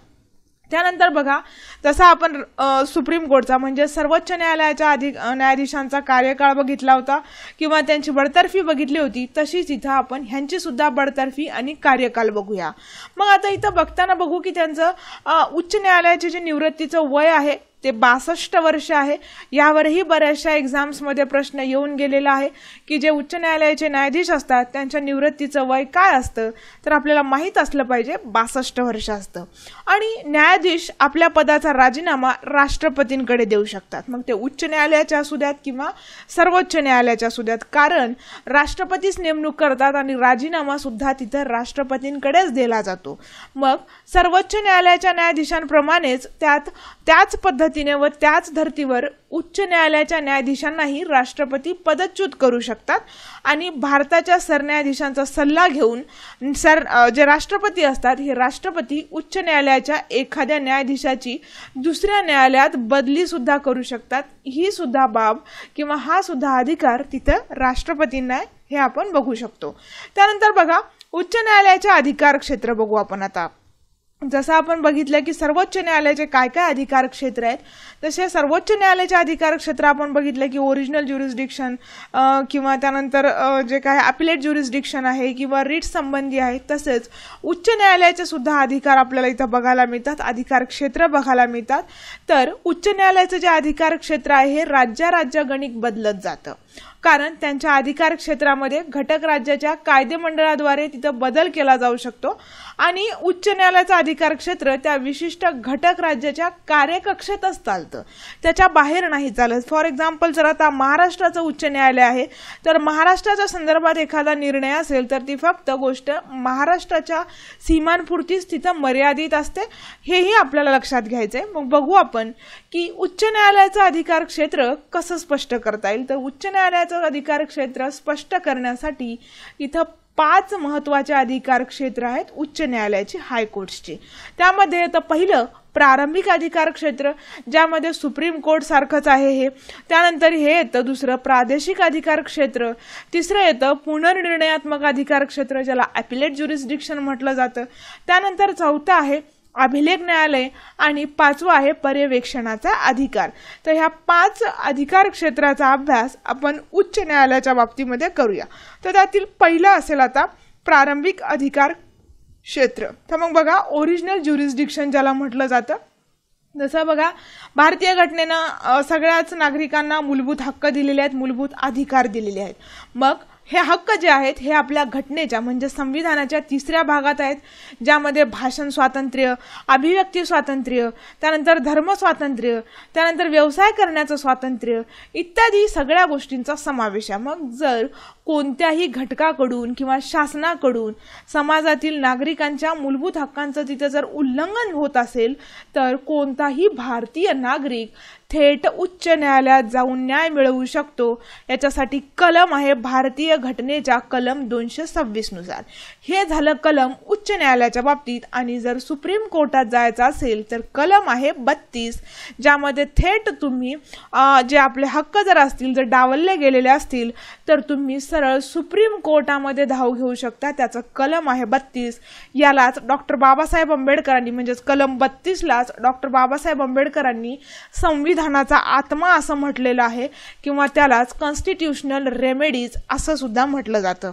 त्यानंतर बघा जसा आपण सुप्रीम कोर्टचा म्हणजे सर्वोच्च न्यायालयाच्या अधिक न्यायाधीशांचा कार्यकाळ बघितला होता किंवा त्यांची बडतर्फी बघितली होती तशीच इथं आपण ह्यांचीसुद्धा सुद्धा बडतर्फी आणि कार्यकाल बघूया मग आता इथं बघताना बघू की त्यांचं उच्च न्यायालयाचे जे निवृत्तीचं वय आहे ते बासष्ट वर्ष आहे यावरही बऱ्याचशा एक्झाम्समध्ये प्रश्न येऊन गेलेला आहे की जे उच्च न्यायालयाचे न्यायाधीश असतात त्यांच्या निवृत्तीचं वय काय असतं तर आपल्याला माहीत असलं पाहिजे बासष्ट वर्ष असतं आणि न्यायाधीश आपल्या पदाचा राजीनामा राष्ट्रपतींकडे देऊ शकतात मग ते उच्च न्यायालयाच्या असू द्यात किंवा सर्वोच्च न्यायालयाच्या असू द्यात कारण राष्ट्रपतीच नेमणूक करतात आणि राजीनामा सुद्धा तिथं राष्ट्रपतींकडेच दिला जातो मग सर्वोच्च न्यायालयाच्या न्यायाधीशांप्रमाणेच त्यात त्याच पद्धती पद्धतीने व त्याच धर्तीवर उच्च न्यायालयाच्या न्यायाधीशांनाही राष्ट्रपती पदच्युत करू शकतात आणि भारताच्या सरन्यायाधीशांचा सल्ला घेऊन सर जे राष्ट्रपती असतात हे राष्ट्रपती उच्च न्यायालयाच्या एखाद्या न्यायाधीशाची दुसऱ्या न्यायालयात बदलीसुद्धा करू शकतात ही सुद्धा बाब किंवा हा सुद्धा अधिकार तिथं राष्ट्रपतींना हे आपण बघू शकतो त्यानंतर बघा उच्च न्यायालयाच्या अधिकार क्षेत्र बघू आपण आता जसं आपण बघितलं की सर्वोच्च न्यायालयाचे काय काय अधिकार क्षेत्र आहेत तसे सर्वोच्च न्यायालयाचे अधिकार क्षेत्र आपण बघितलं की ओरिजिनल ज्युरिस्डिक्शन किंवा त्यानंतर जे काय अपिलेट ज्युरिस्डिक्शन आहे किंवा रिट संबंधी आहे तसेच उच्च न्यायालयाचे सुद्धा अधिकार आपल्याला इथं बघायला मिळतात अधिकार क्षेत्र बघायला मिळतात तर उच्च न्यायालयाचं जे अधिकार क्षेत्र आहे हे राज्या राज्यागणिक बदलत जातं कारण त्यांच्या अधिकार क्षेत्रामध्ये घटक राज्याच्या कायदेमंडळाद्वारे तिथं बदल केला जाऊ शकतो आणि उच्च न्यायालयाचं अधिकार क्षेत्र त्या विशिष्ट घटक राज्याच्या कार्यकक्षेतच चालतं त्याच्या बाहेर नाही चालत फॉर एक्झाम्पल जर आता महाराष्ट्राचं उच्च न्यायालय आहे तर महाराष्ट्राच्या संदर्भात एखादा निर्णय असेल तर ती फक्त गोष्ट महाराष्ट्राच्या सीमांपुरतीच तिथं मर्यादित असते हेही आपल्याला लक्षात घ्यायचं आहे मग बघू आपण की उच्च न्यायालयाचं अधिकार क्षेत्र कसं स्पष्ट करता येईल तर उच्च न्यायालयाचं अधिकार क्षेत्र स्पष्ट करण्यासाठी इथं पाच महत्वाचे अधिकार क्षेत्र आहेत उच्च न्यायालयाची हायकोर्टची त्यामध्ये येतं पहिलं प्रारंभिक अधिकार क्षेत्र ज्यामध्ये सुप्रीम कोर्ट सारखंच आहे हे त्यानंतर हे येतं दुसरं प्रादेशिक अधिकार क्षेत्र तिसरं येतं पुनर्निर्णयात्मक अधिकार क्षेत्र ज्याला ॲपिलेट ज्युरिस्डिक्शन म्हटलं जातं त्यानंतर चौथं आहे अभिलेख न्यायालय आणि पाचवं आहे पर्यवेक्षणाचा अधिकार तर ह्या पाच अधिकार क्षेत्राचा अभ्यास आपण उच्च न्यायालयाच्या बाबतीमध्ये करूया तर त्यातील पहिलं असेल आता प्रारंभिक अधिकार क्षेत्र तर मग बघा ओरिजिनल ज्युरिस्डिक्शन ज्याला म्हटलं जातं जसं बघा भारतीय घटनेनं सगळ्याच नागरिकांना मूलभूत हक्क दिलेले आहेत मूलभूत अधिकार दिलेले आहेत मग हे हक्क जे आहेत हे आपल्या घटनेच्या म्हणजे संविधानाच्या तिसऱ्या भागात आहेत ज्यामध्ये भाषण स्वातंत्र्य अभिव्यक्ती स्वातंत्र्य त्यानंतर धर्म स्वातंत्र्य त्यानंतर व्यवसाय करण्याचं स्वातंत्र्य इत्यादी सगळ्या गोष्टींचा समावेश आहे मग जर कोणत्याही घटकाकडून किंवा शासनाकडून समाजातील नागरिकांच्या मूलभूत हक्कांचं तिथं जर उल्लंघन होत असेल तर कोणताही भारतीय नागरिक थेट उच्च न्यायालयात जाऊन न्याय मिळवू शकतो याच्यासाठी कलम आहे भारतीय घटनेच्या कलम दोनशे सव्वीसनुसार हे झालं कलम उच्च न्यायालयाच्या बाबतीत आणि जर सुप्रीम कोर्टात जायचं असेल तर कलम आहे बत्तीस ज्यामध्ये थेट तुम्ही जे आपले हक्क जर असतील जर डावलले गेलेले असतील तर तुम्ही सरळ सुप्रीम कोर्टामध्ये धाव घेऊ शकता त्याचं कलम आहे बत्तीस यालाच डॉक्टर बाबासाहेब आंबेडकरांनी म्हणजेच कलम बत्तीसलाच डॉक्टर बाबासाहेब आंबेडकरांनी संविधानाचा आत्मा असं म्हटलेलं आहे किंवा त्यालाच कॉन्स्टिट्युशनल रेमेडीज असं सुद्धा म्हटलं जातं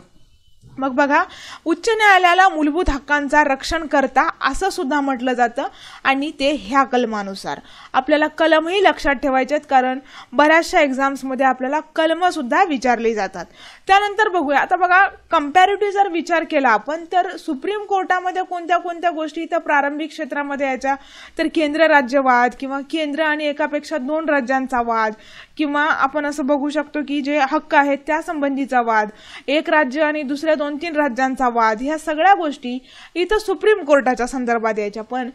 मग बघा उच्च न्यायालयाला मूलभूत हक्कांचा रक्षण करता असं सुद्धा म्हटलं जातं आणि ते ह्या कलमानुसार आपल्याला कलमही लक्षात ठेवायचे आहेत कारण बऱ्याचशा एक्झाम्समध्ये आपल्याला कलमसुद्धा विचारली जातात त्यानंतर बघूया आता बघा कम्पॅरेटिव्ह जर विचार केला आपण तर सुप्रीम कोर्टामध्ये कोणत्या कोणत्या गोष्टी इथं प्रारंभिक क्षेत्रामध्ये यायच्या तर केंद्र राज्यवाद किंवा केंद्र आणि एकापेक्षा दोन राज्यांचा वाद किंवा आपण असं बघू शकतो की जे हक्क आहेत त्या संबंधीचा वाद एक राज्य आणि दुसऱ्या दोन तीन राज्यांचा वाद ह्या सगळ्या गोष्टी इथं सुप्रीम कोर्टाच्या संदर्भात यायच्या पण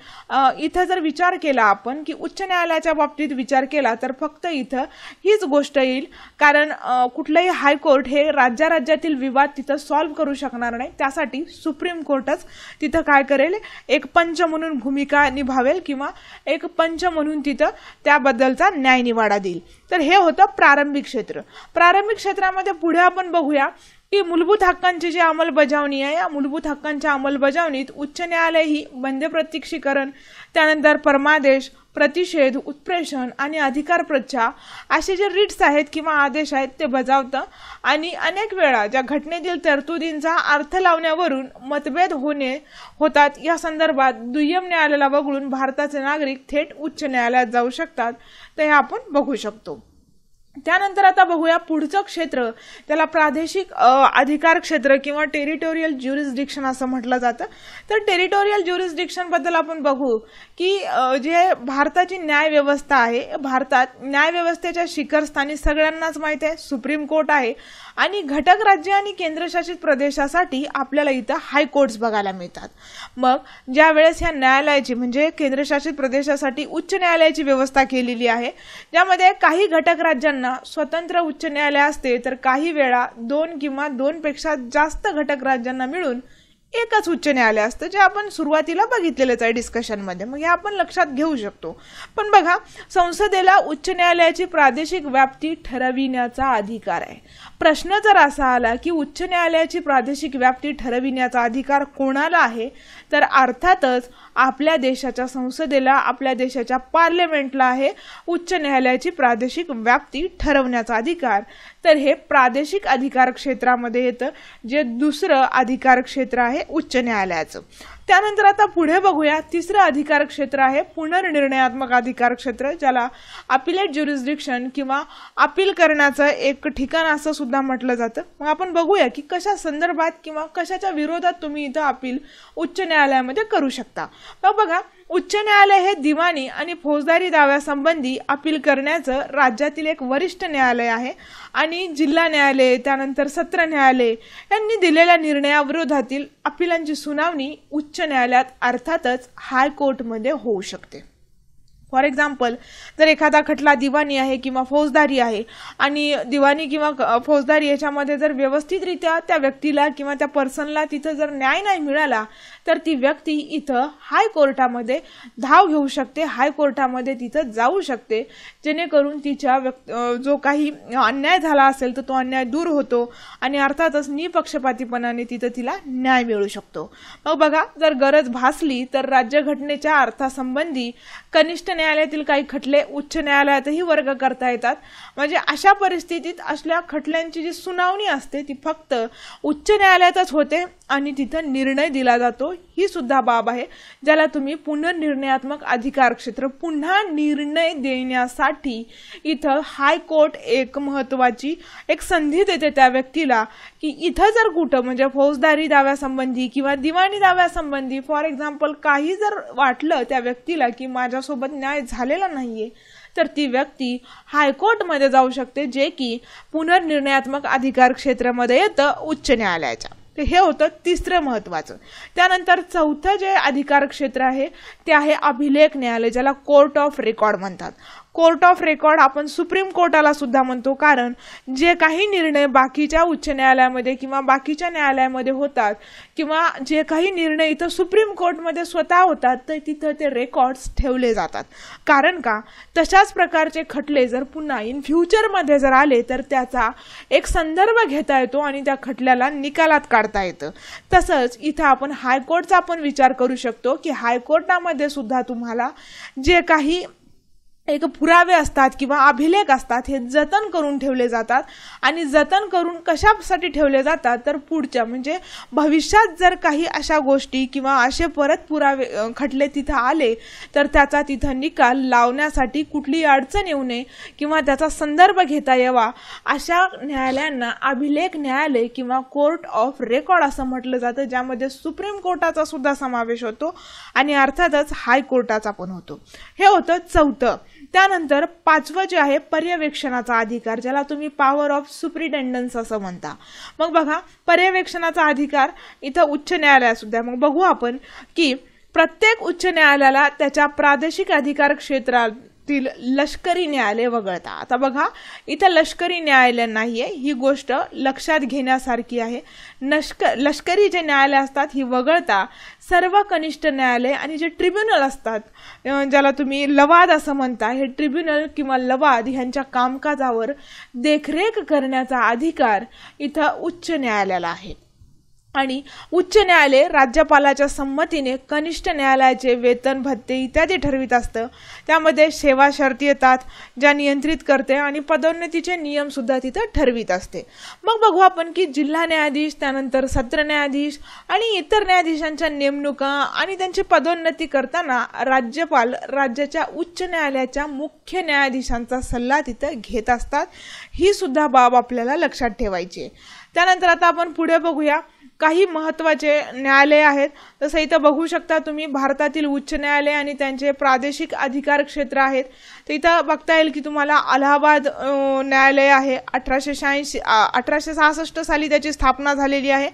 इथं जर विचार केला आपण की उच्च न्यायालयाच्या बाबतीत विचार केला तर फक्त इथं हीच गोष्ट येईल कारण कुठलंही हायकोर्ट हे राज्यातील विवाद तिथं सॉल्व्ह करू शकणार नाही त्यासाठी सुप्रीम कोर्टच तिथं काय करेल एक पंच म्हणून भूमिका निभावेल किंवा एक पंच म्हणून तिथं त्याबद्दलचा न्याय निवाडा देईल तर हे होतं प्रारंभिक क्षेत्र प्रारंभिक क्षेत्रामध्ये पुढे आपण बघूया की मूलभूत हक्कांची जी अंमलबजावणी आहे या मूलभूत हक्कांच्या अंमलबजावणीत उच्च न्यायालय ही बंद प्रत्यक्षीकरण त्यानंतर परमादेश प्रतिषेध उत्प्रेषण आणि अधिकार प्रच्छा असे जे रिट्स आहेत किंवा आदेश आहेत ते बजावतं आणि अनेक वेळा ज्या घटनेतील तरतुदींचा अर्थ लावण्यावरून मतभेद होणे होतात या संदर्भात दुय्यम न्यायालयाला वगळून भारताचे नागरिक थेट उच्च न्यायालयात जाऊ शकतात ते आपण बघू शकतो त्यानंतर आता बघूया पुढचं क्षेत्र त्याला प्रादेशिक अधिकार क्षेत्र किंवा टेरिटोरियल ज्युरिस्डिक्शन असं म्हटलं जातं तर टेरिटोरियल बद्दल आपण बघू की जे भारताची न्यायव्यवस्था आहे भारतात न्यायव्यवस्थेच्या शिखरस्थानी सगळ्यांनाच माहीत आहे सुप्रीम कोर्ट आहे आणि घटक राज्य आणि केंद्रशासित प्रदेशासाठी आपल्याला इथं हायकोर्ट्स बघायला मिळतात मग ज्या वेळेस ह्या न्यायालयाची म्हणजे केंद्रशासित प्रदेशासाठी उच्च न्यायालयाची व्यवस्था केलेली आहे ज्यामध्ये काही घटक राज्यांना स्वतंत्र उच्च न्यायालय असते तर काही वेळा दोन किंवा दोनपेक्षा जास्त घटक राज्यांना मिळून एकच उच्च न्यायालय असतं जे आपण सुरुवातीला बघितलेलंच आहे डिस्कशनमध्ये मग हे आपण लक्षात घेऊ शकतो पण बघा संसदेला उच्च न्यायालयाची प्रादेशिक व्याप्ती ठरविण्याचा अधिकार आहे प्रश्न जर असा आला की उच्च न्यायालयाची प्रादेशिक व्याप्ती ठरविण्याचा अधिकार कोणाला आहे तर अर्थातच आपल्या देशाच्या संसदेला आपल्या देशाच्या पार्लमेंटला आहे उच्च न्यायालयाची प्रादेशिक व्याप्ती ठरवण्याचा अधिकार तर हे प्रादेशिक अधिकार क्षेत्रामध्ये येतं जे दुसरं अधिकार क्षेत्र आहे उच्च न्यायालयाचं त्यानंतर आता पुढे बघूया तिसरं अधिकार क्षेत्र आहे पुनर्निर्णयात्मक अधिकार क्षेत्र ज्याला अपिलेट ज्युरिस्डिक्शन किंवा अपील करण्याचं एक ठिकाण असं सुद्धा म्हटलं जातं मग आपण बघूया की कशा संदर्भात किंवा कशाच्या विरोधात तुम्ही इथं अपील उच्च न्यायालयामध्ये करू शकता मग बघा उच्च न्यायालय हे दिवाणी आणि फौजदारी दाव्यासंबंधी अपील करण्याचं राज्यातील एक वरिष्ठ न्यायालय आहे आणि जिल्हा न्यायालय त्यानंतर सत्र न्यायालय यांनी दिलेल्या निर्णयाविरोधातील अपिलांची सुनावणी उच्च न्यायालयात अर्थातच हायकोर्टमध्ये होऊ शकते फॉर एक्झाम्पल जर एखादा खटला दिवाणी आहे किंवा फौजदारी आहे आणि दिवाणी किंवा फौजदारी याच्यामध्ये जर व्यवस्थितरित्या त्या व्यक्तीला किंवा त्या पर्सनला तिथं जर न्याय नाही मिळाला तर ती व्यक्ती इथं हाय कोर्टामध्ये धाव घेऊ शकते हाय कोर्टामध्ये तिथं जाऊ शकते जेणेकरून तिच्या व्यक् जो काही अन्याय झाला असेल तर तो अन्याय दूर होतो आणि अर्थातच निपक्षपातीपणाने तिथं तिला न्याय मिळू शकतो मग बघा जर गरज भासली तर राज्यघटनेच्या अर्थासंबंधी कनिष्ठ न्यायालयातील काही खटले उच्च न्यायालयातही वर्ग करता येतात म्हणजे अशा परिस्थितीत असल्या खटल्यांची जी सुनावणी असते ती फक्त उच्च न्यायालयातच होते आणि तिथं निर्णय दिला जातो ही सुद्धा बाब आहे ज्याला तुम्ही पुनर्निर्णयात्मक अधिकार क्षेत्र पुन्हा निर्णय देण्यासाठी इथं हायकोर्ट एक महत्वाची एक संधी देते त्या व्यक्तीला की इथं जर कुठं म्हणजे फौजदारी दाव्यासंबंधी किंवा दिवाणी दाव्यासंबंधी फॉर एक्झाम्पल काही जर वाटलं त्या व्यक्तीला की माझ्यासोबत न्याय झालेला नाहीये तर ती व्यक्ती हायकोर्टमध्ये जाऊ शकते जे की पुनर्निर्णयात्मक अधिकार क्षेत्रामध्ये येतं उच्च न्यायालयाच्या तर हे होतं तिसरं महत्वाचं त्यानंतर चौथं जे अधिकार क्षेत्र आहे ते आहे अभिलेख न्यायालय ज्याला कोर्ट ऑफ रेकॉर्ड म्हणतात कोर्ट ऑफ रेकॉर्ड आपण सुप्रीम कोर्टाला सुद्धा म्हणतो कारण जे काही निर्णय बाकीच्या उच्च न्यायालयामध्ये किंवा बाकीच्या न्यायालयामध्ये होतात किंवा जे काही निर्णय इथं सुप्रीम कोर्टमध्ये स्वतः होतात तर तिथं ते रेकॉर्ड्स ठेवले जातात कारण का तशाच प्रकारचे खटले जर पुन्हा इन फ्युचरमध्ये जर आले तर त्याचा एक संदर्भ घेता येतो आणि त्या खटल्याला निकालात काढता येतं तसंच इथं आपण हायकोर्टचा पण विचार करू शकतो की हायकोर्टामध्ये सुद्धा तुम्हाला जे काही एक पुरावे असतात किंवा अभिलेख असतात हे जतन करून ठेवले जातात आणि जतन करून कशासाठी ठेवले जातात तर पुढच्या म्हणजे भविष्यात जर काही अशा गोष्टी किंवा असे परत पुरावे खटले तिथं आले तर त्याचा तिथं निकाल लावण्यासाठी कुठली अडचण येऊ नये किंवा त्याचा संदर्भ घेता यावा अशा न्यायालयांना अभिलेख न्यायालय किंवा कोर्ट ऑफ रेकॉर्ड असं म्हटलं जातं ज्यामध्ये सुप्रीम कोर्टाचा सुद्धा समावेश होतो आणि अर्थातच हायकोर्टाचा पण होतो हे होतं चौथं त्यानंतर पाचवं जे आहे पर्यवेक्षणाचा अधिकार ज्याला तुम्ही पॉवर ऑफ सुप्रिटेंडन्स असं म्हणता मग बघा पर्यवेक्षणाचा अधिकार इथं उच्च न्यायालयात सुद्धा मग बघू आपण की प्रत्येक उच्च न्यायालयाला त्याच्या प्रादेशिक अधिकार क्षेत्रात ती लष्करी न्यायालय वगळता आता बघा इथं लष्करी न्यायालय नाही आहे ही गोष्ट लक्षात घेण्यासारखी आहे लष्कर लष्करी जे न्यायालय असतात ही वगळता सर्व कनिष्ठ न्यायालय आणि जे ट्रिब्युनल असतात ज्याला तुम्ही लवाद असं म्हणता हे ट्रिब्युनल किंवा लवाद ह्यांच्या कामकाजावर देखरेख करण्याचा अधिकार इथं उच्च न्यायालयाला आहे आणि उच्च न्यायालय राज्यपालाच्या संमतीने कनिष्ठ न्यायालयाचे वेतन भत्ते इत्यादी ठरवित असतं त्यामध्ये सेवा शर्ती येतात ज्या नियंत्रित करते आणि पदोन्नतीचे नियमसुद्धा तिथं ठरवित असते मग बघू आपण की जिल्हा न्यायाधीश त्यानंतर सत्र न्यायाधीश आणि इतर न्यायाधीशांच्या नेमणुका आणि त्यांची पदोन्नती करताना राज्यपाल राज्याच्या उच्च न्यायालयाच्या मुख्य न्यायाधीशांचा सल्ला तिथं घेत असतात ही सुद्धा बाब आपल्याला लक्षात ठेवायची त्यानंतर आता आपण पुढे बघूया काही महत्त्वाचे न्यायालय आहेत तसं इथं बघू शकता तुम्ही भारतातील उच्च न्यायालय आणि त्यांचे प्रादेशिक अधिकार क्षेत्र आहेत तर इथं बघता येईल की तुम्हाला अलाहाबाद न्यायालय आहे अठराशे शहाऐंशी अठराशे सहासष्ट साली त्याची स्थापना झालेली आहे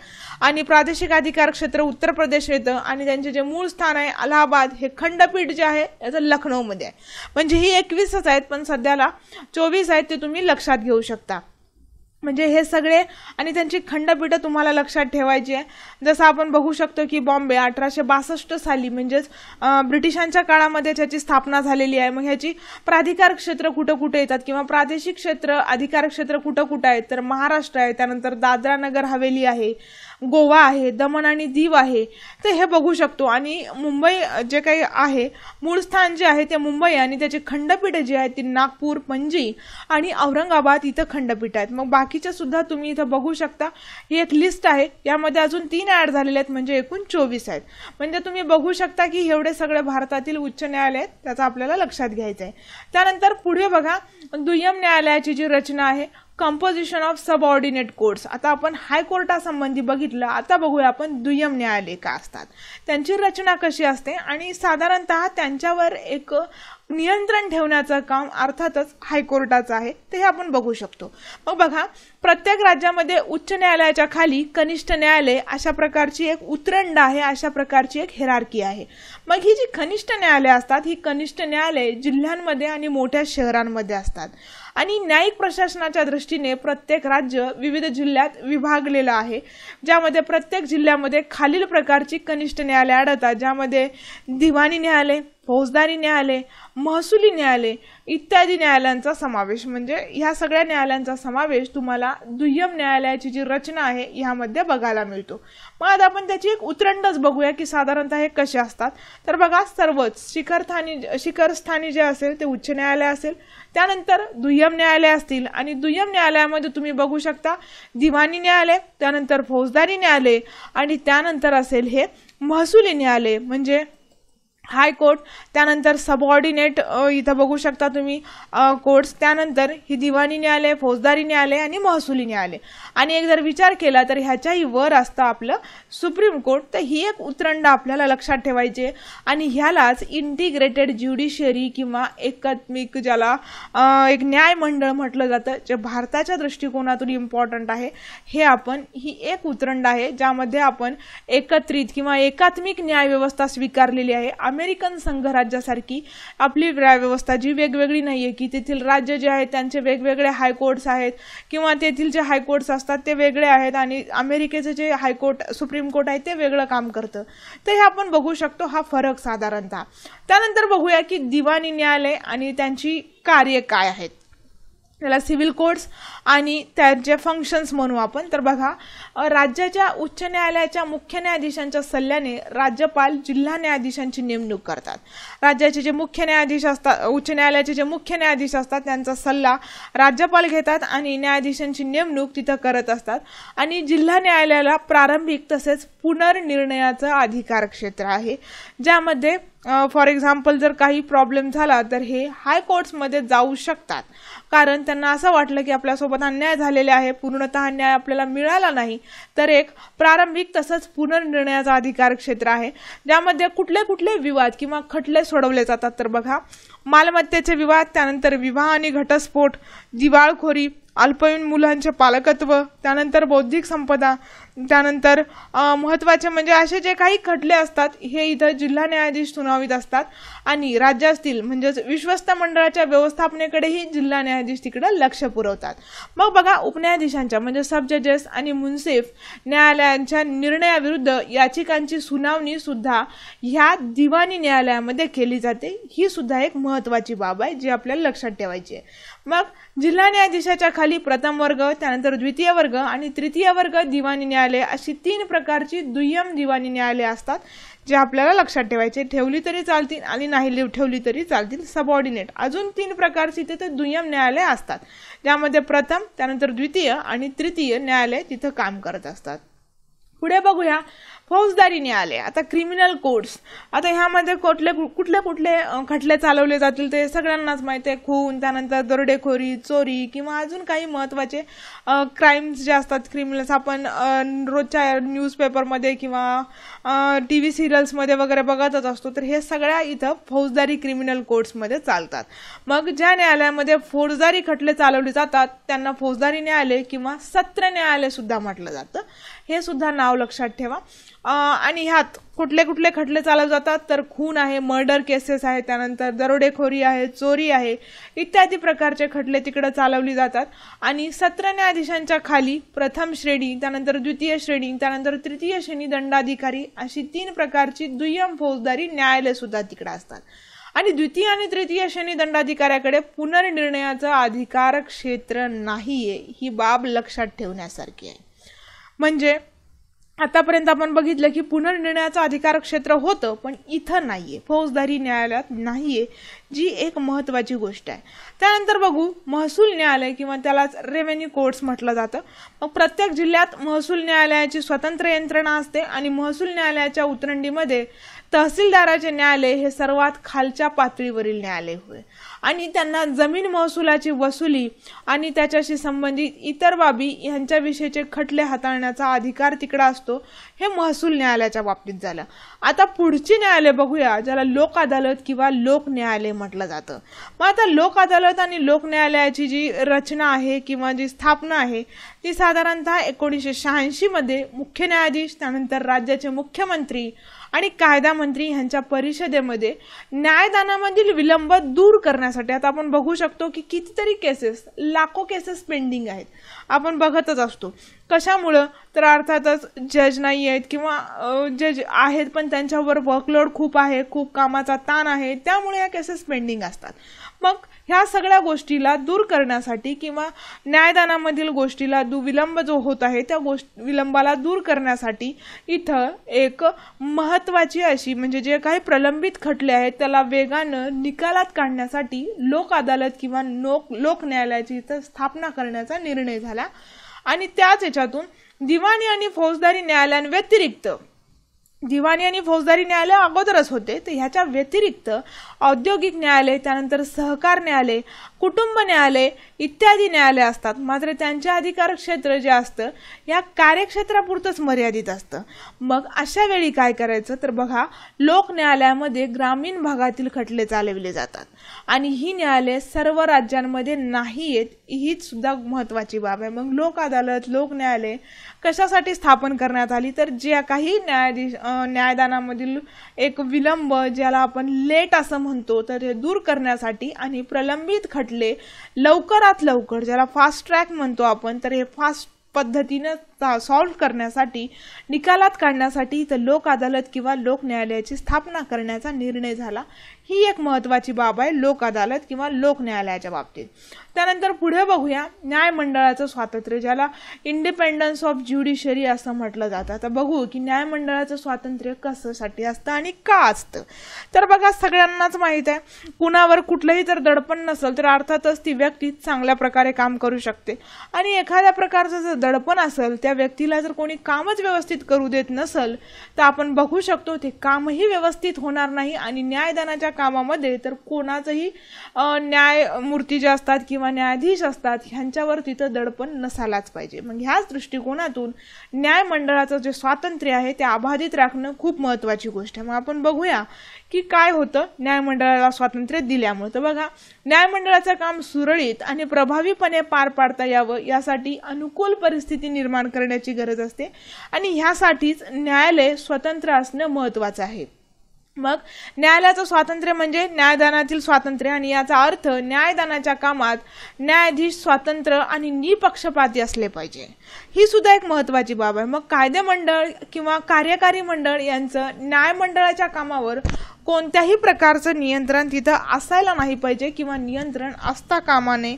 आणि प्रादेशिक अधिकार क्षेत्र उत्तर प्रदेश येतं आणि त्यांचे जे मूळ स्थान आहे अलाहाबाद हे खंडपीठ जे आहे याचं लखनौमध्ये आहे म्हणजे ही एकवीसच आहेत पण सध्याला चोवीस आहेत ते तुम्ही लक्षात घेऊ शकता म्हणजे हे सगळे आणि त्यांची खंडपीठं तुम्हाला लक्षात ठेवायची आहे जसं आपण बघू शकतो की बॉम्बे अठराशे बासष्ट साली म्हणजेच ब्रिटिशांच्या काळामध्ये त्याची स्थापना झालेली आहे मग ह्याची प्राधिकार क्षेत्र कुठं कुठे येतात किंवा प्रादेशिक क्षेत्र अधिकार क्षेत्र कुठं कुठं आहेत तर महाराष्ट्र आहे त्यानंतर दादरा नगर हवेली आहे गोवा आहे दमण आणि दीव आहे तर हे बघू शकतो आणि मुंबई जे काही आहे मूळ स्थान जे आहे ते मुंबई आणि त्याचे खंडपीठ जे आहेत ती नागपूर पणजी आणि औरंगाबाद इथं खंडपीठ आहेत मग बाकीच्या सुद्धा तुम्ही इथं बघू शकता ही एक लिस्ट आहे यामध्ये अजून तीन ॲड झालेले आहेत म्हणजे एकूण चोवीस आहेत म्हणजे तुम्ही बघू शकता की एवढे सगळे भारतातील उच्च न्यायालय आहेत त्याचा आपल्याला लक्षात घ्यायचं आहे त्यानंतर पुढे बघा दुय्यम न्यायालयाची जी रचना आहे कंपोजिशन ऑफ सबऑर्डिनेट कोर्ट्स आता आपण हायकोर्टासंबंधी बघितलं आता बघूया आपण दुय्यम न्यायालय का असतात त्यांची रचना कशी असते आणि साधारणत त्यांच्यावर एक नियंत्रण ठेवण्याचं काम अर्थातच हायकोर्टाचं आहे ते हे आपण बघू शकतो मग बघा प्रत्येक राज्यामध्ये उच्च न्यायालयाच्या खाली कनिष्ठ न्यायालय अशा प्रकारची एक उतरंड आहे अशा प्रकारची एक हेरारकी आहे मग ही जी कनिष्ठ न्यायालय असतात ही कनिष्ठ न्यायालय जिल्ह्यांमध्ये आणि मोठ्या शहरांमध्ये असतात आणि न्यायिक प्रशासनाच्या दृष्टीने प्रत्येक राज्य विविध जिल्ह्यात विभागलेलं आहे ज्यामध्ये प्रत्येक जिल्ह्यामध्ये खालील प्रकारची कनिष्ठ न्यायालय आढळतात ज्यामध्ये दिवाणी न्यायालय फौजदारी न्यायालय महसुली न्यायालय इत्यादी न्यायालयांचा समावेश म्हणजे ह्या सगळ्या न्यायालयांचा समावेश तुम्हाला दुय्यम न्यायालयाची जी रचना आहे ह्यामध्ये बघायला मिळतो मग आता आपण त्याची एक उतरंडच बघूया की साधारणतः हे कसे असतात तर बघा सर्वच शिखरस्थानी शिखरस्थानी जे असेल ते उच्च न्यायालय असेल त्यानंतर दुय्यम न्यायालय असतील आणि दुय्यम न्यायालयामध्ये तुम्ही बघू शकता दिवाणी न्यायालय त्यानंतर फौजदारी न्यायालय आणि त्यानंतर असेल हे महसुली न्यायालय म्हणजे हायकोर्ट त्यानंतर सबऑर्डिनेट इथं बघू शकता तुम्ही कोर्ट्स त्यानंतर ही दिवाणी न्यायालय फौजदारी न्यायालय आणि महसुली न्यायालय आणि एक जर विचार केला तर ह्याच्याही वर असतं आपलं सुप्रीम कोर्ट तर ही एक उतरंड आपल्याला लक्षात ठेवायची आणि ह्यालाच इंटिग्रेटेड ज्युडिशरी किंवा एकात्मिक ज्याला एक न्याय मंडळ म्हटलं जातं जे भारताच्या दृष्टिकोनातून इम्पॉर्टंट आहे हे आपण ही एक उतरंड आहे ज्यामध्ये आपण एकत्रित किंवा एकात्मिक न्यायव्यवस्था स्वीकारलेली आहे अमेरिकन संघराज्यासारखी आपली न्यायव्यवस्था जी वेगवेगळी नाही आहे की तेथील राज्य जे आहेत त्यांचे वेगवेगळे हायकोर्ट्स आहेत किंवा तेथील जे हायकोर्ट्स असतात ते वेगळे आहेत आणि अमेरिकेचे जे हायकोर्ट सुप्रीम कोर्ट आहे ते वेगळं काम करतं तर हे आपण बघू शकतो हा फरक साधारणतः त्यानंतर बघूया की दिवाणी न्यायालय आणि त्यांची कार्य काय आहेत त्याला सिव्हिल कोड्स आणि त्याचे फंक्शन्स म्हणू आपण तर बघा राज्याच्या उच्च न्यायालयाच्या मुख्य न्यायाधीशांच्या सल्ल्याने राज्यपाल जिल्हा न्यायाधीशांची नेमणूक करतात राज्याचे जे मुख्य न्यायाधीश असतात उच्च न्यायालयाचे जे मुख्य न्यायाधीश असतात त्यांचा सल्ला राज्यपाल घेतात आणि न्यायाधीशांची नेमणूक तिथं करत असतात आणि जिल्हा न्यायालयाला प्रारंभिक तसेच पुनर्निर्णयाचं अधिकार क्षेत्र आहे ज्यामध्ये फॉर एक्झाम्पल जर काही प्रॉब्लेम झाला तर हे हाय जाऊ शकतात कारण त्यांना असं वाटलं की आपल्यासोबत अन्याय झालेला आहे पूर्णतः न्याय आपल्याला मिळाला नाही तर एक प्रारंभिक तसंच पुनर्निर्णयाचा अधिकार क्षेत्र आहे ज्यामध्ये कुठले कुठले विवाद किंवा खटले सोडवले जातात तर बघा मालमत्तेचे विवाद त्यानंतर विवाह आणि घटस्फोट दिवाळखोरी अल्पवयीन मुलांचे पालकत्व त्यानंतर बौद्धिक संपदा त्यानंतर महत्त्वाचे म्हणजे असे जे काही खटले असतात हे इथं जिल्हा न्यायाधीश सुनावीत असतात आणि राज्यातील म्हणजेच विश्वस्त मंडळाच्या व्यवस्थापनेकडेही जिल्हा न्यायाधीश तिकडे लक्ष पुरवतात मग बघा उपन्यायाधीशांच्या म्हणजे सब जजेस आणि मुन्सेफ न्यायालयांच्या निर्णयाविरुद्ध याचिकांची सुनावणी सुद्धा ह्या दिवाणी न्यायालयामध्ये केली जाते ही सुद्धा एक महत्त्वाची बाब आहे जी आपल्याला लक्षात ठेवायची आहे मग जिल्हा न्यायाधीशाच्या खाली प्रथम वर्ग त्यानंतर द्वितीय वर्ग आणि तृतीय वर्ग दिवाणी न्यायालय अशी तीन प्रकारची दुय्यम दिवाणी न्यायालय असतात जे आपल्याला लक्षात ठेवायचे ठेवली तरी चालतील आणि नाही ठेवली तरी चालतील सबऑर्डिनेट अजून तीन प्रकारची तिथे दुय्यम न्यायालय असतात ज्यामध्ये प्रथम त्यानंतर द्वितीय आणि तृतीय न्यायालय तिथं काम करत असतात पुढे बघूया फौजदारी न्यायालय आता क्रिमिनल कोर्ट्स आता ह्यामध्ये कुठले कुठले कुठले खटले चालवले जातील ते सगळ्यांनाच माहिती आहे खून त्यानंतर दरोडेखोरी चोरी किंवा अजून काही महत्त्वाचे क्राईम्स जे असतात क्रिमिनल्स आपण रोजच्या न्यूजपेपरमध्ये किंवा टी व्ही सिरियल्समध्ये वगैरे बघतच असतो तर हे सगळ्या इथं फौजदारी क्रिमिनल कोर्ट्समध्ये चालतात मग ज्या न्यायालयामध्ये फौजदारी खटले चालवले जातात त्यांना फौजदारी न्यायालय किंवा सत्र न्यायालयसुद्धा म्हटलं जातं हे सुद्धा नाव लक्षात ठेवा आणि ह्यात कुठले कुठले खटले चालव जातात तर खून आहे मर्डर केसेस आहे त्यानंतर दरोडेखोरी आहे चोरी आहे इत्यादी प्रकारचे खटले तिकडे चालवली जातात आणि सत्र न्यायाधीशांच्या खाली प्रथम श्रेणी त्यानंतर द्वितीय श्रेणी त्यानंतर तृतीय श्रेणी दंडाधिकारी अशी तीन प्रकारची दुय्यम फौजदारी न्यायालय सुद्धा तिकडे असतात आणि द्वितीय आणि तृतीय श्रेणी दंडाधिकाऱ्याकडे पुनर्निर्णयाचा अधिकार क्षेत्र नाहीये ही बाब लक्षात ठेवण्यासारखी आहे म्हणजे आतापर्यंत आपण बघितलं की पुनर्निर्णयाचं अधिकार क्षेत्र होतं पण इथं नाहीये फौजदारी न्यायालयात नाहीये जी एक महत्त्वाची गोष्ट आहे त्यानंतर बघू महसूल न्यायालय किंवा त्यालाच रेव्हेन्यू कोर्ट्स म्हटलं जातं मग प्रत्येक जिल्ह्यात महसूल न्यायालयाची स्वतंत्र यंत्रणा असते आणि महसूल न्यायालयाच्या उतरंडीमध्ये तहसीलदाराचे न्यायालय हे सर्वात खालच्या पातळीवरील न्यायालय होय आणि त्यांना जमीन महसुलाची वसुली आणि त्याच्याशी संबंधित इतर बाबी यांच्याविषयीचे खटले हाताळण्याचा अधिकार तिकडा असतो हे महसूल न्यायालयाच्या बाबतीत झालं आता पुढची न्यायालय बघूया ज्याला लोक अदालत किंवा लोक न्यायालय म्हटलं जातं मग आता लोक अदालत आणि लोक न्यायालयाची जी रचना आहे किंवा जी स्थापना आहे ती साधारणतः एकोणीसशे शहाऐंशीमध्ये मुख्य न्यायाधीश त्यानंतर राज्याचे मुख्यमंत्री आणि कायदा मंत्री यांच्या परिषदेमध्ये न्यायदानामधील विलंब दूर करण्यासाठी आता आपण बघू शकतो की कितीतरी केसेस लाखो केसेस पेंडिंग आहेत आपण बघतच असतो कशामुळं तर अर्थातच जज नाही आहेत किंवा जज आहेत पण त्यांच्यावर वर्कलोड खूप आहे खूप कामाचा ताण आहे त्यामुळे या केसेस पेंडिंग असतात मग ह्या सगळ्या गोष्टीला दूर करण्यासाठी किंवा न्यायदानामधील गोष्टीला दु विलंब जो होत आहे त्या गोष्ट विलंबाला दूर करण्यासाठी इथं एक महत्त्वाची अशी म्हणजे जे काही प्रलंबित खटले आहेत त्याला वेगानं निकालात काढण्यासाठी लोक अदालत किंवा लोक लोक न्यायालयाची इथं स्थापना करण्याचा निर्णय झाला आणि त्याच याच्यातून दिवाणी आणि फौजदारी न्यायालयांव्यतिरिक्त दिवाणी आणि फौजदारी न्यायालय अगोदरच होते तर ह्याच्या व्यतिरिक्त औद्योगिक न्यायालय त्यानंतर सहकार न्यायालय कुटुंब न्यायालय इत्यादी न्यायालय असतात मात्र त्यांच्या अधिकार क्षेत्र जे असतं या कार्यक्षेत्रापुरतंच मर्यादित असतं मग अशा वेळी काय करायचं तर बघा लोक न्यायालयामध्ये ग्रामीण भागातील खटले चालविले जातात आणि ही न्यायालय सर्व राज्यांमध्ये नाही आहेत हीच सुद्धा महत्त्वाची बाब आहे मग लोक अदालत लोक न्यायालय कशासाठी स्थापन करण्यात आली तर ज्या काही न्यायाधीश न्यायदानामधील एक विलंब ज्याला आपण लेट असं म्हणतो तर हे दूर करण्यासाठी आणि प्रलंबित खटले लवकरात लवकर ज्याला फास्ट ट्रॅक म्हणतो आपण तर हे फास्ट पद्धतीनं सॉल्व्ह करण्यासाठी निकालात काढण्यासाठी इथं लोक अदालत किंवा लोक न्यायालयाची स्थापना करण्याचा निर्णय झाला ही एक महत्वाची बाब आहे लोक अदालत किंवा लोक न्यायालयाच्या बाबतीत त्यानंतर पुढे बघूया न्यायमंडळाचं स्वातंत्र्य ज्याला इंडिपेंडन्स ऑफ ज्युडिशरी असं म्हटलं जातं आता बघू की न्यायमंडळाचं स्वातंत्र्य कशासाठी असतं आणि का असतं तर बघा सगळ्यांनाच माहीत आहे कुणावर कुठलंही जर दडपण नसेल तर अर्थातच ती व्यक्ती चांगल्या प्रकारे काम करू शकते आणि एखाद्या प्रकारचं जर दडपण असेल त्या त्या व्यक्तीला जर कोणी कामच व्यवस्थित करू देत नसल तर आपण बघू शकतो ते कामही व्यवस्थित होणार नाही आणि न्यायदानाच्या कामामध्ये तर कोणाचंही न्यायमूर्ती जे असतात किंवा न्यायाधीश असतात ह्यांच्यावर तिथं दडपण नसायलाच पाहिजे मग ह्याच दृष्टिकोनातून न्यायमंडळाचं जे स्वातंत्र्य आहे ते अबाधित राखणं खूप महत्त्वाची गोष्ट आहे मग आपण बघूया की काय होतं न्यायमंडळाला स्वातंत्र्य दिल्यामुळे तर बघा न्यायमंडळाचं काम सुरळीत आणि प्रभावीपणे पार पाडता यावं यासाठी अनुकूल परिस्थिती निर्माण करण्याची गरज असते आणि ह्यासाठीच न्यायालय स्वतंत्र असणं महत्त्वाचं आहे मग न्यायालयाचं स्वातंत्र्य म्हणजे न्यायदानातील स्वातंत्र्य आणि याचा अर्थ न्यायदानाच्या कामात न्यायाधीश स्वातंत्र्य आणि निपक्षपाती असले पाहिजे ही सुद्धा एक महत्त्वाची बाब आहे मग कायदेमंडळ किंवा कार्यकारी मंडळ यांचं न्यायमंडळाच्या कामावर कोणत्याही प्रकारचं नियंत्रण तिथं असायला नाही पाहिजे किंवा नियंत्रण असता कामाने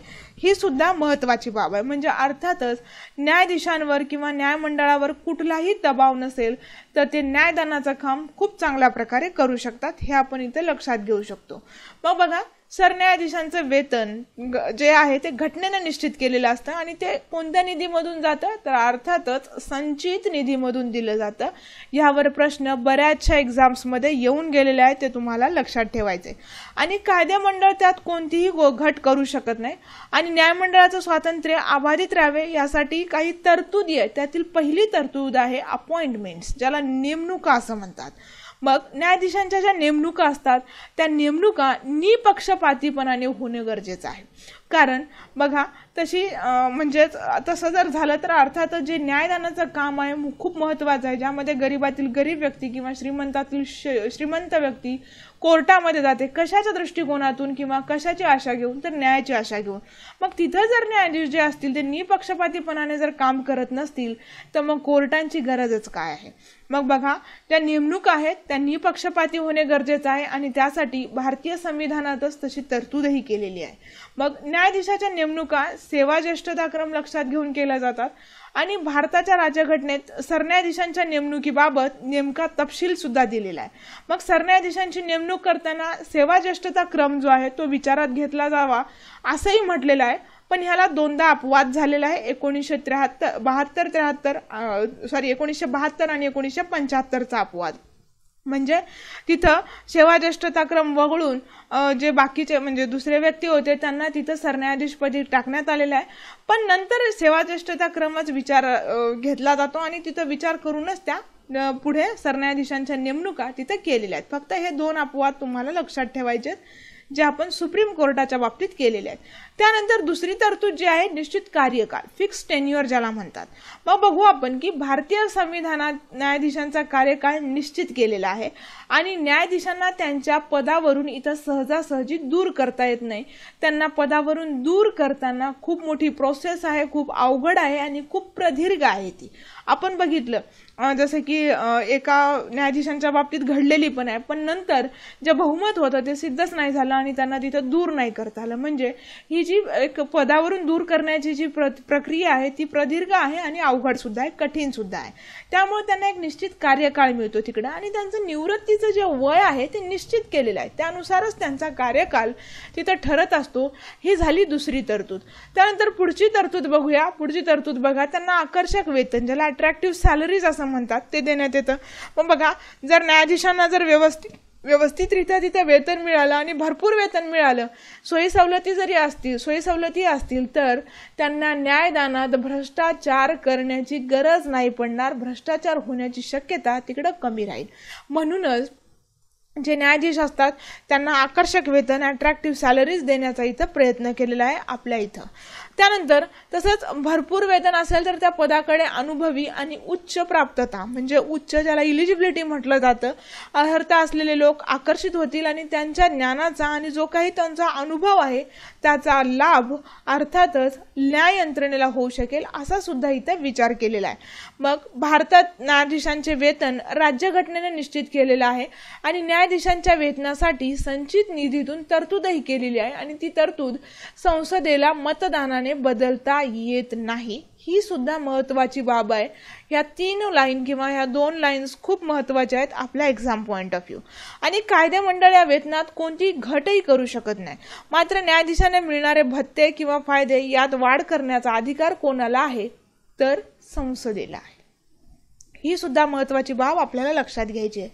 ही सुद्धा महत्वाची बाब आहे म्हणजे अर्थातच न्यायाधीशांवर किंवा न्यायमंडळावर कुठलाही दबाव नसेल तर ते न्यायदानाचं काम खूप चांगल्या प्रकारे करू शकतात हे आपण इथं लक्षात घेऊ शकतो मग बघा सरन्यायाधीशांचं वेतन जे आहे ते घटनेनं निश्चित केलेलं असतं आणि ते कोणत्या निधीमधून जातं तर अर्थातच संचित निधीमधून दिलं जातं यावर प्रश्न बऱ्याचशा एक्झाम्समध्ये येऊन गेलेले आहेत ते तुम्हाला लक्षात ठेवायचे आणि कायदेमंडळ त्यात कोणतीही घट करू शकत नाही आणि न्यायमंडळाचं स्वातंत्र्य अबाधित राहावे यासाठी काही तरतुदी आहेत त्यातील पहिली तरतूद आहे अपॉइंटमेंट्स ज्याला नेमणुका असं म्हणतात मग न्यायाधीशांच्या ज्या नेमणुका असतात त्या नेमणुका निपक्षपातीपणाने होणे गरजेचं आहे कारण बघा तशी म्हणजेच तसं जर झालं तर अर्थातच जे न्यायदानाचं काम आहे खूप महत्त्वाचं आहे ज्यामध्ये गरिबातील गरीब व्यक्ती किंवा श्रीमंतातील श श्रीमंत व्यक्ती कोर्टामध्ये जाते कशाच्या दृष्टिकोनातून किंवा कशाची आशा घेऊन तर न्यायाची आशा घेऊन मग तिथं जर न्यायाधीश जे असतील ते निपक्षपातीपणाने जर काम करत नसतील तर मग कोर्टांची गरजच काय आहे मग बघा त्या नेमणूक आहेत त्या निपक्षपाती होणे गरजेचं आहे आणि त्यासाठी भारतीय संविधानातच तशी तरतूदही केलेली आहे मग न्यायाधीशाच्या नेमणुका सेवा ज्येष्ठताक्रम लक्षात घेऊन केल्या जातात आणि भारताच्या राज्यघटनेत सरन्यायाधीशांच्या नेमणुकीबाबत नेमका तपशील सुद्धा दिलेला आहे मग सरन्यायाधीशांची नेमणूक करताना सेवा ज्येष्ठता क्रम जो आहे तो विचारात घेतला जावा असंही म्हटलेलं आहे पण ह्याला दोनदा अपवाद झालेला आहे एकोणीसशे त्र्याहत्तर बहात्तर त्र्याहत्तर सॉरी एकोणीसशे बहात्तर आणि एकोणीसशे पंच्याहत्तरचा अपवाद म्हणजे तिथं सेवा ज्येष्ठता क्रम वगळून जे बाकीचे म्हणजे दुसरे व्यक्ती होते त्यांना तिथं सरन्यायाधीशपदी टाकण्यात आलेलं आहे पण नंतर सेवा ज्येष्ठता क्रमच विचार घेतला जातो आणि तिथं विचार करूनच त्या पुढे सरन्यायाधीशांच्या नेमणुका तिथं केलेल्या आहेत फक्त हे दोन अपवाद तुम्हाला लक्षात ठेवायचे जे आपण सुप्रीम कोर्टाच्या बाबतीत केलेले आहेत त्यानंतर दुसरी तरतूद जी आहे निश्चित कार्यकाळ फिक्स टेन्युअर ज्याला म्हणतात मग बघू आपण की भारतीय संविधानात न्यायाधीशांचा कार्यकाळ निश्चित केलेला आहे आणि न्यायाधीशांना त्यांच्या पदावरून इथं सहजासहजी दूर करता येत नाही त्यांना पदावरून दूर करताना खूप मोठी प्रोसेस आहे खूप अवघड आहे आणि खूप प्रदीर्घ आहे ती आपण बघितलं जसं की एका न्यायाधीशांच्या बाबतीत घडलेली पण आहे पण नंतर जे बहुमत होतं ते सिद्धच नाही झालं आणि त्यांना तिथं दूर नाही करता आलं म्हणजे ही जी एक पदावरून दूर करण्याची जी प्रक्रिया आहे ती प्रदीर्घ आहे आणि अवघड सुद्धा आहे कठीण सुद्धा आहे त्यामुळे त्यांना एक निश्चित कार्यकाळ मिळतो तिकडं आणि त्यांचं निवृत्तीचं जे वय आहे ते निश्चित केलेलं आहे त्यानुसारच त्यांचा कार्यकाल तिथं ठरत असतो ही झाली दुसरी तरतूद त्यानंतर पुढची तरतूद बघूया पुढची तरतूद बघा त्यांना आकर्षक वेतन ज्याला अट्रॅक्टिव्ह सॅलरीज असं म्हणतात ते देण्यात येतं मग बघा जर न्यायाधीशांना जर व्यवस्थित व्यवस्थितरित्या तिथे वेतन मिळालं आणि भरपूर वेतन मिळालं सोयी सवलती जरी असतील सोयी सवलती असतील तर त्यांना न्यायदानात भ्रष्टाचार करण्याची गरज नाही पडणार भ्रष्टाचार होण्याची शक्यता तिकडं कमी राहील म्हणूनच जे न्यायाधीश असतात त्यांना आकर्षक वेतन अट्रॅक्टिव्ह सॅलरीज देण्याचा इथं प्रयत्न केलेला आहे आपल्या इथं त्यानंतर तसंच भरपूर वेतन असेल तर त्या पदाकडे अनुभवी आणि उच्च प्राप्तता म्हणजे उच्च ज्याला इलिजिबिलिटी म्हटलं जातं अर्हता असलेले लोक आकर्षित होतील आणि त्यांच्या ज्ञानाचा आणि जो काही त्यांचा अनुभव आहे त्याचा लाभ अर्थातच न्याय यंत्रणेला होऊ शकेल असा सुद्धा इथं विचार केलेला आहे मग भारतात न्यायाधीशांचे वेतन राज्यघटनेने निश्चित केलेलं आहे आणि न्यायाधीशांच्या वेतनासाठी संचित निधीतून तरतूदही केलेली आहे आणि ती तरतूद संसदेला मतदानाने बदलता येत नाही ही सुद्धा महत्त्वाची बाब आहे ह्या तीन लाईन किंवा ह्या दोन लाईन्स खूप महत्त्वाच्या आहेत आपल्या एक्झाम पॉईंट ऑफ व्ह्यू आणि कायदेमंडळ या वेतनात कोणती घटही करू शकत नाही मात्र न्यायाधीशाने मिळणारे भत्ते किंवा फायदे यात वाढ करण्याचा अधिकार कोणाला आहे तर संसदेला आहे ही सुद्धा महत्त्वाची बाब आपल्याला लक्षात घ्यायची आहे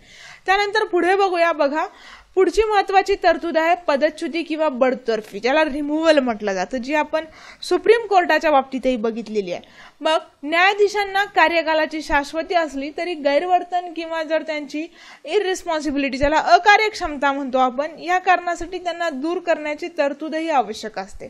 त्यानंतर पुढे बघूया बघा पुढची महत्वाची तरतूद आहे पदच्युती किंवा बडतर्फी ज्याला रिमूव्हल म्हटलं जातं जी आपण सुप्रीम कोर्टाच्या बाबतीतही बघितलेली आहे मग न्यायाधीशांना कार्यकालाची शाश्वती असली तरी गैरवर्तन किंवा जर त्यांची इरिस्पॉन्सिबिलिटी ज्याला अकार्यक्षमता म्हणतो आपण या कारणासाठी त्यांना दूर करण्याची तरतूदही आवश्यक असते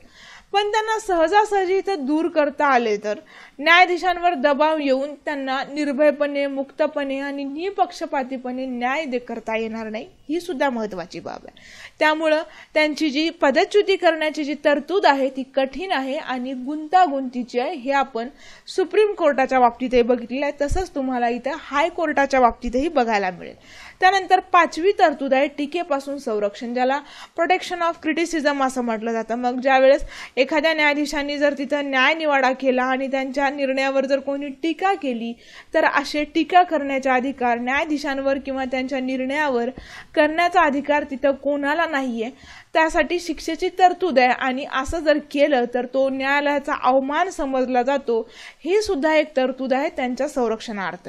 पण त्यांना सहजासहजी इथं दूर करता आले तर न्यायाधीशांवर दबाव येऊन त्यांना निर्भयपणे मुक्तपणे आणि निपक्षपातीपणे न्याय दे करता येणार नाही ही सुद्धा महत्वाची बाब आहे त्यामुळं त्यांची जी पदच्युती करण्याची जी तरतूद आहे ती कठीण आहे आणि गुंतागुंतीची आहे हे आपण सुप्रीम कोर्टाच्या बाबतीतही बघितलेलं आहे तसंच तुम्हाला इथं हायकोर्टाच्या बाबतीतही बघायला मिळेल त्यानंतर पाचवी तरतूद आहे टीकेपासून संरक्षण ज्याला प्रोटेक्शन ऑफ क्रिटिसिझम असं म्हटलं जातं मग ज्यावेळेस एखाद्या न्यायाधीशांनी जर तिथं न्यायनिवाडा केला आणि त्यांच्या निर्णयावर जर कोणी टीका केली तर असे टीका करण्याचा अधिकार न्यायाधीशांवर किंवा त्यांच्या निर्णयावर करण्याचा अधिकार तिथं कोणाला नाही आहे त्यासाठी शिक्षेची तरतूद आहे आणि असं जर केलं तर तो न्यायालयाचा अवमान समजला जातो ही सुद्धा एक तरतूद आहे त्यांच्या संरक्षणार्थ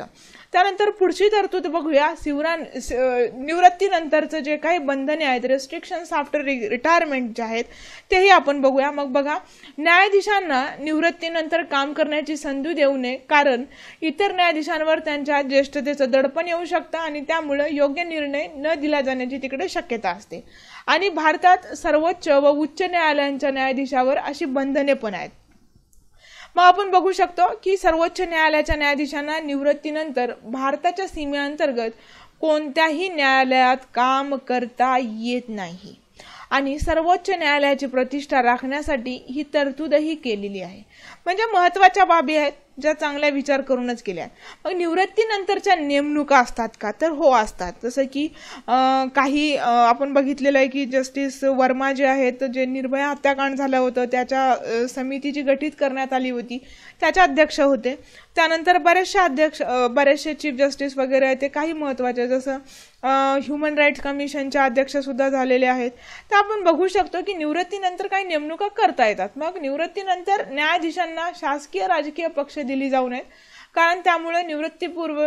त्यानंतर पुढची तरतूद बघूया शिवरान निवृत्तीनंतरचं जे काही बंधने आहेत रेस्ट्रिक्शन्स आफ्टर रि रिटायरमेंट जे आहेत तेही आपण बघूया मग बघा न्यायाधीशांना निवृत्तीनंतर काम करण्याची संधी देऊ नये कारण इतर न्यायाधीशांवर त्यांच्या ज्येष्ठतेचं दडपण येऊ शकतं आणि त्यामुळं योग्य निर्णय न दिला जाण्याची तिकडे शक्यता असते आणि भारतात सर्वोच्च व उच्च न्यायालयांच्या न्यायाधीशावर अशी बंधने पण आहेत मग आपण बघू शकतो की सर्वोच्च न्यायालयाच्या न्यायाधीशांना निवृत्तीनंतर भारताच्या सीमेअंतर्गत कोणत्याही न्यायालयात काम करता येत नाही आणि सर्वोच्च न्यायालयाची प्रतिष्ठा राखण्यासाठी ही तरतूदही केलेली आहे म्हणजे महत्वाच्या बाबी आहेत ज्या चांगल्या विचार करूनच केल्या मग निवृत्तीनंतरच्या नेमणुका असतात का तर हो असतात जसं की काही आपण बघितलेलं आहे की जस्टिस वर्मा जे आहेत जे निर्भया हत्याकांड झालं होतं त्याच्या समितीची गठीत करण्यात आली होती त्याचे अध्यक्ष होते त्यानंतर बरेचसे अध्यक्ष बरेचसे चीफ जस्टिस वगैरे आहेत ते काही महत्त्वाचे जसं ह्युमन राईट्स कमिशनच्या अध्यक्षसुद्धा झालेले आहेत तर आपण बघू शकतो की निवृत्तीनंतर काही नेमणुका करता येतात मग निवृत्तीनंतर न्यायाधीशांना शासकीय राजकीय पक्ष दिली जाऊ नयेत कारण त्यामुळे निवृत्तीपूर्व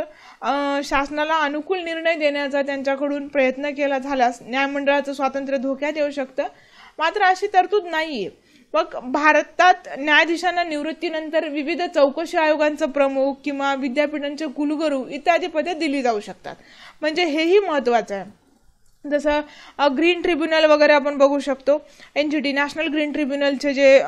शासनाला अनुकूल निर्णय देण्याचा त्यांच्याकडून प्रयत्न केला झाल्यास न्यायमंडळाचं स्वातंत्र्य धोक्यात येऊ शकतं मात्र अशी तरतूद नाही आहे मग भारतात न्यायाधीशांना निवृत्तीनंतर विविध चौकशी आयोगांचं प्रमुख किंवा विद्यापीठांचे कुलगुरू इत्यादी पदे दिली जाऊ शकतात म्हणजे हेही महत्त्वाचं आहे जसं ग्रीन ट्रिब्युनल वगैरे आपण बघू शकतो N G D national green ट्रिब्युनलचे जे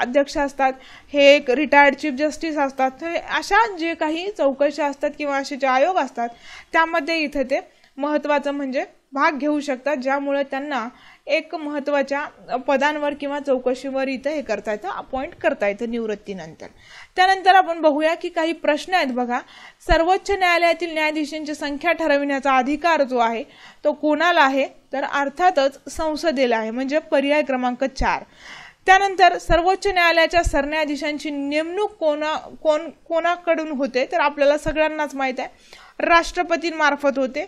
अध्यक्ष असतात हे एक रिटायर्ड चीफ जस्टिस असतात अशा जे काही चौकशा असतात किंवा असे जे आयोग असतात त्यामध्ये इथे ते महत्त्वाचं म्हणजे भाग घेऊ शकतात ज्यामुळे त्यांना एक महत्वाच्या पदांवर किंवा चौकशीवर इथं हे करता येतं अपॉइंट करता येतं निवृत्तीनंतर त्यानंतर आपण बघूया की काही प्रश्न आहेत बघा सर्वोच्च न्यायालयातील न्यायाधीशांची संख्या ठरविण्याचा अधिकार जो आहे तो कोणाला आहे तर अर्थातच संसदेला आहे म्हणजे पर्याय क्रमांक चार त्यानंतर सर्वोच्च न्यायालयाच्या सरन्यायाधीशांची नेमणूक कोणा कोण कोणाकडून होते तर आपल्याला सगळ्यांनाच माहीत आहे राष्ट्रपतींमार्फत होते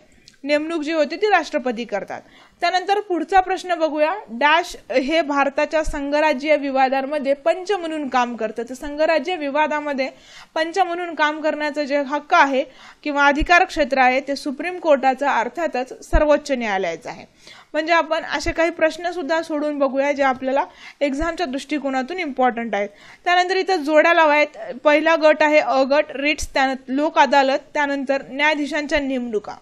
नेमणूक जी होती ती राष्ट्रपती करतात त्यानंतर पुढचा प्रश्न बघूया डॅश हे भारताच्या संघराज्य विवादांमध्ये पंच म्हणून काम करतं तर संघराज्य विवादामध्ये पंच म्हणून काम करण्याचं जे हक्क आहे किंवा अधिकार क्षेत्र आहे ते सुप्रीम कोर्टाचं अर्थातच सर्वोच्च न्यायालयाचं आहे म्हणजे आपण असे काही प्रश्नसुद्धा सोडून बघूया जे आपल्याला एक्झामच्या दृष्टिकोनातून इम्पॉर्टंट आहेत त्यानंतर इथं जोड्या लावायत पहिला गट आहे अ गट रिट्स त्यान लोक अदालत त्यानंतर न्यायाधीशांच्या नेमणुका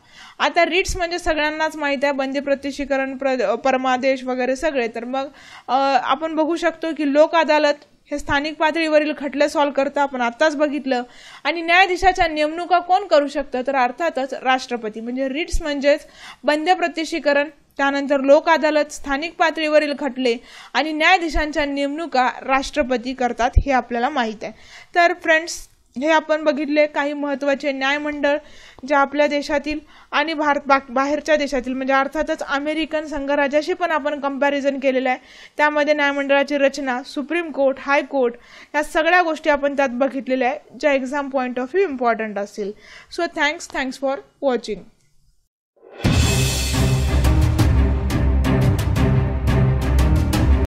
आता रिट्स म्हणजे सगळ्यांनाच माहीत आहे बंदी प्रतिशीकरण प्र परमादेश वगैरे सगळे तर मग आपण बघू शकतो की लोक अदालत हे स्थानिक पातळीवरील खटले सॉल्व्ह करता आपण आत्ताच बघितलं आणि न्यायाधीशाच्या नेमणुका कोण करू शकतं तर अर्थातच राष्ट्रपती म्हणजे रिट्स म्हणजेच बंद प्रत्यक्षीकरण त्यानंतर लोक अदालत स्थानिक पातळीवरील खटले आणि न्यायाधीशांच्या नेमणुका राष्ट्रपती करतात हे आपल्याला माहीत आहे तर फ्रेंड्स हे आपण बघितले काही महत्त्वाचे न्यायमंडळ जे आपल्या देशातील आणि भारत बा बाहेरच्या देशातील म्हणजे अर्थातच अमेरिकन संघराज्याशी पण आपण कंपॅरिझन केलेलं आहे त्यामध्ये न्यायमंडळाची रचना सुप्रीम कोर्ट हायकोर्ट या सगळ्या गोष्टी आपण त्यात बघितलेल्या आहे ज्या exam point of view important असतील so thanks thanks for watching